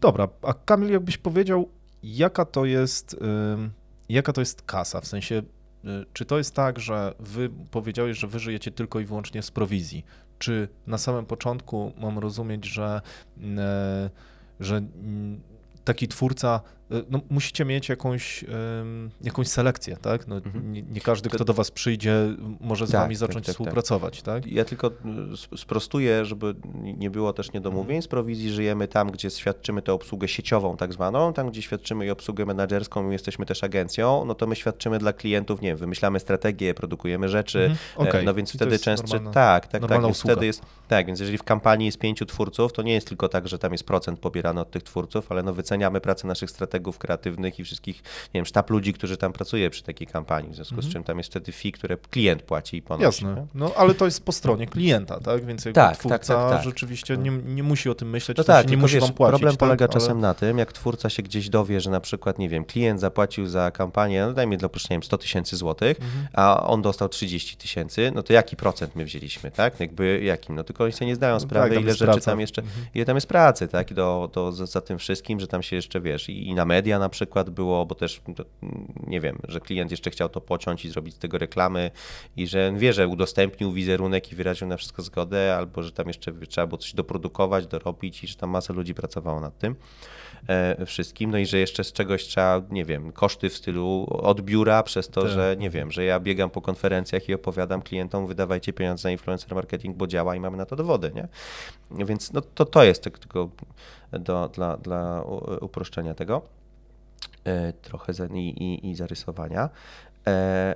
Dobra, a Kamil jakbyś powiedział, jaka to jest jaka to jest kasa? W sensie, y, czy to jest tak, że wy powiedziałeś, że wy żyjecie tylko i wyłącznie z prowizji? Czy na samym początku mam rozumieć, że, y, że mm, taki twórca E, no, musicie mieć jakąś, jakąś selekcję, tak? No, mhm. nie, nie, każdy, kto do was przyjdzie, może z tak, wami tak, zacząć tak, tak, współpracować, tak. Ja tylko sprostuję, żeby nie było też niedomówień. Mhm. Z prowizji żyjemy tam, gdzie świadczymy tę obsługę sieciową tak zwaną, tam, gdzie świadczymy i obsługę menedżerską i jesteśmy też agencją, no to my świadczymy dla klientów, nie wiem, wymyślamy strategię, produkujemy rzeczy, mhm. E, okay. no więc wtedy często, normalna, tak, tak, tak, więc wtedy jest, tak, więc jeżeli w kampanii jest pięciu twórców, to nie jest tylko tak, że tam jest procent pobierany od tych twórców, ale no wyceniamy pracę naszych strategii, strategów kreatywnych i wszystkich, nie wiem, sztab ludzi, którzy tam pracuje przy takiej kampanii, w związku mm z mhm. czym tam jest wtedy fee, które klient płaci i ponosi. Jasne, no ale to jest po stronie klienta, tak? Więc jakby tak, tak twórca tak, tak, rzeczywiście tak. nie, nie, musi o tym myśleć, no znaczy tak, nie musi wam płacić. Problem tak? polega ale... czasem na tym, jak twórca się gdzieś dowie, że na przykład, nie wiem, klient zapłacił za kampanię, no dajmy dla nie wiem, 100 tysięcy złotych, mhm. a on dostał 30 tysięcy, no to jaki procent my wzięliśmy, tak? Jakby jakim? No tylko oni sobie nie zdają no sprawy, ile rzeczy praca. tam jeszcze, i mhm. ile tam jest pracy, tak? Do, do, za, za tym wszystkim, że tam się jeszcze, wiesz, i, i na media na przykład było, bo też mm, mm, nie wiem, że klient jeszcze chciał to pociąć i zrobić z tego reklamy i że wie, że udostępnił wizerunek i wyraził na wszystko zgodę, albo że tam jeszcze trzeba było coś doprodukować, dorobić i że tam masę ludzi pracowało nad tym e, wszystkim. No i że jeszcze z czegoś trzeba, nie wiem, koszty w stylu od biura, przez to, tak. że nie wiem, że ja biegam po konferencjach i opowiadam klientom, wydawajcie pieniądze na influencer marketing, bo działa i mamy na to dowody, nie? Więc no, to, to jest tylko do, dla, dla uproszczenia tego. E, trochę z, i, i, i zarysowania. E,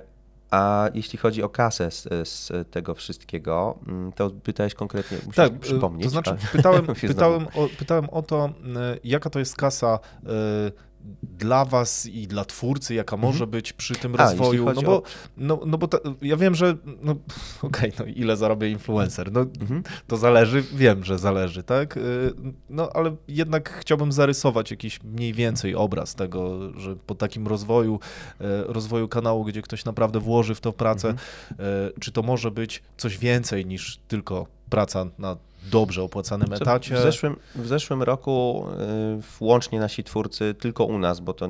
a jeśli chodzi o kasę z, z tego wszystkiego, mm, to pytałeś konkretnie, musisz tak, e, przypomnieć. To znaczy, tak? pytałem, [laughs] pytałem, o, pytałem o to, jaka to jest kasa dla was i dla twórcy, jaka mhm. może być przy tym A, rozwoju? No bo, o... no, no bo ta, ja wiem, że no, [laughs] okej, okay, no ile zarabia influencer? No mhm. to zależy, wiem, że zależy, tak? Y, no ale jednak chciałbym zarysować jakiś mniej więcej obraz tego, że po takim rozwoju, y, rozwoju kanału, gdzie ktoś naprawdę włoży w to pracę, mhm. y, czy to może być coś więcej niż tylko praca nad dobrze opłacanym etacie. W zeszłym, w zeszłym roku y, łącznie nasi twórcy tylko u nas, bo to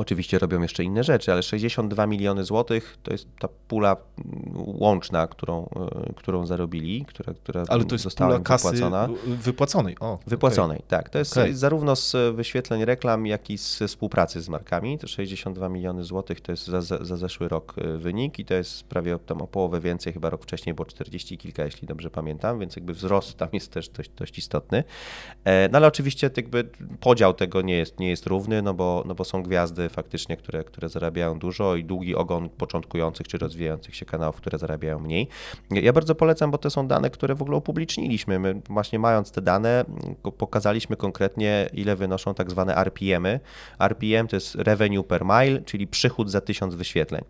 Oczywiście robią jeszcze inne rzeczy, ale 62 miliony złotych to jest ta pula mm, łączna, którą, e, którą zarobili, która, która ale to jest została pula kasy wypłacona. Wypłaconej. O, wypłaconej, okay. tak. To jest okay. zarówno z e, wyświetleń reklam, jak i ze współpracy z markami. To 62 miliony złotych to jest za, za zeszły rok e, wynik i to jest prawie tam o połowę więcej, chyba rok wcześniej było 40 kilka, jeśli dobrze pamiętam, więc jakby wzrost tam jest też dość, dość istotny. No ale oczywiście jakby podział tego nie jest, nie jest równy, no bo, no bo są gwiazdy faktycznie, które, które zarabiają dużo i długi ogon początkujących czy rozwijających się kanałów, które zarabiają mniej. Ja bardzo polecam, bo to są dane, które w ogóle upubliczniliśmy. My właśnie mając te dane, pokazaliśmy konkretnie, ile wynoszą tak zwane RPM-y. RPM to jest revenue per mile, czyli przychód za tysiąc wyświetleń.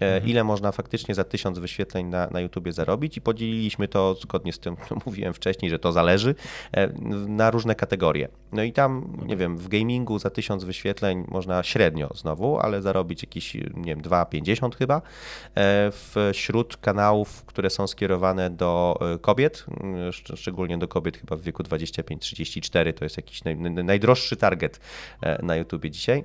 E, mhm. ile można faktycznie za tysiąc wyświetleń na, na YouTubie zarobić i podzieliliśmy to zgodnie z tym, co [laughs] mówiłem wcześniej, że to zależy, e, na różne kategorie. No i tam, nie mhm. wiem, w gamingu za tysiąc wyświetleń można średnio znowu, ale zarobić jakieś, nie wiem, 2,50 chyba. E, wśród kanałów, które są skierowane do kobiet, mm, szczególnie do kobiet chyba w wieku 25-34, to jest jakiś naj, najdroższy target na YouTubie dzisiaj.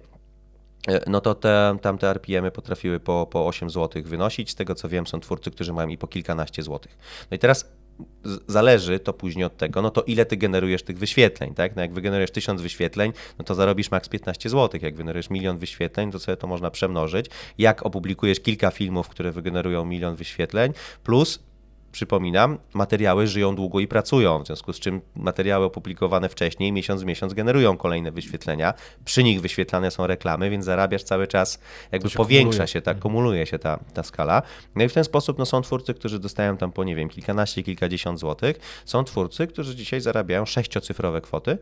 E, no to te, tamte RPMy potrafiły po, po 8 zł wynosić. Z tego co wiem, są twórcy, którzy mają i po kilkanaście złotych. No i teraz zależy to później od tego, no to ile ty generujesz tych wyświetleń, tak? No jak wygenerujesz tysiąc wyświetleń, no to zarobisz maks 15 zł. Jak wygenerujesz milion wyświetleń, to sobie to można przemnożyć. Jak opublikujesz kilka filmów, które wygenerują milion wyświetleń, plus Przypominam, materiały żyją długo i pracują, w związku z czym materiały opublikowane wcześniej, miesiąc w miesiąc, generują kolejne wyświetlenia. Przy nich wyświetlane są reklamy, więc zarabiasz cały czas, jakby się powiększa kumuluje. się, tak, mhm. kumuluje się ta, ta skala. No i w ten sposób no, są twórcy, którzy dostają tam po, nie wiem, kilkanaście, kilkadziesiąt złotych. Są twórcy, którzy dzisiaj zarabiają sześciocyfrowe kwoty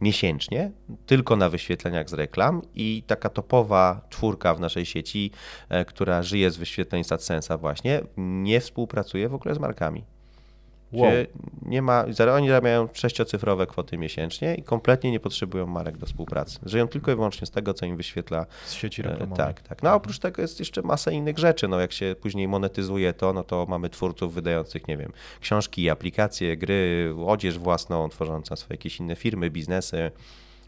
miesięcznie, tylko na wyświetleniach z reklam i taka topowa czwórka w naszej sieci, e, która żyje z wyświetleń SatSensa właśnie, nie współpracuje w ogóle z markami. Wow. Gdzie nie ma, oni zarabiają sześciocyfrowe kwoty miesięcznie i kompletnie nie potrzebują marek do współpracy. Żyją tylko i wyłącznie z tego, co im wyświetla. Z sieci e, reklamowej. Tak, tak. No a oprócz tego jest jeszcze masa innych rzeczy. No, jak się później monetyzuje to, no to mamy twórców wydających, nie wiem, książki, aplikacje, gry, odzież własną, tworząca swoje jakieś inne firmy, biznesy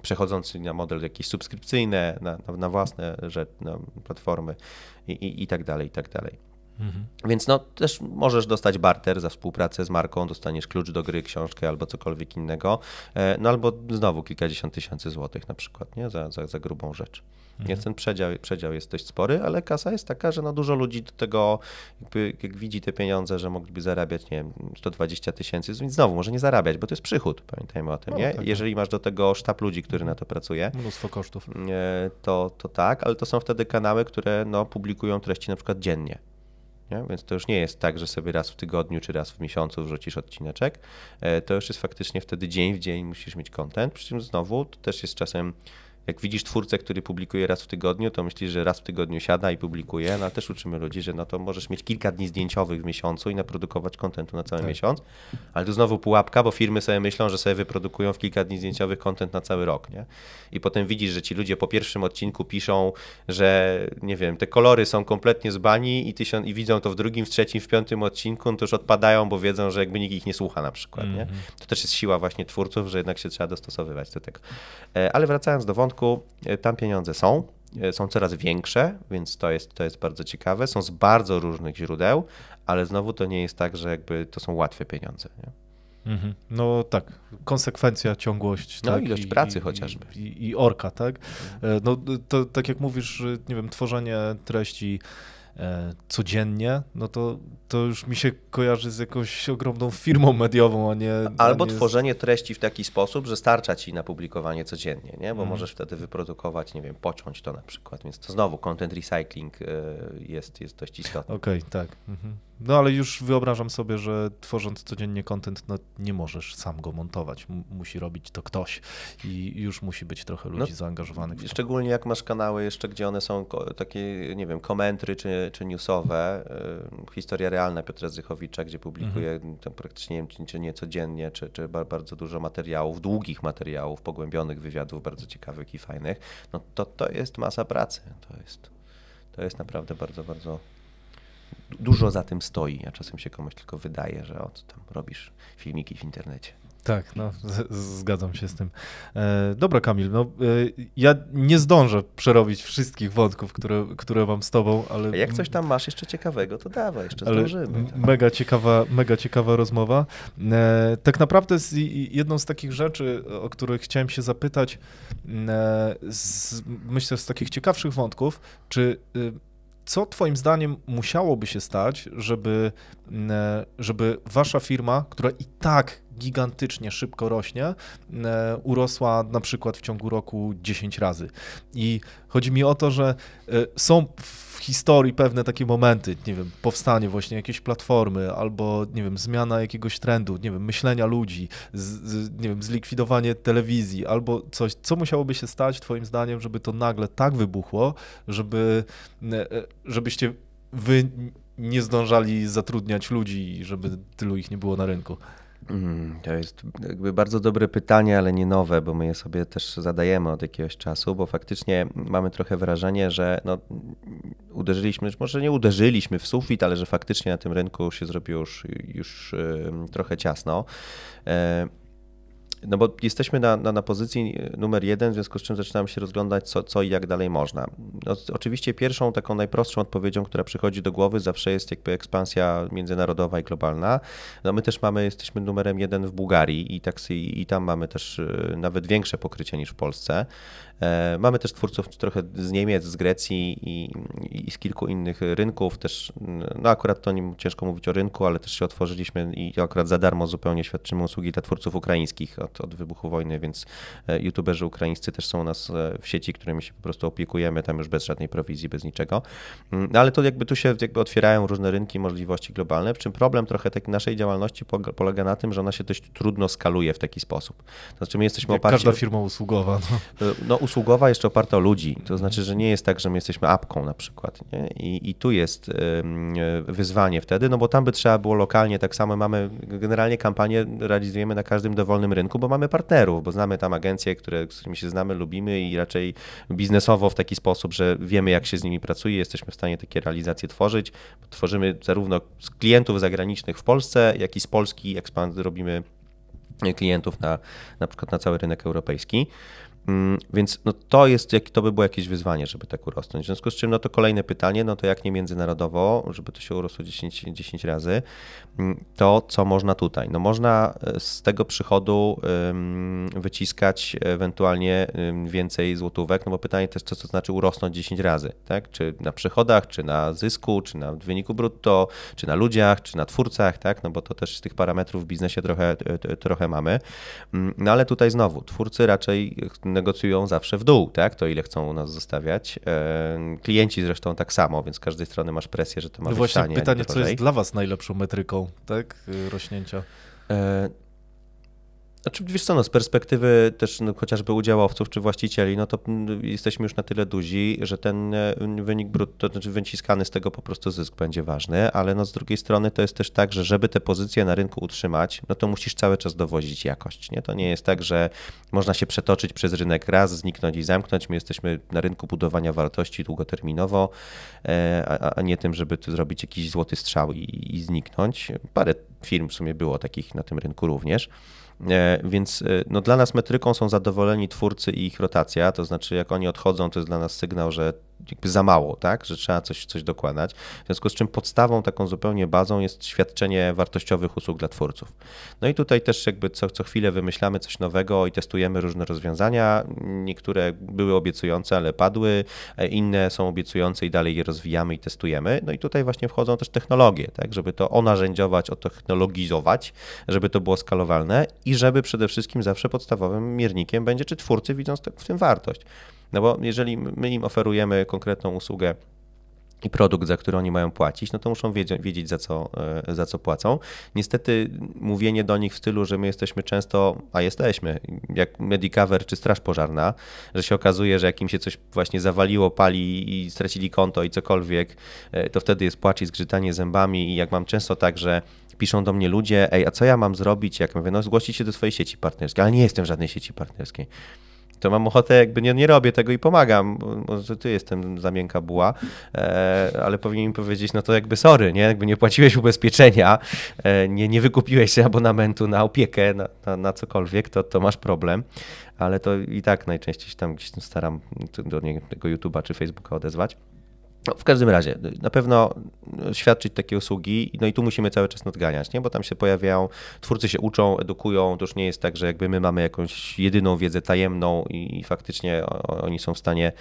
przechodzący na model jakieś subskrypcyjne, na, na, na własne rzecz, na platformy i, i, i, tak dalej, i tak dalej. Mhm. Więc no, też możesz dostać barter za współpracę z marką, dostaniesz klucz do gry, książkę albo cokolwiek innego, e, no albo znowu kilkadziesiąt tysięcy złotych na przykład, nie? Za, za, za grubą rzecz. Mhm. Więc ten przedział, przedział jest dość spory, ale kasa jest taka, że no dużo ludzi do tego, jakby, jak widzi te pieniądze, że mogliby zarabiać, nie wiem, 120 tysięcy, więc znowu, może nie zarabiać, bo to jest przychód, pamiętajmy o tym, no, nie? Tak. Jeżeli tak. masz do tego sztab ludzi, który na to mhm. pracuje. Mnóstwo kosztów. E, to, to tak, ale to są wtedy kanały, które no, publikują treści na przykład dziennie. Nie? Więc to już nie jest tak, że sobie raz w tygodniu czy raz w miesiącu wrzucisz odcineczek. E, to już jest faktycznie wtedy dzień w dzień musisz mieć content. Przy czym znowu to też jest czasem jak widzisz twórcę, który publikuje raz w tygodniu, to myślisz, że raz w tygodniu siada i publikuje. No a też uczymy ludzi, że no to możesz mieć kilka dni zdjęciowych w miesiącu i naprodukować kontentu na cały tak. miesiąc. Ale tu znowu pułapka, bo firmy sobie myślą, że sobie wyprodukują w kilka dni zdjęciowych kontent na cały rok, nie? I potem widzisz, że ci ludzie po pierwszym odcinku piszą, że nie wiem, te kolory są kompletnie zbani i, tysiąc, i widzą to w drugim, w trzecim, w piątym odcinku, no to już odpadają, bo wiedzą, że jakby nikt ich nie słucha na przykład, mm -hmm. nie? Mhm. To też jest siła właśnie twórców, że jednak się trzeba dostosowywać do tego. E, ale wracając do wątku, E, tam pieniądze są, e, są coraz większe, więc to jest, to jest bardzo ciekawe. Są z bardzo różnych źródeł, ale znowu to nie jest tak, że jakby to są łatwe pieniądze. Nie? Mhm. No tak, konsekwencja, ciągłość. No tak? ilość I, pracy i, chociażby. I, I, orka, tak? E, no to tak jak mówisz, nie wiem, tworzenie treści E, codziennie, no to, to już mi się kojarzy z jakąś ogromną firmą mediową, a nie... Albo a nie... tworzenie treści w taki sposób, że starcza ci na publikowanie codziennie, nie? bo mhm. możesz wtedy wyprodukować, nie wiem, pociąć to na przykład, więc to znowu content recycling e, jest, jest dość istotny. Okej, okay, tak. Mhm. No ale już wyobrażam sobie, że tworząc codziennie kontent, no nie możesz sam go montować. M musi robić to ktoś i już musi być trochę no, ludzi no, zaangażowanych. szczególnie jak masz kanały jeszcze, gdzie one są takie, nie wiem, komentry czy, czy newsowe. Y, historia realna Piotra Zychowicza, gdzie publikuje mhm. tam praktycznie nie, wiem, czy nie codziennie, czy, czy bardzo dużo materiałów, długich materiałów, pogłębionych wywiadów, bardzo ciekawych i fajnych. No to, to jest masa pracy. To jest, to jest naprawdę bardzo, bardzo dużo za tym stoi, a czasem się komuś tylko wydaje, że o, tam robisz filmiki w internecie. Tak, no, zgadzam się z tym. E, dobra, Kamil, no, e, ja nie zdążę przerobić wszystkich wątków, które, które mam z tobą, ale. A jak coś tam masz jeszcze ciekawego, to dawaj, jeszcze ale zdążymy. Tak. Mega, ciekawa, mega ciekawa rozmowa. E, tak naprawdę z, jedną z takich rzeczy, o której chciałem się zapytać, e, z, myślę, z takich ciekawszych wątków, czy y, co Twoim zdaniem musiałoby się stać, żeby, mm, e, żeby Wasza firma, która i tak gigantycznie szybko rośnie, e, urosła na przykład w ciągu roku 10 razy. I chodzi mi o to, że e, są w historii pewne takie momenty, nie wiem, powstanie właśnie jakiejś platformy, albo nie wiem, zmiana jakiegoś trendu, nie wiem, myślenia ludzi, z, z, nie wiem, zlikwidowanie telewizji, albo coś, co musiałoby się stać twoim zdaniem, żeby to nagle tak wybuchło, żeby, e, żebyście wy nie zdążali zatrudniać ludzi, żeby tylu ich nie było na rynku. Mhm, to jest jakby bardzo dobre pytanie, ale nie nowe, bo my je sobie też zadajemy od jakiegoś czasu, bo faktycznie mamy trochę wrażenie, że no, uderzyliśmy, może nie uderzyliśmy w sufit, ale że faktycznie na tym rynku się zrobiło już, już y, trochę ciasno. E, no bo jesteśmy na, na, na, pozycji e, numer jeden, w związku z czym zaczynamy się rozglądać, co, co i jak dalej można. No, oczywiście pierwszą taką najprostszą odpowiedzią, która przychodzi do głowy, zawsze jest jakby ekspansja międzynarodowa i globalna. No my też mamy, jesteśmy numerem jeden w Bułgarii i, tak, i, i tam mamy też e, nawet większe pokrycie niż w Polsce. E, mamy też twórców trochę z Niemiec, z Grecji i, i, z kilku innych rynków. Też, no akurat to nie ciężko mówić o rynku, ale też się otworzyliśmy i akurat za darmo zupełnie świadczymy usługi dla twórców ukraińskich od, od wybuchu wojny, więc e, youtuberzy ukraińscy też są u nas e, w sieci, którymi się po prostu opiekujemy, tam już bez żadnej prowizji, bez niczego. Mm, no ale to jakby tu się jakby otwierają różne rynki, możliwości globalne, w czym problem trochę tej tak naszej działalności polega na tym, że ona się dość trudno skaluje w taki sposób. To znaczy my jesteśmy Jak oparci... każda firma usługowa. No. E, no. usługowa jeszcze oparta o ludzi, to znaczy, że nie jest tak, że my jesteśmy apką na przykład nie? I, i tu jest wyzwanie wtedy, no bo tam by trzeba było lokalnie, tak samo mamy, generalnie kampanię realizujemy na każdym dowolnym rynku, bo mamy partnerów, bo znamy tam agencje, które, z którymi się znamy, lubimy i raczej biznesowo w taki sposób, że wiemy, jak się z nimi pracuje, jesteśmy w stanie takie realizacje tworzyć. Tworzymy zarówno z klientów zagranicznych w Polsce, jak i z Polski ekspand robimy klientów na, na przykład na cały rynek europejski. Mm, więc no to jest, to by było jakieś wyzwanie, żeby tak urosnąć. W związku z czym, no to kolejne pytanie, no to jak nie międzynarodowo, żeby to się urosło 10, 10 razy, mm, to co można tutaj? No można e, z tego przychodu wyciskać ewentualnie więcej złotówek, no bo pytanie też, co to znaczy urosnąć 10 razy, tak? Czy na przychodach, czy na zysku, czy na wyniku brutto, czy na ludziach, czy na twórcach, tak? No bo to też z tych parametrów w biznesie trochę, trochę mamy. Mm, no ale tutaj znowu, twórcy raczej negocjują zawsze w dół, tak? To ile chcą u nas zostawiać. E, klienci zresztą tak samo, więc z każdej strony masz presję, że to ma no być Właśnie tanie, pytanie, co jest dla was najlepszą metryką, tak? E, rośnięcia. E, znaczy, wiesz co, no, z perspektywy też no, chociażby udziałowców czy właścicieli, no to mm, jesteśmy już na tyle duzi, że ten e, wynik brutto, to znaczy wyciskany z tego po prostu zysk będzie ważny, ale no z drugiej strony to jest też tak, że żeby te pozycje na rynku utrzymać, no to musisz cały czas dowozić jakość, nie? To nie jest tak, że można się przetoczyć przez rynek raz, zniknąć i zamknąć. My jesteśmy na rynku budowania wartości długoterminowo, e, a, a nie tym, żeby tu zrobić jakiś złoty strzał i, i zniknąć. Parę firm w sumie było takich na tym rynku również. E, więc e, no, dla nas metryką są zadowoleni twórcy i ich rotacja, to znaczy jak oni odchodzą, to jest dla nas sygnał, że jakby za mało, tak? że trzeba coś, coś dokładać. W związku z czym podstawą, taką zupełnie bazą jest świadczenie wartościowych usług dla twórców. No i tutaj też jakby co, co chwilę wymyślamy coś nowego i testujemy różne rozwiązania. Niektóre były obiecujące, ale padły, e, inne są obiecujące i dalej je rozwijamy i testujemy. No i tutaj właśnie wchodzą też technologie, tak? żeby to onarzędziować, otechnologizować, żeby to było skalowalne i żeby przede wszystkim zawsze podstawowym miernikiem będzie, czy twórcy widzą w tym wartość. No bo jeżeli my im oferujemy konkretną usługę i produkt, za który oni mają płacić, no to muszą wiedzieć, wiedzieć za, co, e, za co płacą. Niestety mówienie do nich w stylu, że my jesteśmy często, a jesteśmy, jak Medicover czy Straż Pożarna, że się okazuje, że jak im się coś właśnie zawaliło, pali i stracili konto i cokolwiek, e, to wtedy jest płacz i zgrzytanie zębami i jak mam często tak, że piszą do mnie ludzie, ej, a co ja mam zrobić? Jak mówię, no zgłosić się do swojej sieci partnerskiej, ale nie jestem w żadnej sieci partnerskiej to mam ochotę, jakby nie, nie robię tego i pomagam. Może ty jestem za miękka buła, e, ale powinien mi powiedzieć, no to jakby sorry, nie? Jakby nie płaciłeś ubezpieczenia, e, nie, nie wykupiłeś abonamentu na opiekę, na, na, na cokolwiek, to, to masz problem. Ale to i tak najczęściej się tam gdzieś staram do niego, tego YouTube'a czy Facebooka odezwać. No, w każdym razie, na pewno no, świadczyć takie usługi, no i tu musimy cały czas nadganiać, nie? bo tam się pojawiają, twórcy się uczą, edukują, to już nie jest tak, że jakby my mamy jakąś jedyną wiedzę tajemną i, faktycznie oni są w stanie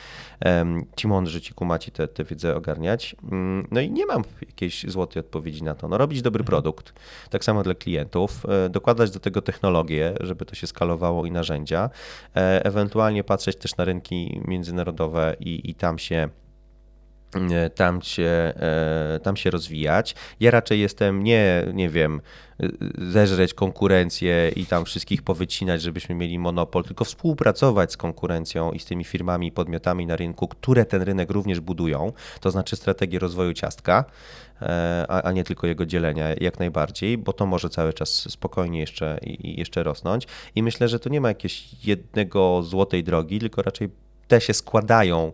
um, ci mądrzy, ci kumaci tę wiedzę ogarniać. Mm, no i nie mam jakiejś złotej odpowiedzi na to. No, robić dobry mhm. produkt, tak samo dla klientów, e, dokładać do tego technologię, żeby to się skalowało i narzędzia, e, ewentualnie patrzeć też na rynki międzynarodowe i, i tam się E, tam się, e, tam się rozwijać. Ja raczej jestem nie, nie wiem, e, zeżreć konkurencję i tam wszystkich powycinać, żebyśmy mieli monopol, tylko współpracować z konkurencją i z tymi firmami i podmiotami na rynku, które ten rynek również budują, to znaczy strategię rozwoju ciastka, a, nie tylko jego dzielenia, jak najbardziej, bo to może cały czas spokojnie jeszcze, i jeszcze rosnąć. I myślę, że tu nie ma jakiejś jednego złotej drogi, tylko raczej te się składają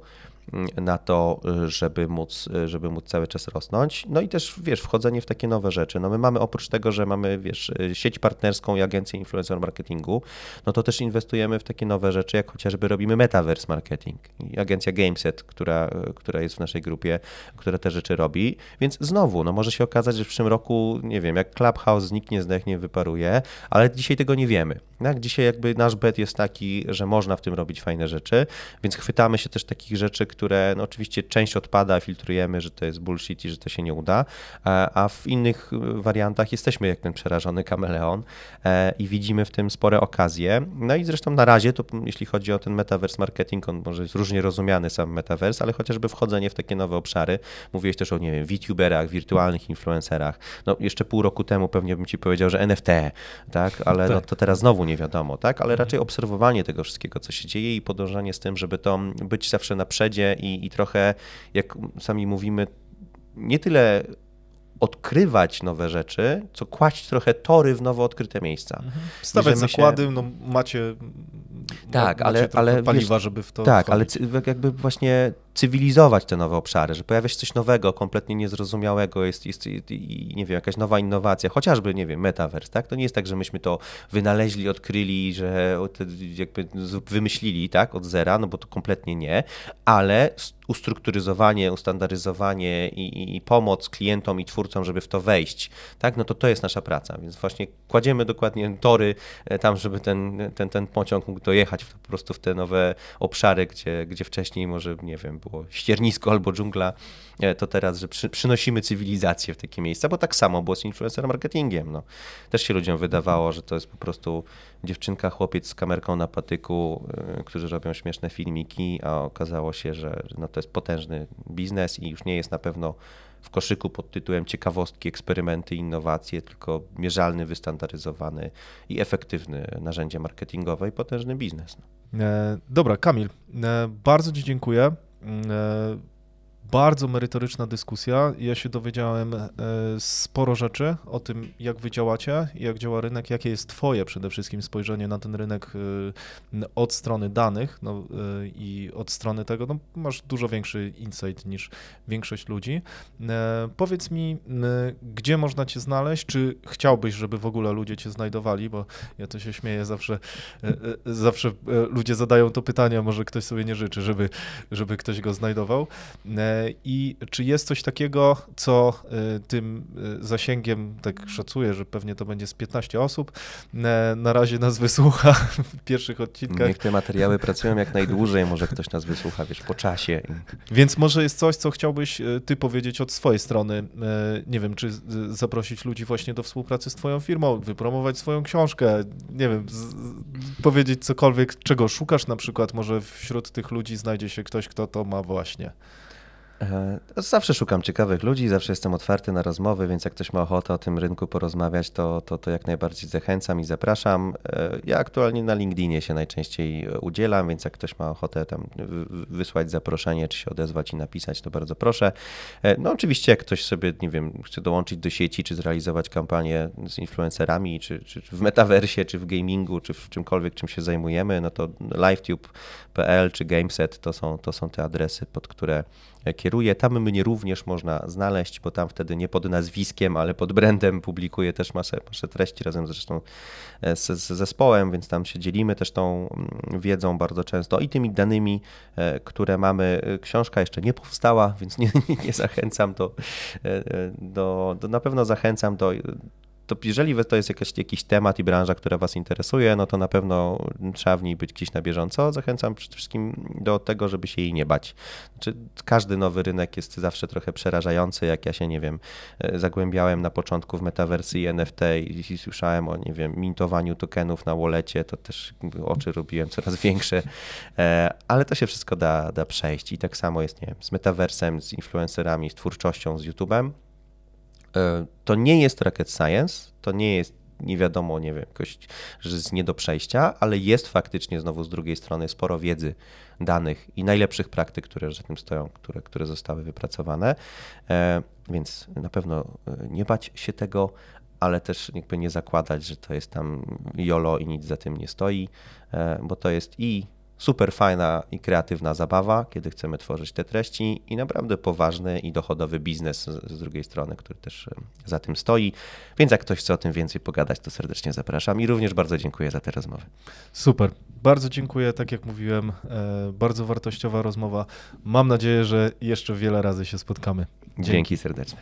na to, żeby móc, żeby móc cały czas rosnąć. No i też, wiesz, wchodzenie w takie nowe rzeczy. No my mamy oprócz tego, że mamy, wiesz, sieć partnerską i agencję influencer marketingu, no to też inwestujemy w takie nowe rzeczy, jak chociażby robimy metaverse marketing agencja Gameset, która, która jest w naszej grupie, która te rzeczy robi. Więc znowu, no może się okazać, że w przyszłym roku, nie wiem, jak Clubhouse zniknie, zdechnie, wyparuje, ale dzisiaj tego nie wiemy. Tak? Dzisiaj jakby nasz bet jest taki, że można w tym robić fajne rzeczy, więc chwytamy się też takich rzeczy, które no oczywiście część odpada, filtrujemy, że to jest bullshit i że to się nie uda, e, a w innych wariantach jesteśmy jak ten przerażony kameleon e, i widzimy w tym spore okazje. No i zresztą na razie, to jeśli chodzi o ten metaverse marketing, on może jest różnie rozumiany sam metaverse, ale chociażby wchodzenie w takie nowe obszary. Mówiłeś też o, nie wiem, VTuberach, wirtualnych influencerach. No jeszcze pół roku temu pewnie bym ci powiedział, że NFT, tak? Ale no, tak. No, to teraz znowu nie wiadomo, tak? Ale mhm. raczej obserwowanie tego wszystkiego, co się dzieje i podążanie z tym, żeby to być zawsze na przedzie, i, i trochę, jak sami mówimy, nie tyle odkrywać nowe rzeczy, co kłaść trochę tory w nowo odkryte miejsca. Mhm. Stawiać zakłady, się... no macie tak, macie ale, ale paliwa, wiesz, żeby w to Tak, wchodzić. ale jakby właśnie cywilizować te nowe obszary, że pojawia się coś nowego, kompletnie niezrozumiałego jest, jest, i, nie wiem, jakaś nowa innowacja, chociażby, nie wiem, metavers, tak? To nie jest tak, że myśmy to wynaleźli, odkryli, że jakby wymyślili, tak, od zera, no bo to kompletnie nie, ale ustrukturyzowanie, ustandaryzowanie i, i, pomoc klientom i twórcom, żeby w to wejść, tak, no to to jest nasza praca, więc właśnie kładziemy dokładnie tory e, tam, żeby ten, ten, ten pociąg mógł dojechać po prostu w te nowe obszary, gdzie, gdzie wcześniej może, nie wiem, było ściernisko albo dżungla, e, to teraz, że przy, przynosimy cywilizację w takie miejsca, bo tak samo było z influencer marketingiem. No. Też się ludziom wydawało, że to jest po prostu dziewczynka, chłopiec z kamerką na patyku, e, którzy robią śmieszne filmiki, a okazało się, że no, to jest potężny biznes i już nie jest na pewno w koszyku pod tytułem ciekawostki, eksperymenty, innowacje, tylko mierzalny, wystandaryzowany i efektywny narzędzie marketingowe i potężny biznes. No. E, dobra, Kamil, bardzo Ci dziękuję. 嗯。bardzo merytoryczna dyskusja. Ja się dowiedziałem e, sporo rzeczy o tym, jak wy działacie, jak działa rynek, jakie jest twoje przede wszystkim spojrzenie na ten rynek e, od strony danych no, e, i od strony tego, no, masz dużo większy insight niż większość ludzi. Powiedz mi, gdzie można cię znaleźć, czy chciałbyś, żeby w ogóle ludzie cię znajdowali, bo ja to się śmieję zawsze, zawsze ludzie zadają to pytanie, może ktoś sobie nie życzy, żeby, żeby ktoś go znajdował. I czy jest coś takiego, co y, tym y, zasięgiem, tak szacuję, że pewnie to będzie z 15 osób, e, na razie nas wysłucha w pierwszych odcinkach. Niech te materiały pracują jak najdłużej, może ktoś nas wysłucha, wiesz, po czasie. Więc może jest coś, co chciałbyś e, ty powiedzieć od swojej strony. E, nie wiem, czy zaprosić ludzi właśnie do współpracy z twoją firmą, wypromować swoją książkę, nie wiem, powiedzieć cokolwiek, czego szukasz na przykład, może wśród tych ludzi znajdzie się ktoś, kto to ma właśnie. Zawsze szukam ciekawych ludzi, zawsze jestem otwarty na rozmowy, więc jak ktoś ma ochotę o tym rynku porozmawiać, to, to, to jak najbardziej zachęcam i zapraszam. E, ja aktualnie na LinkedInie się najczęściej e, udzielam, więc jak ktoś ma ochotę tam wysłać zaproszenie, czy się odezwać i napisać, to bardzo proszę. E, no oczywiście jak ktoś sobie, nie wiem, chce dołączyć do sieci, czy zrealizować kampanię z influencerami, czy, czy, w metaversie, czy w gamingu, czy w czymkolwiek, czym się zajmujemy, no to livetube.pl czy gameset to są, to są te adresy, pod które E, kieruje. Tam mnie również można znaleźć, bo tam wtedy nie pod nazwiskiem, ale pod brandem publikuję też masę, masę treści razem zresztą e, z, z zespołem, więc tam się dzielimy też tą mm, wiedzą bardzo często i tymi danymi, e, które mamy. Książka jeszcze nie powstała, więc nie, [laughs] nie zachęcam do, do, do, na pewno zachęcam do to jeżeli to jest jakiś, jakiś temat i branża, która Was interesuje, no to na pewno trzeba w niej być gdzieś na bieżąco. Zachęcam przede wszystkim do tego, żeby się jej nie bać. Znaczy, każdy nowy rynek jest zawsze trochę przerażający. Jak ja się, nie wiem, e, zagłębiałem na początku w metawersy i NFT i, i słyszałem o, nie wiem, mintowaniu tokenów na wolecie, to też oczy robiłem coraz większe, e, ale to się wszystko da, da przejść. I tak samo jest, nie wiem, z metaversem, z influencerami, z twórczością, z YouTube'em. E, to nie jest rocket science, to nie jest nie wiadomo, nie wiem, jakoś, że jest nie do przejścia, ale jest faktycznie znowu z drugiej strony sporo wiedzy, danych i najlepszych praktyk, które za tym stoją, które, które zostały wypracowane. E, więc na pewno e, nie bać się tego, ale też jakby nie zakładać, że to jest tam jolo i nic za tym nie stoi, bo to jest i Super fajna i kreatywna zabawa, kiedy chcemy tworzyć te treści i naprawdę poważny i dochodowy biznes z drugiej strony, który też za tym stoi. Więc jak ktoś chce o tym więcej pogadać, to serdecznie zapraszam i również bardzo dziękuję za tę rozmowę. Super. Bardzo dziękuję, tak jak mówiłem, e, bardzo wartościowa rozmowa. Mam nadzieję, że jeszcze wiele razy się spotkamy. Dzięki, Dzięki serdecznie.